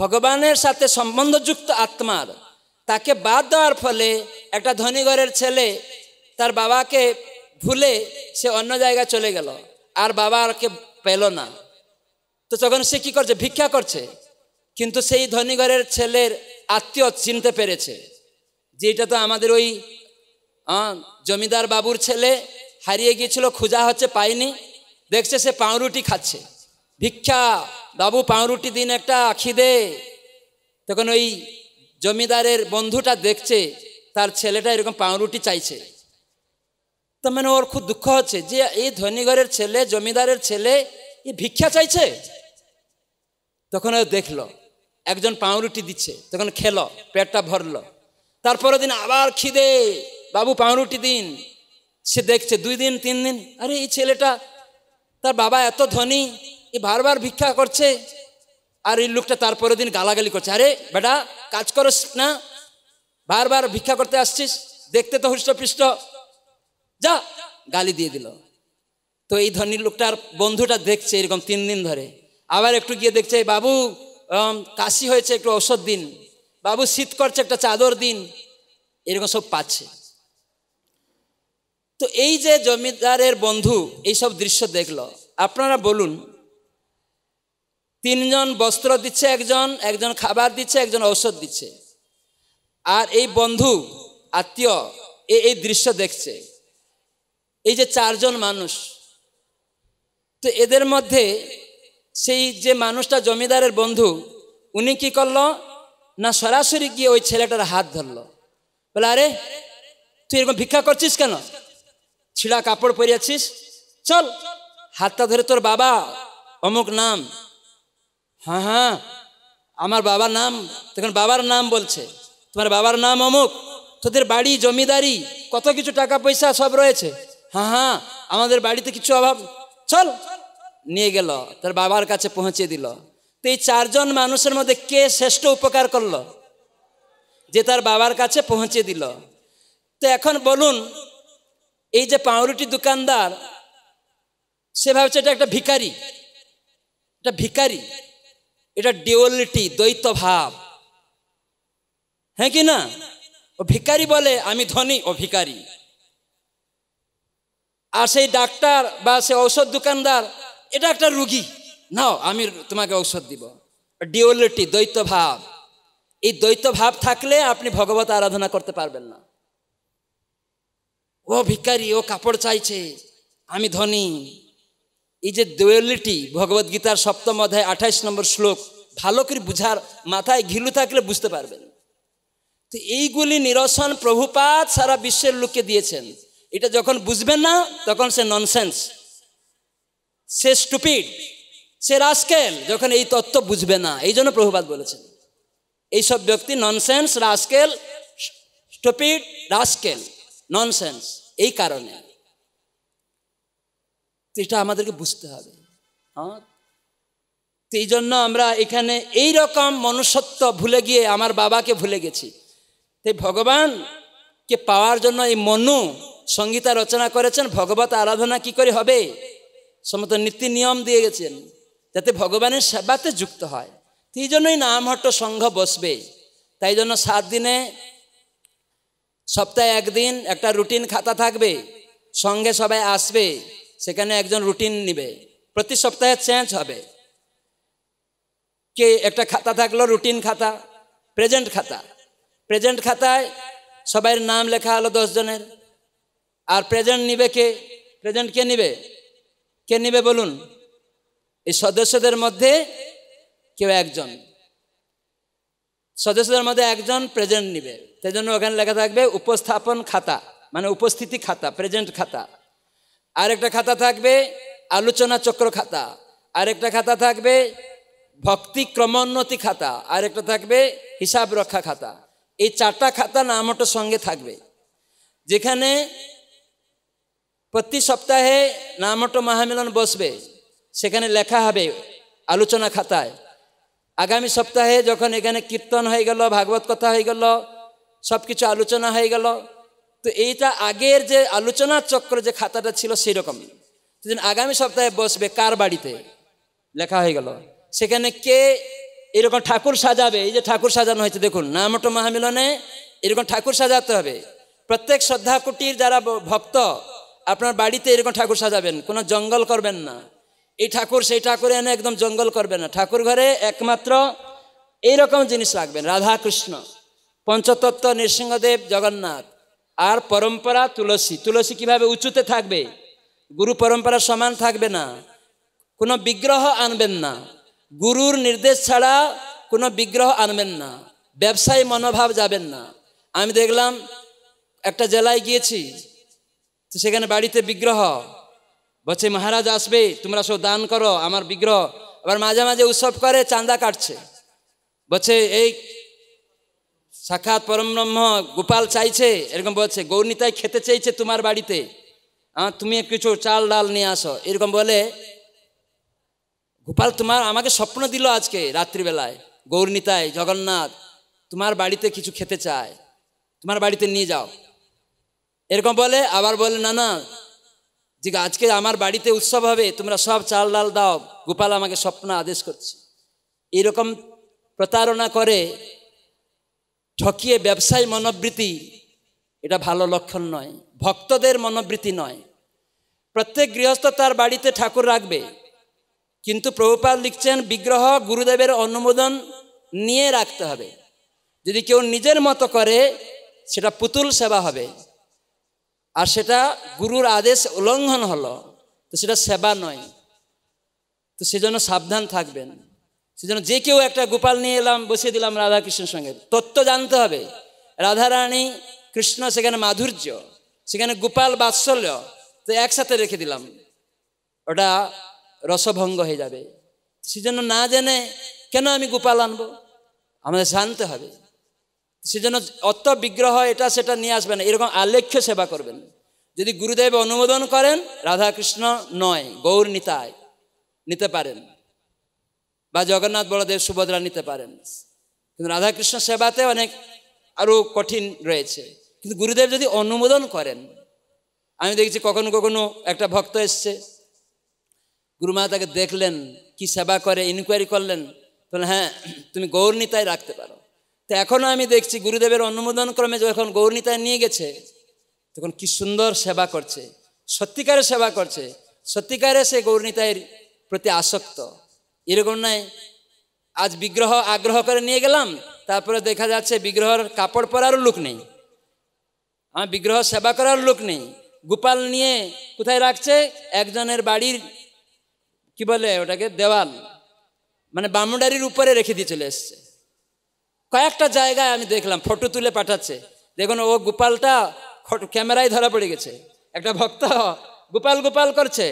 S1: ভগবানের সাথে সম্বন্ধযুক্ত আত্মার তাকে বাদ দেওয়ার ফলে একটা ধনী ঘরের ছেলে তার বাবাকে ভুলে সে অন্য জায়গায় চলে গেল আর বাবা আরকে পেল না তো তখন সে কি করছে ভিক্ষা করছে কিন্তু সেই ধনী ঘরের ছেলের আত্মীয় চিনতে পেরেছে যেটা তো আমাদের ওই জমিদার বাবুর ছেলে হারিয়ে গিয়েছিল খোঁজা হচ্ছে পায়নি দেখছে সে পাউরুটি খাচ্ছে ভিক্ষা বাবু পাউরুটি দিন একটা আখি দে তখন ওই জমিদারের বন্ধুটা দেখছে তার ছেলেটা এরকম পাউরুটি চাইছে তার মানে ওর খুব দুঃখ হচ্ছে যে এই ধনীঘরের ছেলে জমিদারের ছেলে এ ভিক্ষা চাইছে তখন ও দেখলো একজন পাউরুটি দিচ্ছে তখন খেলো পেটটা ভরল তারপরের দিন আবার খিদে বাবু পাউরুটি দিন সে দেখছে দুই দিন তিন দিন আরে এই ছেলেটা তার বাবা এত ধনী এ বারবার ভিক্ষা করছে আর এই লোকটা তারপরের দিন গালাগালি করছে আরে বেটা কাজ করস না বারবার ভিক্ষা করতে আসছিস দেখতে তো হৃষ্টপৃষ্ট যা গালি দিয়ে দিল তো এই ধনীর লোকটার বন্ধুটা দেখছে এরকম তিন দিন ধরে আবার একটু গিয়ে দেখছে বাবু কাশি হয়েছে একটু ঔষধ দিন বাবু শীত করছে একটা চাদর দিন এরকম সব পাচ্ছে তো এই যে জমিদারের বন্ধু এইসব দৃশ্য দেখল আপনারা বলুন তিনজন বস্ত্র দিচ্ছে একজন একজন খাবার দিচ্ছে একজন ঔষধ দিচ্ছে আর এই বন্ধু আত্মীয় এ এই দৃশ্য দেখছে এই যে চারজন মানুষ তো এদের মধ্যে সেই যে মানুষটা জমিদারের বন্ধু উনি কি করল না সরাসরি গিয়ে ওই ছেলেটার হাত ধরল বলে আরে তুই এরকম ভিক্ষা করছিস কেন ছিঁড়া কাপড় পরিয়াছিস চল হাতটা ধরে তোর বাবা অমুক নাম হ্যাঁ হ্যাঁ আমার বাবার নাম তখন বাবার নাম বলছে তোমার বাবার নাম অমুক তোদের বাড়ি জমিদারি কত কিছু টাকা পয়সা সব রয়েছে হ্যাঁ হ্যাঁ আমাদের বাড়িতে কিছু অভাব চল নিয়ে গেল তার বাবার কাছে পৌঁছে দিল তো এই চারজন মানুষের মধ্যে কে শ্রেষ্ঠ উপকার করলো যে তার বাবার কাছে পৌঁছে দিল তো এখন বলুন এই যে পাউরুটি দোকানদার সে ভাবছে এটা একটা ভিকারি এটা ভিকারি এটা ডিওলিটি দ্বৈত ভাব হ্যাঁ কি না ও ভিকারি বলে আমি ধনী ও ভিকারি আর সেই ডাক্তার বা সেই ঔষধ দোকানদার এটা একটা রুগী নাও আমি তোমাকে ঔষধ দিব ডিওলিটি দ্বৈত ভাব এই দ্বৈত ভাব থাকলে আপনি ভগবত আরাধনা করতে পারবেন না ও ভিকারি ও কাপড় চাইছে আমি ধনী এই যে দোয়েলিটি ভগবদ্গীতার সপ্তম অধ্যায় আঠাইশ নম্বর শ্লোক ভালো করে বুঝার মাথায় ঘিলু থাকলে বুঝতে পারবেন তো এইগুলি নিরসন প্রভুপাত সারা বিশ্বের লোককে দিয়েছেন এটা যখন বুঝবেন না তখন সে ননসেন্স সে স্টুপিড সে রাস্কেল যখন এই তত্ত্ব বুঝবে না এই জন্য প্রভুপাত বলেছেন এইসব ব্যক্তি nonsense rascal stupid rascal nonsense এই কারণে এটা আমাদেরকে বুঝতে হবে হ্যাঁ তো জন্য আমরা এখানে এই রকম মনুষ্যত্ব ভুলে গিয়ে আমার বাবাকে ভুলে গেছি তাই ভগবানকে পাওয়ার জন্য এই মনু সঙ্গীতা রচনা করেছেন ভগবত আরাধনা কি করে হবে সমস্ত নীতি নিয়ম দিয়ে গেছেন যাতে ভগবানের সেবাতে যুক্ত হয় এই জন্যই নামহট্ট সংঘ বসবে তাই জন্য সাত দিনে সপ্তাহে একদিন একটা রুটিন খাতা থাকবে সঙ্গে সবাই আসবে সেখানে একজন রুটিন নিবে প্রতি সপ্তাহে চেঞ্জ হবে কে একটা খাতা থাকলো রুটিন খাতা প্রেজেন্ট খাতা প্রেজেন্ট খাতায় সবাই নাম লেখা হলো দশজনের আর প্রেজেন্ট নিবে কে প্রেজেন্ট কে নিবে কে নিবে বলুন এই সদস্যদের মধ্যে কেউ একজন সদস্যদের মধ্যে একজন প্রেজেন্ট নিবে সেই জন্য ওখানে লেখা থাকবে উপস্থাপন খাতা মানে উপস্থিতি খাতা প্রেজেন্ট খাতা আরেকটা খাতা থাকবে আলোচনা চক্র খাতা আরেকটা খাতা থাকবে ভক্তি ক্রমোন্নতি খাতা আরেকটা থাকবে হিসাব রক্ষা খাতা এই চারটা খাতা নামটার সঙ্গে থাকবে যেখানে প্রতি সপ্তাহে নামটো মহামিলন বসবে সেখানে লেখা হবে আলোচনা খাতায় আগামী সপ্তাহে যখন এখানে কীর্তন হয়ে গেল ভাগবত কথা হয়ে গেল সব কিছু আলোচনা হয়ে গেল তো এইটা আগের যে আলোচনার চক্র যে খাতাটা ছিল সেরকমই সেদিন আগামী সপ্তাহে বসবে কার বাড়িতে লেখা হয়ে গেল সেখানে কে এরকম ঠাকুর সাজাবে এই যে ঠাকুর সাজানো হয়েছে দেখুন নামটো মহামিলনে এরকম ঠাকুর সাজাতে হবে প্রত্যেক শ্রদ্ধা কুটির যারা ভক্ত আপনার বাড়িতে এরকম ঠাকুর সাজাবেন কোনো জঙ্গল করবেন না এই ঠাকুর সেই ঠাকুরে এনে একদম জঙ্গল করবেন না ঠাকুর ঘরে একমাত্র এইরকম জিনিস রাখবেন রাধাকৃষ্ণ পঞ্চতত্ত্ব নৃসিংহদেব জগন্নাথ আর পরম্পরা তুলসী তুলসী কিভাবে উঁচুতে থাকবে গুরু পরম্পরা সমান থাকবে না কোনো বিগ্রহ আনবেন না গুরুর নির্দেশ ছাড়া কোনো বিগ্রহ আনবেন না ব্যবসায়ী মনোভাব যাবেন না আমি দেখলাম একটা জেলায় গিয়েছি তো সেখানে বাড়িতে বিগ্রহ বলছে মহারাজ আসবে তোমরা সব দান করো আমার বিগ্রহ আবার মাঝে মাঝে উৎসব করে চাঁদা কাটছে বলছে এই সাক্ষাৎ পরম ব্রহ্ম গোপাল চাইছে এরকম বলছে গৌরনীতায় খেতে চাইছে তোমার বাড়িতে তুমি কিছু চাল ডাল নিয়ে আসো এরকম বলে গোপাল তোমার আমাকে স্বপ্ন দিল আজকে রাত্রিবেলায় গৌরনীতায় জগন্নাথ তোমার বাড়িতে কিছু খেতে চায় তোমার বাড়িতে নিয়ে যাও এরকম বলে আবার বলে না না যে আজকে আমার বাড়িতে উৎসব হবে তোমরা সব চাল ডাল দাও গোপাল আমাকে স্বপ্ন আদেশ করছে এরকম প্রতারণা করে ঠকিয়ে ব্যবসায়ী মনোবৃত্তি এটা ভালো লক্ষণ নয় ভক্তদের মনোবৃত্তি নয় প্রত্যেক গৃহস্থ তার বাড়িতে ঠাকুর রাখবে কিন্তু প্রভুপাল লিখছেন বিগ্রহ গুরুদেবের অনুমোদন নিয়ে রাখতে হবে যদি কেউ নিজের মতো করে সেটা পুতুল সেবা হবে আর সেটা গুরুর আদেশ উল্লঙ্ঘন হলো তো সেটা সেবা নয় তো সেজন্য সাবধান থাকবেন সেজন্য যে কেউ একটা গোপাল নিয়ে এলাম বসিয়ে দিলাম রাধা কৃষ্ণের সঙ্গে তত্ত্ব জানতে হবে রাধারানী কৃষ্ণ সেখানে মাধুর্য সেখানে গোপাল বাৎসল্য তো একসাথে রেখে দিলাম ওটা রসভঙ্গ হয়ে যাবে সেজন্য না জেনে কেন আমি গোপাল আনবো আমাদের জানতে হবে সেজন্য অত বিগ্রহ এটা সেটা নিয়ে আসবেন এরকম আলেখ্য সেবা করবেন যদি গুরুদেব অনুমোদন করেন রাধাকৃষ্ণ নয় গৌর নিতায় নিতে পারেন বা জগন্নাথ বলদেব সুভদ্রা নিতে পারেন কিন্তু রাধাকৃষ্ণ সেবাতে অনেক আরও কঠিন রয়েছে কিন্তু গুরুদেব যদি অনুমোদন করেন আমি দেখছি কখনো কখনো একটা ভক্ত এসছে গুরুমা তাকে দেখলেন কি সেবা করে ইনকোয়ারি করলেন বললেন হ্যাঁ তুমি গৌরনীতায় রাখতে পারো তো এখনও আমি দেখছি গুরুদেবের অনুমোদন ক্রমে যখন গৌরনীতায় নিয়ে গেছে তখন কি সুন্দর সেবা করছে সত্যিকারে সেবা করছে সত্যিকারে সে গৌরনীতায়ের প্রতি আসক্ত এরকম নয় আজ বিগ্রহ আগ্রহ করে নিয়ে গেলাম তারপরে দেখা যাচ্ছে বিগ্রহর কাপড় পরারও লোক নেই আমার বিগ্রহ সেবা করার লোক নেই গোপাল নিয়ে কোথায় রাখছে একজনের বাড়ির কি বলে ওটাকে দেওয়াল মানে বামুডারির উপরে রেখে দিয়ে চলে এসছে কয়েকটা জায়গায় আমি দেখলাম ফটো তুলে পাঠাচ্ছে দেখুন ও গোপালটা ক্যামেরায় ধরা পড়ে গেছে একটা ভক্ত গোপাল গোপাল করছে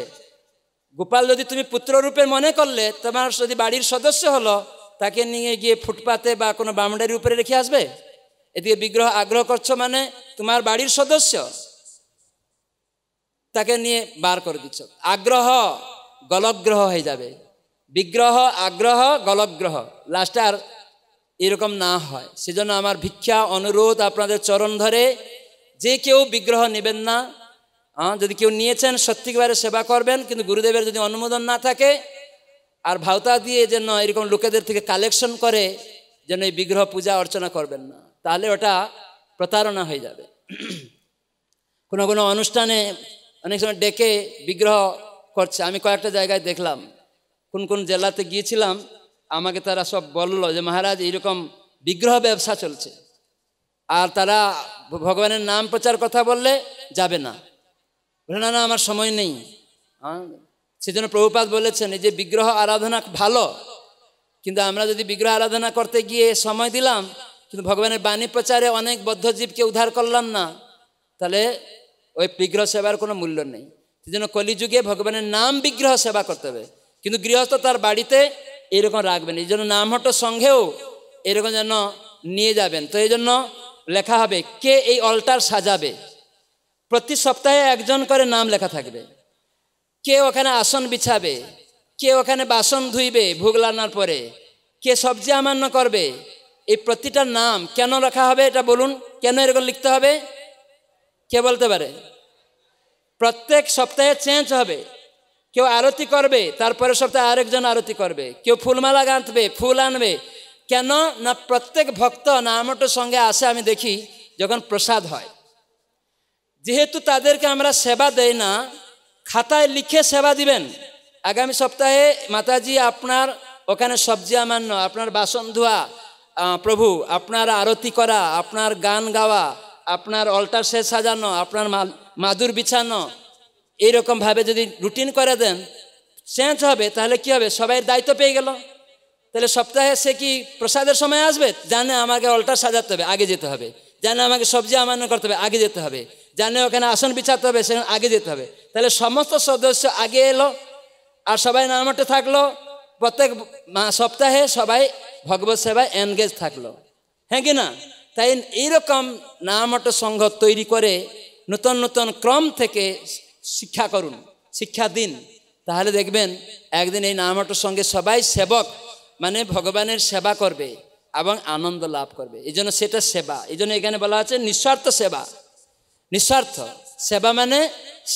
S1: গোপাল যদি তুমি পুত্ররূপে মনে করলে তোমার যদি বাড়ির সদস্য হলো তাকে নিয়ে গিয়ে ফুটপাতে বা কোনো বামডারির উপরে রেখে আসবে এদিকে বিগ্রহ আগ্রহ করছো মানে তোমার বাড়ির সদস্য তাকে নিয়ে বার করে দিচ্ছ আগ্রহ গলগ্রহ হয়ে যাবে বিগ্রহ আগ্রহ গলগ্রহ লাস্টার এরকম না হয় সেজন্য আমার ভিক্ষা অনুরোধ আপনাদের চরণ ধরে যে কেউ বিগ্রহ নেবেন না হ্যাঁ যদি কেউ নিয়েছেন সত্যিকারে সেবা করবেন কিন্তু গুরুদেবের যদি অনুমোদন না থাকে আর ভাওতা দিয়ে যেন এরকম লোকেদের থেকে কালেকশন করে যেন এই বিগ্রহ পূজা অর্চনা করবেন না তাহলে ওটা প্রতারণা হয়ে যাবে কোনো কোনো অনুষ্ঠানে অনেক সময় ডেকে বিগ্রহ করছে আমি কয়েকটা জায়গায় দেখলাম কোন কোন জেলাতে গিয়েছিলাম আমাকে তারা সব বললো যে মহারাজ এইরকম বিগ্রহ ব্যবসা চলছে আর তারা ভগবানের নাম প্রচার কথা বললে যাবে না বলে না না আমার সময় নেই হ্যাঁ। সেজন্য প্রভুপাত বলেছেন এই যে বিগ্রহ আরাধনা ভালো কিন্তু আমরা যদি বিগ্রহ আরাধনা করতে গিয়ে সময় দিলাম কিন্তু ভগবানের বাণী প্রচারে অনেক বদ্ধজীবকে উদ্ধার করলাম না তাহলে ওই বিগ্রহ সেবার কোনো মূল্য নেই সেজন্য কলিযুগে ভগবানের নাম বিগ্রহ সেবা করতে হবে কিন্তু গৃহস্থ তার বাড়িতে এরকম রাখবেন এই জন্য নাম হট সঙ্গেও এরকম যেন নিয়ে যাবেন তো এই জন্য লেখা হবে কে এই অল্টার সাজাবে প্রতি সপ্তাহে একজন করে নাম লেখা থাকবে কে ওখানে আসন বিছাবে কে ওখানে বাসন ধুইবে ভোগ লানার পরে কে সবজি আমান্য করবে এই প্রতিটা নাম কেন রাখা হবে এটা বলুন কেন এরকম লিখতে হবে কে বলতে পারে প্রত্যেক সপ্তাহে চেঞ্জ হবে কেউ আরতি করবে তারপরে সপ্তাহে আরেকজন আরতি করবে কেউ ফুলমালা গাঁথবে ফুল আনবে কেন না প্রত্যেক ভক্ত নামটার সঙ্গে আসে আমি দেখি যখন প্রসাদ হয় যেহেতু তাদেরকে আমরা সেবা দেই না খাতায় লিখে সেবা দিবেন আগামী সপ্তাহে মাতাজি আপনার ওখানে সবজি আমান্য আপনার বাসন ধোয়া প্রভু আপনার আরতি করা আপনার গান গাওয়া আপনার অল্টার শেষ সাজানো আপনার মাদুর বিছানো এইরকমভাবে যদি রুটিন করে দেন চেঞ্জ হবে তাহলে কি হবে সবাই দায়িত্ব পেয়ে গেল তাহলে সপ্তাহে সে কি প্রসাদের সময় আসবে জানে আমাকে অল্টার সাজাতে হবে আগে যেতে হবে জানে আমাকে সবজি আমান্য করতে হবে আগে যেতে হবে জানে ওখানে আসন বিছাতে হবে সেখানে আগে যেতে হবে তাহলে সমস্ত সদস্য আগে এলো আর সবাই নামাটে থাকলো প্রত্যেক সপ্তাহে সবাই ভগবত সেবায় এনগেজ থাকলো হ্যাঁ কি না তাই এইরকম নামাট সংঘ তৈরি করে নতুন নতুন ক্রম থেকে শিক্ষা করুন শিক্ষা দিন তাহলে দেখবেন একদিন এই নামাট সঙ্গে সবাই সেবক মানে ভগবানের সেবা করবে এবং আনন্দ লাভ করবে এই জন্য সেটা সেবা এই এখানে বলা আছে নিঃস্বার্থ সেবা নিঃস্বার্থ সেবা মানে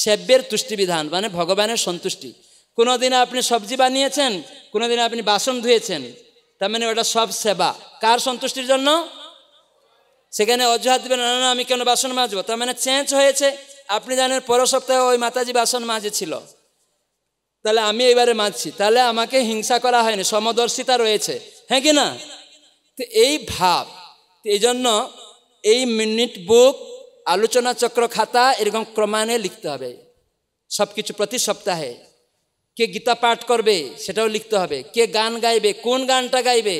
S1: সেব্যের তুষ্টিবিধান মানে ভগবানের সন্তুষ্টি কোনো দিন আপনি সবজি বানিয়েছেন কোনো দিন আপনি বাসন ধুয়েছেন তার মানে ওটা সব সেবা কার সন্তুষ্টির জন্য সেখানে অজুহাত দেবেন না না আমি কেন বাসন মাজবো তার মানে চেঞ্জ হয়েছে আপনি জানেন পর সপ্তাহে ওই মাতাজি বাসন মাজেছিল তাহলে আমি এবারে মাজছি তাহলে আমাকে হিংসা করা হয়নি সমদর্শিতা রয়েছে হ্যাঁ কি না তো এই ভাব এই জন্য এই মিনিট বুক আলোচনা চক্র খাতা এরকম ক্রমান্বয়ে লিখতে হবে সব কিছু প্রতি সপ্তাহে কে গীতা পাঠ করবে সেটাও লিখতে হবে কে গান গাইবে কোন গানটা গাইবে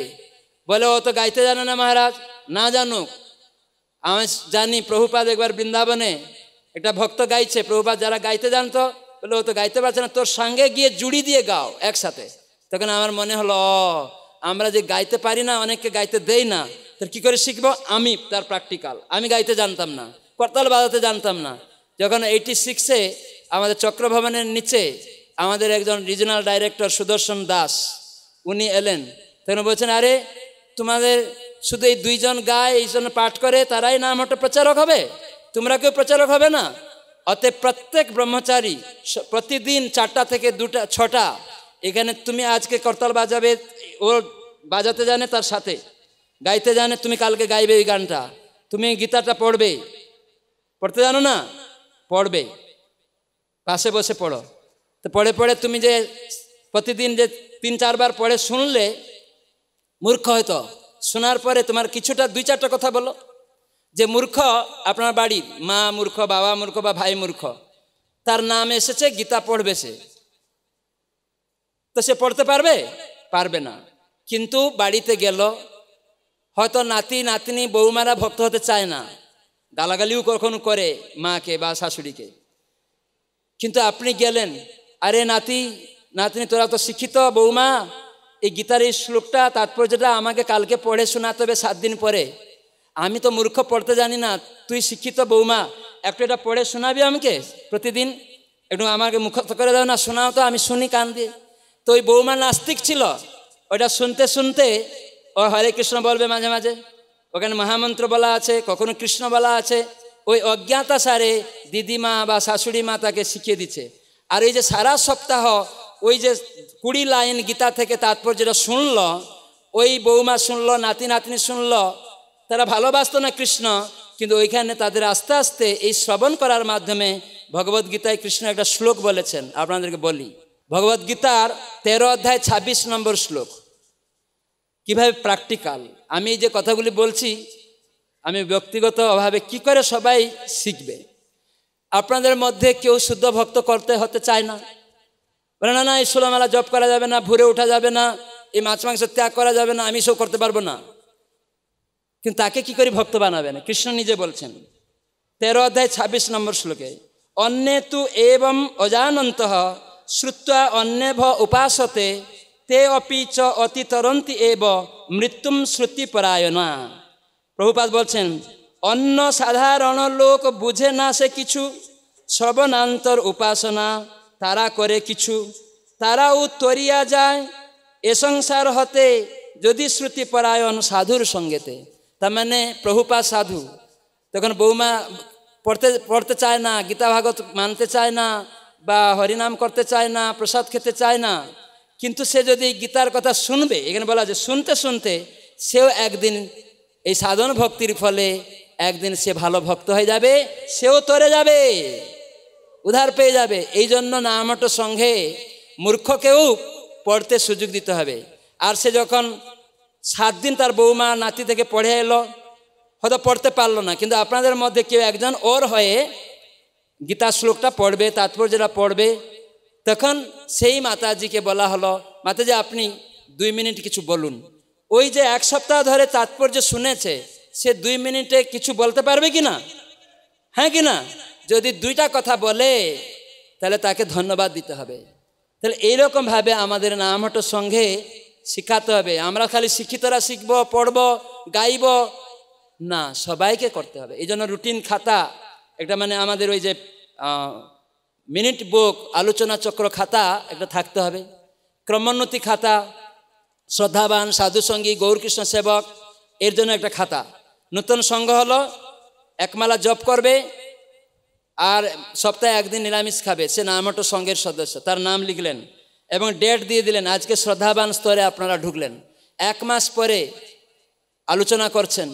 S1: বলে ও তো গাইতে জানে না মহারাজ না জানুক আমি জানি প্রভুপাদ একবার বৃন্দাবনে একটা ভক্ত গাইছে প্রভুপাদ যারা গাইতে জানতো বলে ও তো গাইতে পারছে না তোর সঙ্গে গিয়ে জুড়ি দিয়ে গাও একসাথে তখন আমার মনে হলো আমরা যে গাইতে পারি না অনেককে গাইতে দেই না তো কি করে শিখবো আমি তার প্র্যাকটিক্যাল আমি গাইতে জানতাম না করতাল বাজাতে জানতাম না যখন এইটি সিক্সে আমাদের চক্রভবনের নিচে আমাদের একজন রিজনাল ডাইরেক্টর সুদর্শন দাস উনি এলেন তখন বলছেন আরে তোমাদের শুধু এই দুইজন গায়ে এই জন্য পাঠ করে তারাই নাম হঠাৎ প্রচারক হবে তোমরা কেউ প্রচারক হবে না অতএ প্রত্যেক ব্রহ্মচারী প্রতিদিন চারটা থেকে দুটা ছটা এখানে তুমি আজকে করতাল বাজাবে ও বাজাতে জানে তার সাথে গাইতে জানে তুমি কালকে গাইবে এই গানটা তুমি গীতাটা পড়বে পড়তে জানো না পড়বে পাশে বসে পড়ো তো পড়ে পড়ে তুমি যে প্রতিদিন যে তিন চারবার পড়ে শুনলে মূর্খ হয়তো শোনার পরে তোমার কিছুটা দুই চারটা কথা বলো যে মূর্খ আপনার বাড়ি মা মূর্খ বাবা মূর্খ বা ভাই মূর্খ তার নাম এসেছে গীতা পড়বে সে তো সে পড়তে পারবে পারবে না কিন্তু বাড়িতে গেল হয়তো নাতি নাতিনি বৌমারা ভক্ত হতে চায় না গালাগালিও কখনো করে মাকে বা শাশুড়িকে কিন্তু আপনি গেলেন আরে নাতি নাতনি তোরা তো শিক্ষিত বৌমা এই গীতার এই শ্লোকটা তাৎপর্যটা আমাকে কালকে পড়ে শোনাতে হবে সাত দিন পরে আমি তো মূর্খ পড়তে জানি না তুই শিক্ষিত বৌমা একটু এটা পড়ে শোনাবি আমাকে প্রতিদিন একটু আমাকে মুখস্থ করে দাও না শোনাও তো আমি শুনি কান দিয়ে তো ওই বৌমা নাস্তিক ছিল ওটা শুনতে শুনতে ও হরে কৃষ্ণ বলবে মাঝে মাঝে ওখানে মহামন্ত্র বলা আছে কখনো কৃষ্ণ বলা আছে ওই অজ্ঞাতা সারে দিদিমা বা শাশুড়ি মা তাকে শিখিয়ে দিচ্ছে আর এই যে সারা সপ্তাহ ওই যে কুড়ি লাইন গীতা থেকে তাৎপর্যটা শুনল ওই বৌমা শুনল নাতি নাতনি শুনল তারা ভালোবাসত না কৃষ্ণ কিন্তু ওইখানে তাদের আস্তে আস্তে এই শ্রবণ করার মাধ্যমে ভগবদ্গীতায় কৃষ্ণ একটা শ্লোক বলেছেন আপনাদেরকে বলি ভগবদ্গীতার তেরো অধ্যায় ২৬ নম্বর শ্লোক কিভাবে প্র্যাকটিক্যাল আমি যে কথাগুলি বলছি আমি ব্যক্তিগত অভাবে কি করে সবাই শিখবে আপনাদের মধ্যে কেউ শুদ্ধ ভক্ত করতে হতে চায় না বলে না না এই সোলামেলা জব করা যাবে না ভুরে ওঠা যাবে না এই মাছ মাংস ত্যাগ করা যাবে না আমি সব করতে পারবো না কিন্তু তাকে কি করে ভক্ত বানাবেন কৃষ্ণ নিজে বলছেন তেরো অধ্যায় ছাব্বিশ নম্বর শ্লোকে অন্যে তু এবং অজানন্ত শ্রুত অন্যে ভ উপাসতে তে অপি চ অতিতরন্তি এব মৃত্যুম শ্রুতিপরায়ণা প্রভুপাত বলছেন অন্য সাধারণ লোক বুঝে না সে কিছু শ্রবণান্তর উপাসনা তারা করে কিছু তারাও তরিয়া যায় এ সংসার হতে যদি শ্রুতিপরায়ণ সাধুর সঙ্গেতে তার মানে প্রভুপা সাধু তখন বৌমা পড়তে পড়তে চায় না গীতা ভাগবত মানতে চায় না বা হরিনাম করতে চায় না প্রসাদ খেতে চায় না কিন্তু সে যদি গীতার কথা শুনবে এখানে বলা যে শুনতে শুনতে সেও একদিন এই সাধন ভক্তির ফলে একদিন সে ভালো ভক্ত হয়ে যাবে সেও তরে যাবে উধার পেয়ে যাবে এই জন্য নামট সঙ্গে মূর্খকেও পড়তে সুযোগ দিতে হবে আর সে যখন সাত দিন তার বৌমা নাতি থেকে পড়ে এলো হয়তো পড়তে পারলো না কিন্তু আপনাদের মধ্যে কেউ একজন ওর হয়ে গীতা শ্লোকটা পড়বে তাৎপর্যটা পড়বে তখন সেই মাতাজিকে বলা হলো মাতাজি আপনি দুই মিনিট কিছু বলুন ওই যে এক সপ্তাহ ধরে তাৎপর্য শুনেছে সে দুই মিনিটে কিছু বলতে পারবে কি না হ্যাঁ কি না যদি দুইটা কথা বলে তাহলে তাকে ধন্যবাদ দিতে হবে তাহলে এইরকমভাবে আমাদের নাম হটো সঙ্গে শিখাতে হবে আমরা খালি শিক্ষিতরা শিখব পড়ব গাইব না সবাইকে করতে হবে এই জন্য রুটিন খাতা একটা মানে আমাদের ওই যে মিনিট বুক আলোচনা চক্র খাতা একটা থাকতে হবে ক্রমোন্নতি খাতা শ্রদ্ধাবান সাধুসঙ্গী গৌরকৃষ্ণ সেবক এর জন্য একটা খাতা নূতন সংঘ হলো একমালা জব করবে আর সপ্তাহে একদিন নিরামিষ খাবে সে নামটো সঙ্গের সদস্য তার নাম লিখলেন এবং ডেট দিয়ে দিলেন আজকে শ্রদ্ধাবান স্তরে আপনারা ঢুকলেন এক মাস পরে আলোচনা করছেন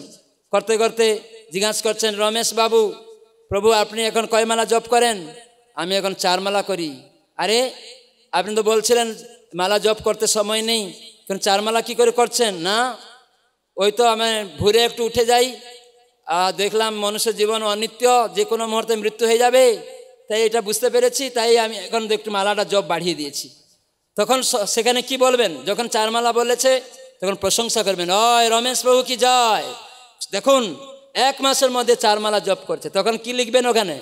S1: করতে করতে জিজ্ঞাসা করছেন রমেশ বাবু প্রভু আপনি এখন কয় মালা জব করেন আমি এখন চার মালা করি আরে আপনি তো বলছিলেন মালা জপ করতে সময় নেই কারণ চার মালা কী করে করছেন না ওই তো আমি ভুরে একটু উঠে যাই আর দেখলাম মানুষের জীবন অনিত্য যে কোনো মুহূর্তে মৃত্যু হয়ে যাবে তাই এটা বুঝতে পেরেছি তাই আমি এখন একটু মালাটা জব বাড়িয়ে দিয়েছি তখন সেখানে কি বলবেন যখন চার মালা বলেছে তখন প্রশংসা করবেন অয় রমেশ প্রভু কি জয় দেখুন এক মাসের মধ্যে চার মালা জব করছে তখন কি লিখবেন ওখানে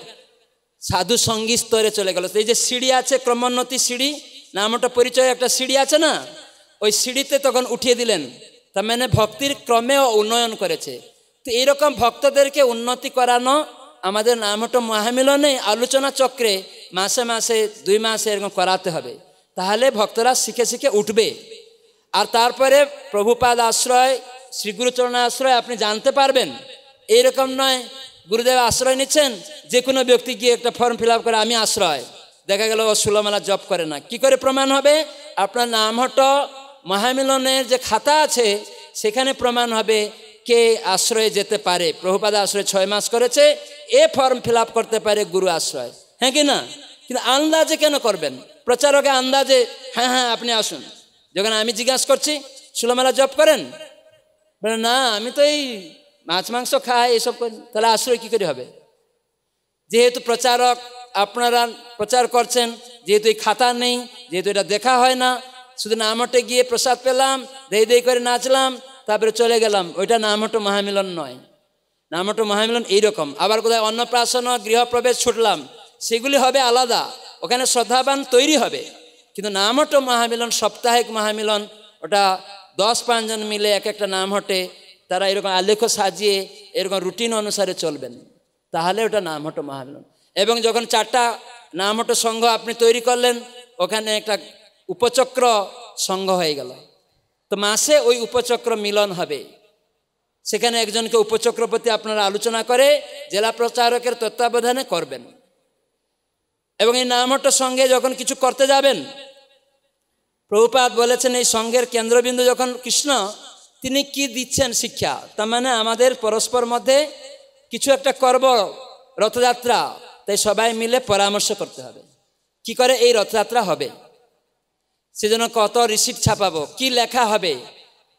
S1: সাধু সঙ্গী স্তরে চলে গেল এই যে সিঁড়ি আছে ক্রমোন্নতি সিঁড়ি নামটা পরিচয় একটা সিঁড়ি আছে না ওই সিঁড়িতে তখন উঠিয়ে দিলেন তার মানে ভক্তির ক্রমে উন্নয়ন করেছে তো এইরকম ভক্তদেরকে উন্নতি করানো আমাদের নামটা মহামিলনে আলোচনা চক্রে মাসে মাসে দুই মাসে এরকম করাতে হবে তাহলে ভক্তরা শিখে শিখে উঠবে আর তারপরে প্রভুপাদ আশ্রয় শ্রীগুরুচরণ আশ্রয় আপনি জানতে পারবেন এইরকম নয় গুরুদেব আশ্রয় নিচ্ছেন যে কোনো ব্যক্তি গিয়ে একটা ফর্ম ফিল করে আমি আশ্রয় দেখা গেল ও সুলামালা জব করে না কি করে প্রমাণ হবে আপনার নামহট মহামিলনের যে খাতা আছে সেখানে প্রমাণ হবে কে আশ্রয়ে যেতে পারে প্রভুপাদ আশ্রয় ছয় মাস করেছে এ ফর্ম ফিল করতে পারে গুরু আশ্রয় হ্যাঁ কি না কিন্তু আন্দাজে কেন করবেন প্রচারকে আন্দাজে হ্যাঁ হ্যাঁ আপনি আসুন যখন আমি জিজ্ঞাসা করছি সুলামালা জব করেন না আমি তো এই মাছ মাংস খায় এসব তাহলে আশ্রয় কী করে হবে যেহেতু প্রচারক আপনারা প্রচার করছেন যেহেতু এই খাতা নেই যেহেতু এটা দেখা হয় না শুধু হটে গিয়ে প্রসাদ পেলাম দেই দেই করে নাচলাম তারপরে চলে গেলাম ওইটা নামহট মহামিলন নয় নামহট মহামিলন এইরকম আবার কোথায় অন্নপ্রাশন গৃহপ্রবেশ ছুটলাম সেগুলি হবে আলাদা ওখানে শ্রদ্ধাবান তৈরি হবে কিন্তু হটো মহামিলন সাপ্তাহিক মহামিলন ওটা দশ পাঁচজন মিলে এক একটা নাম হটে তারা এরকম আলেখ সাজিয়ে এরকম রুটিন অনুসারে চলবেন তাহলে ওটা নামহট মহামিলন এবং যখন চারটা নামহট সংঘ আপনি তৈরি করলেন ওখানে একটা উপচক্র সংঘ হয়ে গেল তো মাসে ওই উপচক্র মিলন হবে সেখানে একজনকে উপচক্রপতি আপনারা আলোচনা করে জেলা প্রচারকের তত্ত্বাবধানে করবেন এবং এই নামটার সঙ্গে যখন কিছু করতে যাবেন প্রভুপাত বলেছেন এই সঙ্গের কেন্দ্রবিন্দু যখন কৃষ্ণ তিনি কি দিচ্ছেন শিক্ষা তার মানে আমাদের পরস্পর মধ্যে কিছু একটা করব রথযাত্রা তাই সবাই মিলে পরামর্শ করতে হবে কি করে এই রথযাত্রা হবে সেজন্য কত রিসিপ্ট ছাপাবো কি লেখা হবে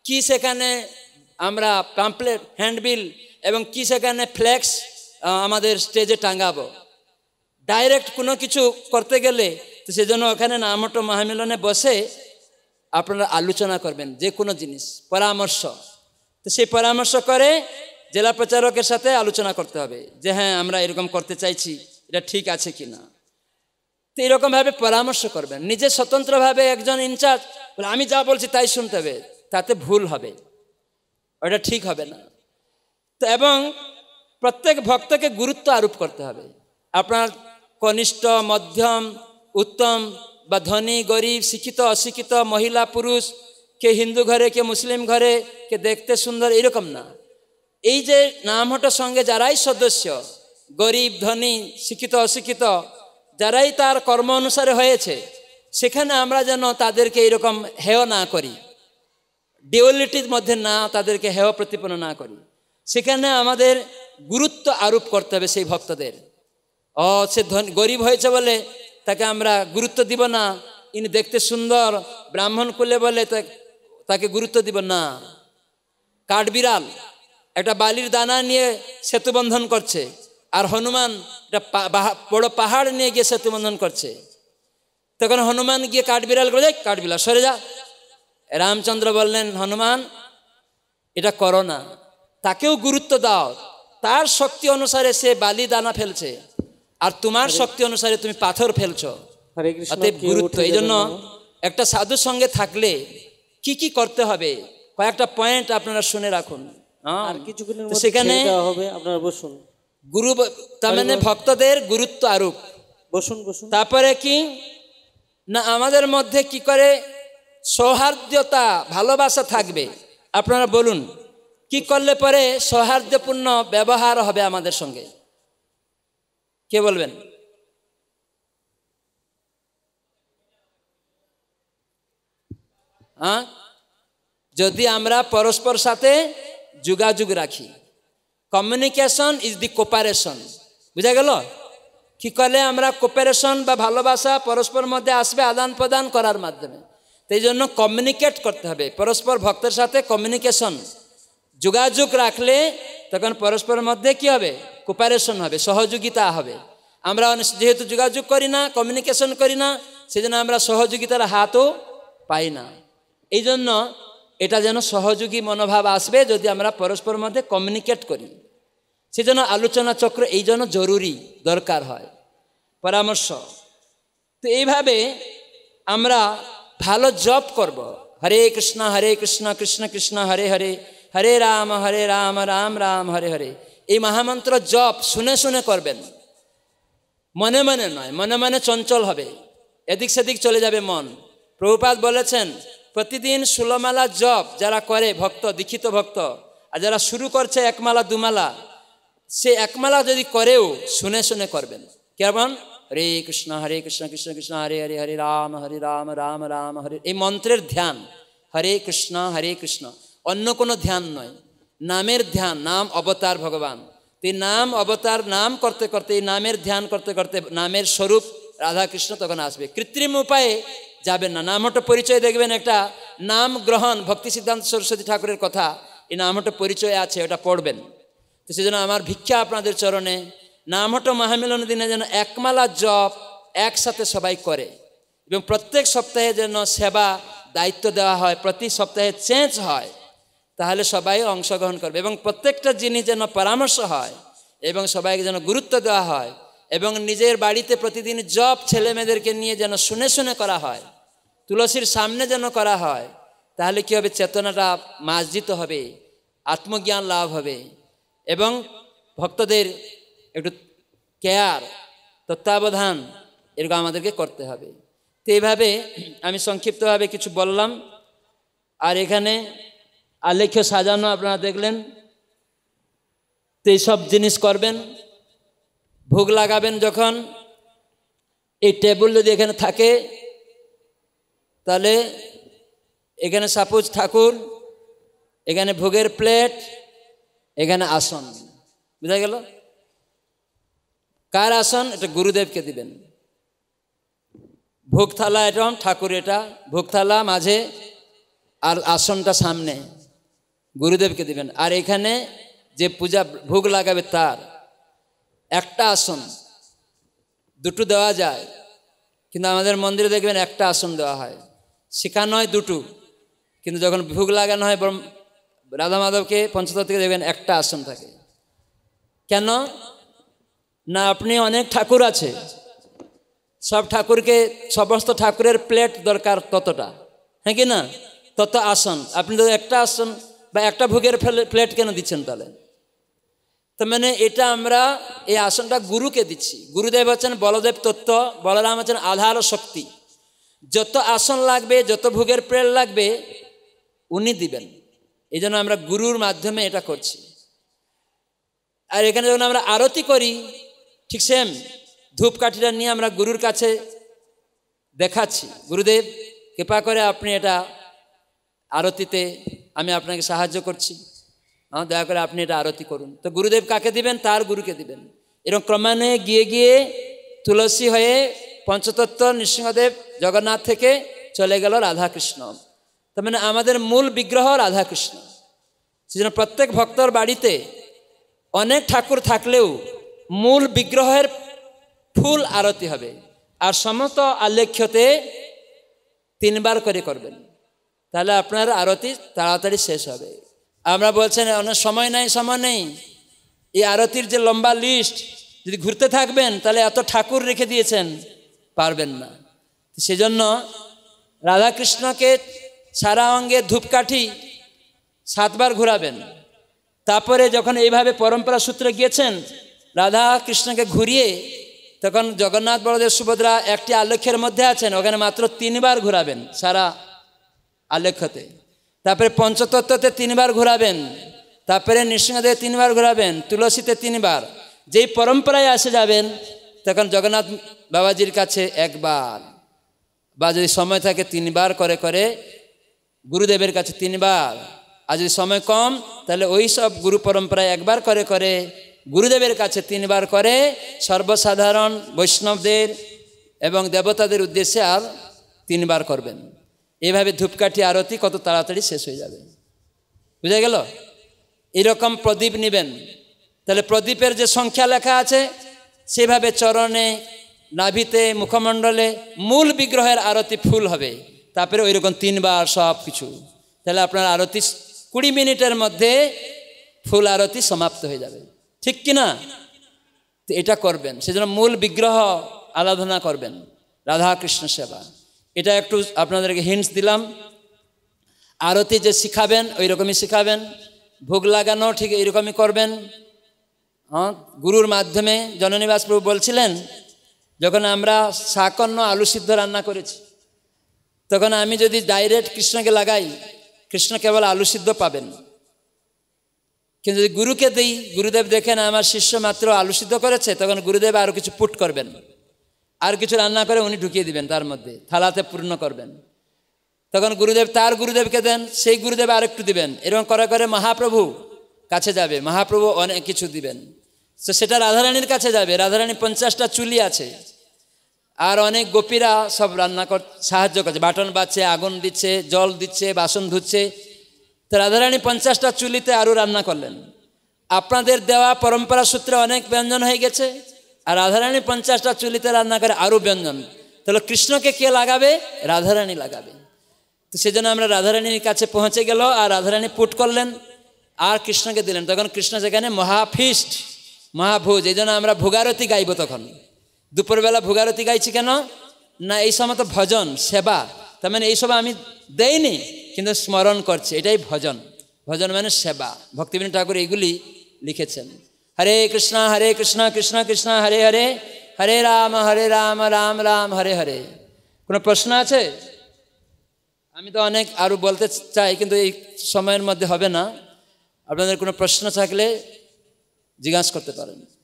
S1: কি সেখানে আমরা পাম্পলেট হ্যান্ডবিল এবং কি সেখানে ফ্ল্যাক্স আমাদের স্টেজে টাঙাবো ডাইরেক্ট কোনো কিছু করতে গেলে তো সেজন্য ওখানে নামটো মহামিলনে বসে আপনারা আলোচনা করবেন যে কোনো জিনিস পরামর্শ তো সেই পরামর্শ করে জেলা প্রচারকের সাথে আলোচনা করতে হবে যে হ্যাঁ আমরা এরকম করতে চাইছি এটা ঠিক আছে কি না তো এরকমভাবে পরামর্শ করবেন নিজে স্বতন্ত্রভাবে একজন ইনচার্জ বলে আমি যা বলছি তাই শুনতে হবে তাতে ভুল হবে ওটা ঠিক হবে না তো এবং প্রত্যেক ভক্তকে গুরুত্ব আরোপ করতে হবে আপনার কনিষ্ঠ মধ্যম উত্তম বা ধনী গরিব শিক্ষিত অশিক্ষিত মহিলা পুরুষ কে হিন্দু ঘরে কে মুসলিম ঘরে কে দেখতে সুন্দর এরকম না এই যে নামহটা সঙ্গে যারাই সদস্য গরিব ধনী শিক্ষিত অশিক্ষিত যারাই তার কর্ম অনুসারে হয়েছে সেখানে আমরা যেন তাদেরকে এরকম হেয় না করি ডিওলিটির মধ্যে না তাদেরকে হেয় প্রতিপন্ন না করি সেখানে আমাদের গুরুত্ব আরোপ করতে হবে সেই ভক্তদের ও সে গরিব হয়েছে বলে তাকে আমরা গুরুত্ব দিব না ইনি দেখতে সুন্দর ব্রাহ্মণ করলে বলে তাকে গুরুত্ব দিব না কাঠবিড়াল একটা বালির দানা নিয়ে সেতুবন্ধন করছে আর হনুমান একটা বড় পাহাড় নিয়ে গিয়ে সেতুবন্ধন করছে তখন হনুমান গিয়ে কাঠবিড়াল করে যায় কাঠবিড়াল সরে যা রামচন্দ্র বললেন হনুমান এটা করো না তাকেও গুরুত্ব দাও তার শক্তি অনুসারে সে বালি দানা ফেলছে আর তোমার শক্তি অনুসারে তুমি পাথর ফেলছ অতএব গুরুত্ব এই জন্য একটা সাধুর সঙ্গে থাকলে কি কি করতে হবে কয়েকটা পয়েন্ট আপনারা শুনে রাখুন সেখানে গুরু তার মানে ভক্তদের গুরুত্ব আরোপ বসুন বসুন তারপরে কি না আমাদের মধ্যে কি করে সৌহার্দ্যতা ভালোবাসা থাকবে আপনারা বলুন কি করলে পরে সৌহার্দ্যপূর্ণ ব্যবহার হবে আমাদের সঙ্গে কে বলবেন হ্যাঁ যদি আমরা পরস্পর সাথে যোগাযোগ রাখি কমিউনিকেশন ইজ দি কোপারেশন বুঝা গেল কি করলে আমরা কোপারেশন বা ভালোবাসা পরস্পর মধ্যে আসবে আদান প্রদান করার মাধ্যমে তাই জন্য কমিউনিকেট করতে হবে পরস্পর ভক্তের সাথে কমিউনিকেশন যোগাযোগ রাখলে তখন পরস্পরের মধ্যে কী হবে কোপারেশন হবে সহযোগিতা হবে আমরা যেহেতু যোগাযোগ করি না কমিউনিকেশন করি না সেজন্য আমরা সহযোগিতার হাতও পাই না এই জন্য এটা যেন সহযোগী মনোভাব আসবে যদি আমরা পরস্পর মধ্যে কমিউনিকেট করি সেজন্য আলোচনা চক্র এই জন্য জরুরি দরকার হয় পরামর্শ তো এইভাবে আমরা ভালো জব করব হরে কৃষ্ণ হরে কৃষ্ণ কৃষ্ণ কৃষ্ণ হরে হরে হরে রাম হরে রাম রাম রাম হরে হরে এই মহামন্ত্র জপ শুনে শুনে করবেন মনে মনে নয় মনে মনে চঞ্চল হবে এদিক সেদিক চলে যাবে মন প্রভুপাত বলেছেন প্রতিদিন ষোলোমালা জপ যারা করে ভক্ত দীক্ষিত ভক্ত আর যারা শুরু করছে একমালা দুমালা সে একমালা যদি করেও শুনে শুনে করবেন কেমন হরে কৃষ্ণ হরে কৃষ্ণ কৃষ্ণ কৃষ্ণ হরে হরে হরে রাম হরে রাম রাম রাম হরে এই মন্ত্রের ধ্যান হরে কৃষ্ণ হরে কৃষ্ণ অন্য কোনো ধ্যান নয় নামের ধ্যান নাম অবতার ভগবান তো এই নাম অবতার নাম করতে করতে এই নামের ধ্যান করতে করতে নামের স্বরূপ রাধাকৃষ্ণ তখন আসবে কৃত্রিম উপায়ে যাবেন না নামটা পরিচয় দেখবেন একটা নাম গ্রহণ ভক্তি সিদ্ধান্ত সরস্বতী ঠাকুরের কথা এই নামটা পরিচয় আছে ওটা পড়বেন তো সেজন্য আমার ভিক্ষা আপনাদের চরণে হটো মহামিলন দিনে যেন একমালা জপ একসাথে সবাই করে এবং প্রত্যেক সপ্তাহে যেন সেবা দায়িত্ব দেওয়া হয় প্রতি সপ্তাহে চেঞ্জ হয় তাহলে সবাই অংশগ্রহণ করবে এবং প্রত্যেকটা জিনিস যেন পরামর্শ হয় এবং সবাইকে যেন গুরুত্ব দেওয়া হয় এবং নিজের বাড়িতে প্রতিদিন জব ছেলে মেয়েদেরকে নিয়ে যেন শুনে শুনে করা হয় তুলসীর সামনে যেন করা হয় তাহলে কী হবে চেতনাটা মার্জিত হবে আত্মজ্ঞান লাভ হবে এবং ভক্তদের একটু কেয়ার তত্ত্বাবধান এরকম আমাদেরকে করতে হবে তো এইভাবে আমি সংক্ষিপ্তভাবে কিছু বললাম আর এখানে আলেখ্য সাজানো আপনারা দেখলেন তো জিনিস করবেন ভোগ লাগাবেন যখন এই টেবিল যদি এখানে থাকে তাহলে এখানে সাপোজ ঠাকুর এখানে ভোগের প্লেট এখানে আসন বুঝা গেল কার আসন এটা গুরুদেবকে দিবেন ভোগ থালা এটা ঠাকুর এটা ভোগ থালা মাঝে আর আসনটা সামনে গুরুদেবকে দেবেন আর এখানে যে পূজা ভোগ লাগাবে তার একটা আসন দুটো দেওয়া যায় কিন্তু আমাদের মন্দিরে দেখবেন একটা আসন দেওয়া হয় শেখানো হয় দুটো কিন্তু যখন ভোগ লাগানো হয় রাধা মাধবকে থেকে দেখবেন একটা আসন থাকে কেন না আপনি অনেক ঠাকুর আছে সব ঠাকুরকে সমস্ত ঠাকুরের প্লেট দরকার ততটা হ্যাঁ কি না তত আসন আপনি যদি একটা আসন বা একটা ভোগের প্লেট কেন দিচ্ছেন তাহলে তো মানে এটা আমরা এই আসনটা গুরুকে দিচ্ছি গুরুদেব হচ্ছেন বলদেব তত্ত্ব বলরাম হচ্ছেন আধার শক্তি যত আসন লাগবে যত ভোগের প্লেট লাগবে উনি দিবেন এই জন্য আমরা গুরুর মাধ্যমে এটা করছি আর এখানে যখন আমরা আরতি করি ঠিক সেম ধূপকাঠিটা নিয়ে আমরা গুরুর কাছে দেখাচ্ছি গুরুদেব কৃপা করে আপনি এটা আরতিতে আমি আপনাকে সাহায্য করছি হ্যাঁ দয়া করে আপনি এটা আরতি করুন তো গুরুদেব কাকে দিবেন তার গুরুকে দিবেন এরকম ক্রমান্বয়ে গিয়ে গিয়ে তুলসী হয়ে পঞ্চতত্ত্ব নৃসিংহদেব জগন্নাথ থেকে চলে গেল রাধাকৃষ্ণ তার মানে আমাদের মূল বিগ্রহ রাধাকৃষ্ণ সেজন্য প্রত্যেক ভক্তর বাড়িতে অনেক ঠাকুর থাকলেও মূল বিগ্রহের ফুল আরতি হবে আর সমস্ত আলেখ্যতে তিনবার করে করবেন তাহলে আপনার আরতি তাড়াতাড়ি শেষ হবে আমরা বলছেন অনেক সময় নাই সময় নেই এই আরতির যে লম্বা লিস্ট যদি ঘুরতে থাকবেন তাহলে এত ঠাকুর রেখে দিয়েছেন পারবেন না সেজন্য রাধাকৃষ্ণকে সারা অঙ্গে ধূপকাঠি সাতবার ঘুরাবেন তারপরে যখন এইভাবে পরম্পরা সূত্রে গিয়েছেন রাধা কৃষ্ণকে ঘুরিয়ে তখন জগন্নাথ বড়দেব সুভদ্রা একটি আলক্ষ্যের মধ্যে আছেন ওখানে মাত্র তিনবার ঘুরাবেন সারা আলেখ্যতে তারপরে পঞ্চতত্ত্বতে তিনবার ঘোরাবেন তারপরে নৃসিংহদেবে তিনবার ঘোরাবেন তুলসীতে তিনবার যেই পরম্পরায় আসে যাবেন তখন জগন্নাথ বাবাজির কাছে একবার বা যদি সময় থাকে তিনবার করে করে গুরুদেবের কাছে তিনবার আর যদি সময় কম তাহলে ওই সব গুরু পরম্পরায় একবার করে করে গুরুদেবের কাছে তিনবার করে সর্বসাধারণ বৈষ্ণবদের এবং দেবতাদের উদ্দেশ্যে আর তিনবার করবেন এভাবে ধূপকাঠি আরতি কত তাড়াতাড়ি শেষ হয়ে যাবে বুঝা গেল এরকম প্রদীপ নেবেন তাহলে প্রদীপের যে সংখ্যা লেখা আছে সেভাবে চরণে নাভিতে মুখমণ্ডলে মূল বিগ্রহের আরতি ফুল হবে তারপরে ওই রকম তিনবার সব কিছু তাহলে আপনার আরতি কুড়ি মিনিটের মধ্যে ফুল আরতি সমাপ্ত হয়ে যাবে ঠিক কি না তো এটা করবেন সেজন্য মূল বিগ্রহ আরাধনা করবেন রাধাকৃষ্ণ সেবা এটা একটু আপনাদেরকে হিন্টস দিলাম আরতি যে শিখাবেন ওই রকমই শিখাবেন ভোগ লাগানো ঠিক এইরকমই করবেন হ্যাঁ গুরুর মাধ্যমে জননিবাস প্রভু বলছিলেন যখন আমরা সাকন্য আলু সিদ্ধ রান্না করেছি তখন আমি যদি ডাইরেক্ট কৃষ্ণকে লাগাই কৃষ্ণ কেবল আলু সিদ্ধ পাবেন কিন্তু যদি গুরুকে দিই গুরুদেব দেখেন আমার শিষ্য মাত্র আলু সিদ্ধ করেছে তখন গুরুদেব আরও কিছু পুট করবেন আর কিছু রান্না করে উনি ঢুকিয়ে দিবেন তার মধ্যে থালাতে পূর্ণ করবেন তখন গুরুদেব তার গুরুদেবকে দেন সেই গুরুদেব আর একটু দিবেন এরকম করে করে মহাপ্রভু কাছে যাবে মহাপ্রভু অনেক কিছু দিবেন তো সেটা রাধারানীর কাছে যাবে রাধারানী পঞ্চাশটা চুলি আছে আর অনেক গোপীরা সব রান্না কর সাহায্য করছে বাটন বাঁচছে আগুন দিচ্ছে জল দিচ্ছে বাসন ধুচ্ছে তো রাধারানী পঞ্চাশটা চুলিতে আরও রান্না করলেন আপনাদের দেওয়া পরম্পরা সূত্রে অনেক ব্যঞ্জন হয়ে গেছে আর রাধারানী পঞ্চাশটা চুলিতে রান্না করে আরও ব্যঞ্জন তাহলে কৃষ্ণকে কে লাগাবে রাধারানী লাগাবে তো সেজন্য আমরা রাধারানীর কাছে পৌঁছে গেল আর রাধারানী পুট করলেন আর কৃষ্ণকে দিলেন তখন কৃষ্ণ সেখানে মহাফিস্ট মহাভোজ এই জন্য আমরা ভোগারতি গাইব তখন দুপুরবেলা ভোগারতি গাইছি কেন না এই সময় তো ভজন সেবা তার মানে এইসব আমি দেইনি কিন্তু স্মরণ করছি এটাই ভজন ভজন মানে সেবা ভক্তিবিনী ঠাকুর এইগুলি লিখেছেন হরে কৃষ্ণ হরে কৃষ্ণ কৃষ্ণ কৃষ্ণ হরে হরে হরে রাম হরে রাম রাম রাম হরে হরে কোনো প্রশ্ন আছে আমি তো অনেক আরও বলতে চাই কিন্তু এই সময়ের মধ্যে হবে না আপনাদের কোনো প্রশ্ন থাকলে জিজ্ঞাসা করতে পারেন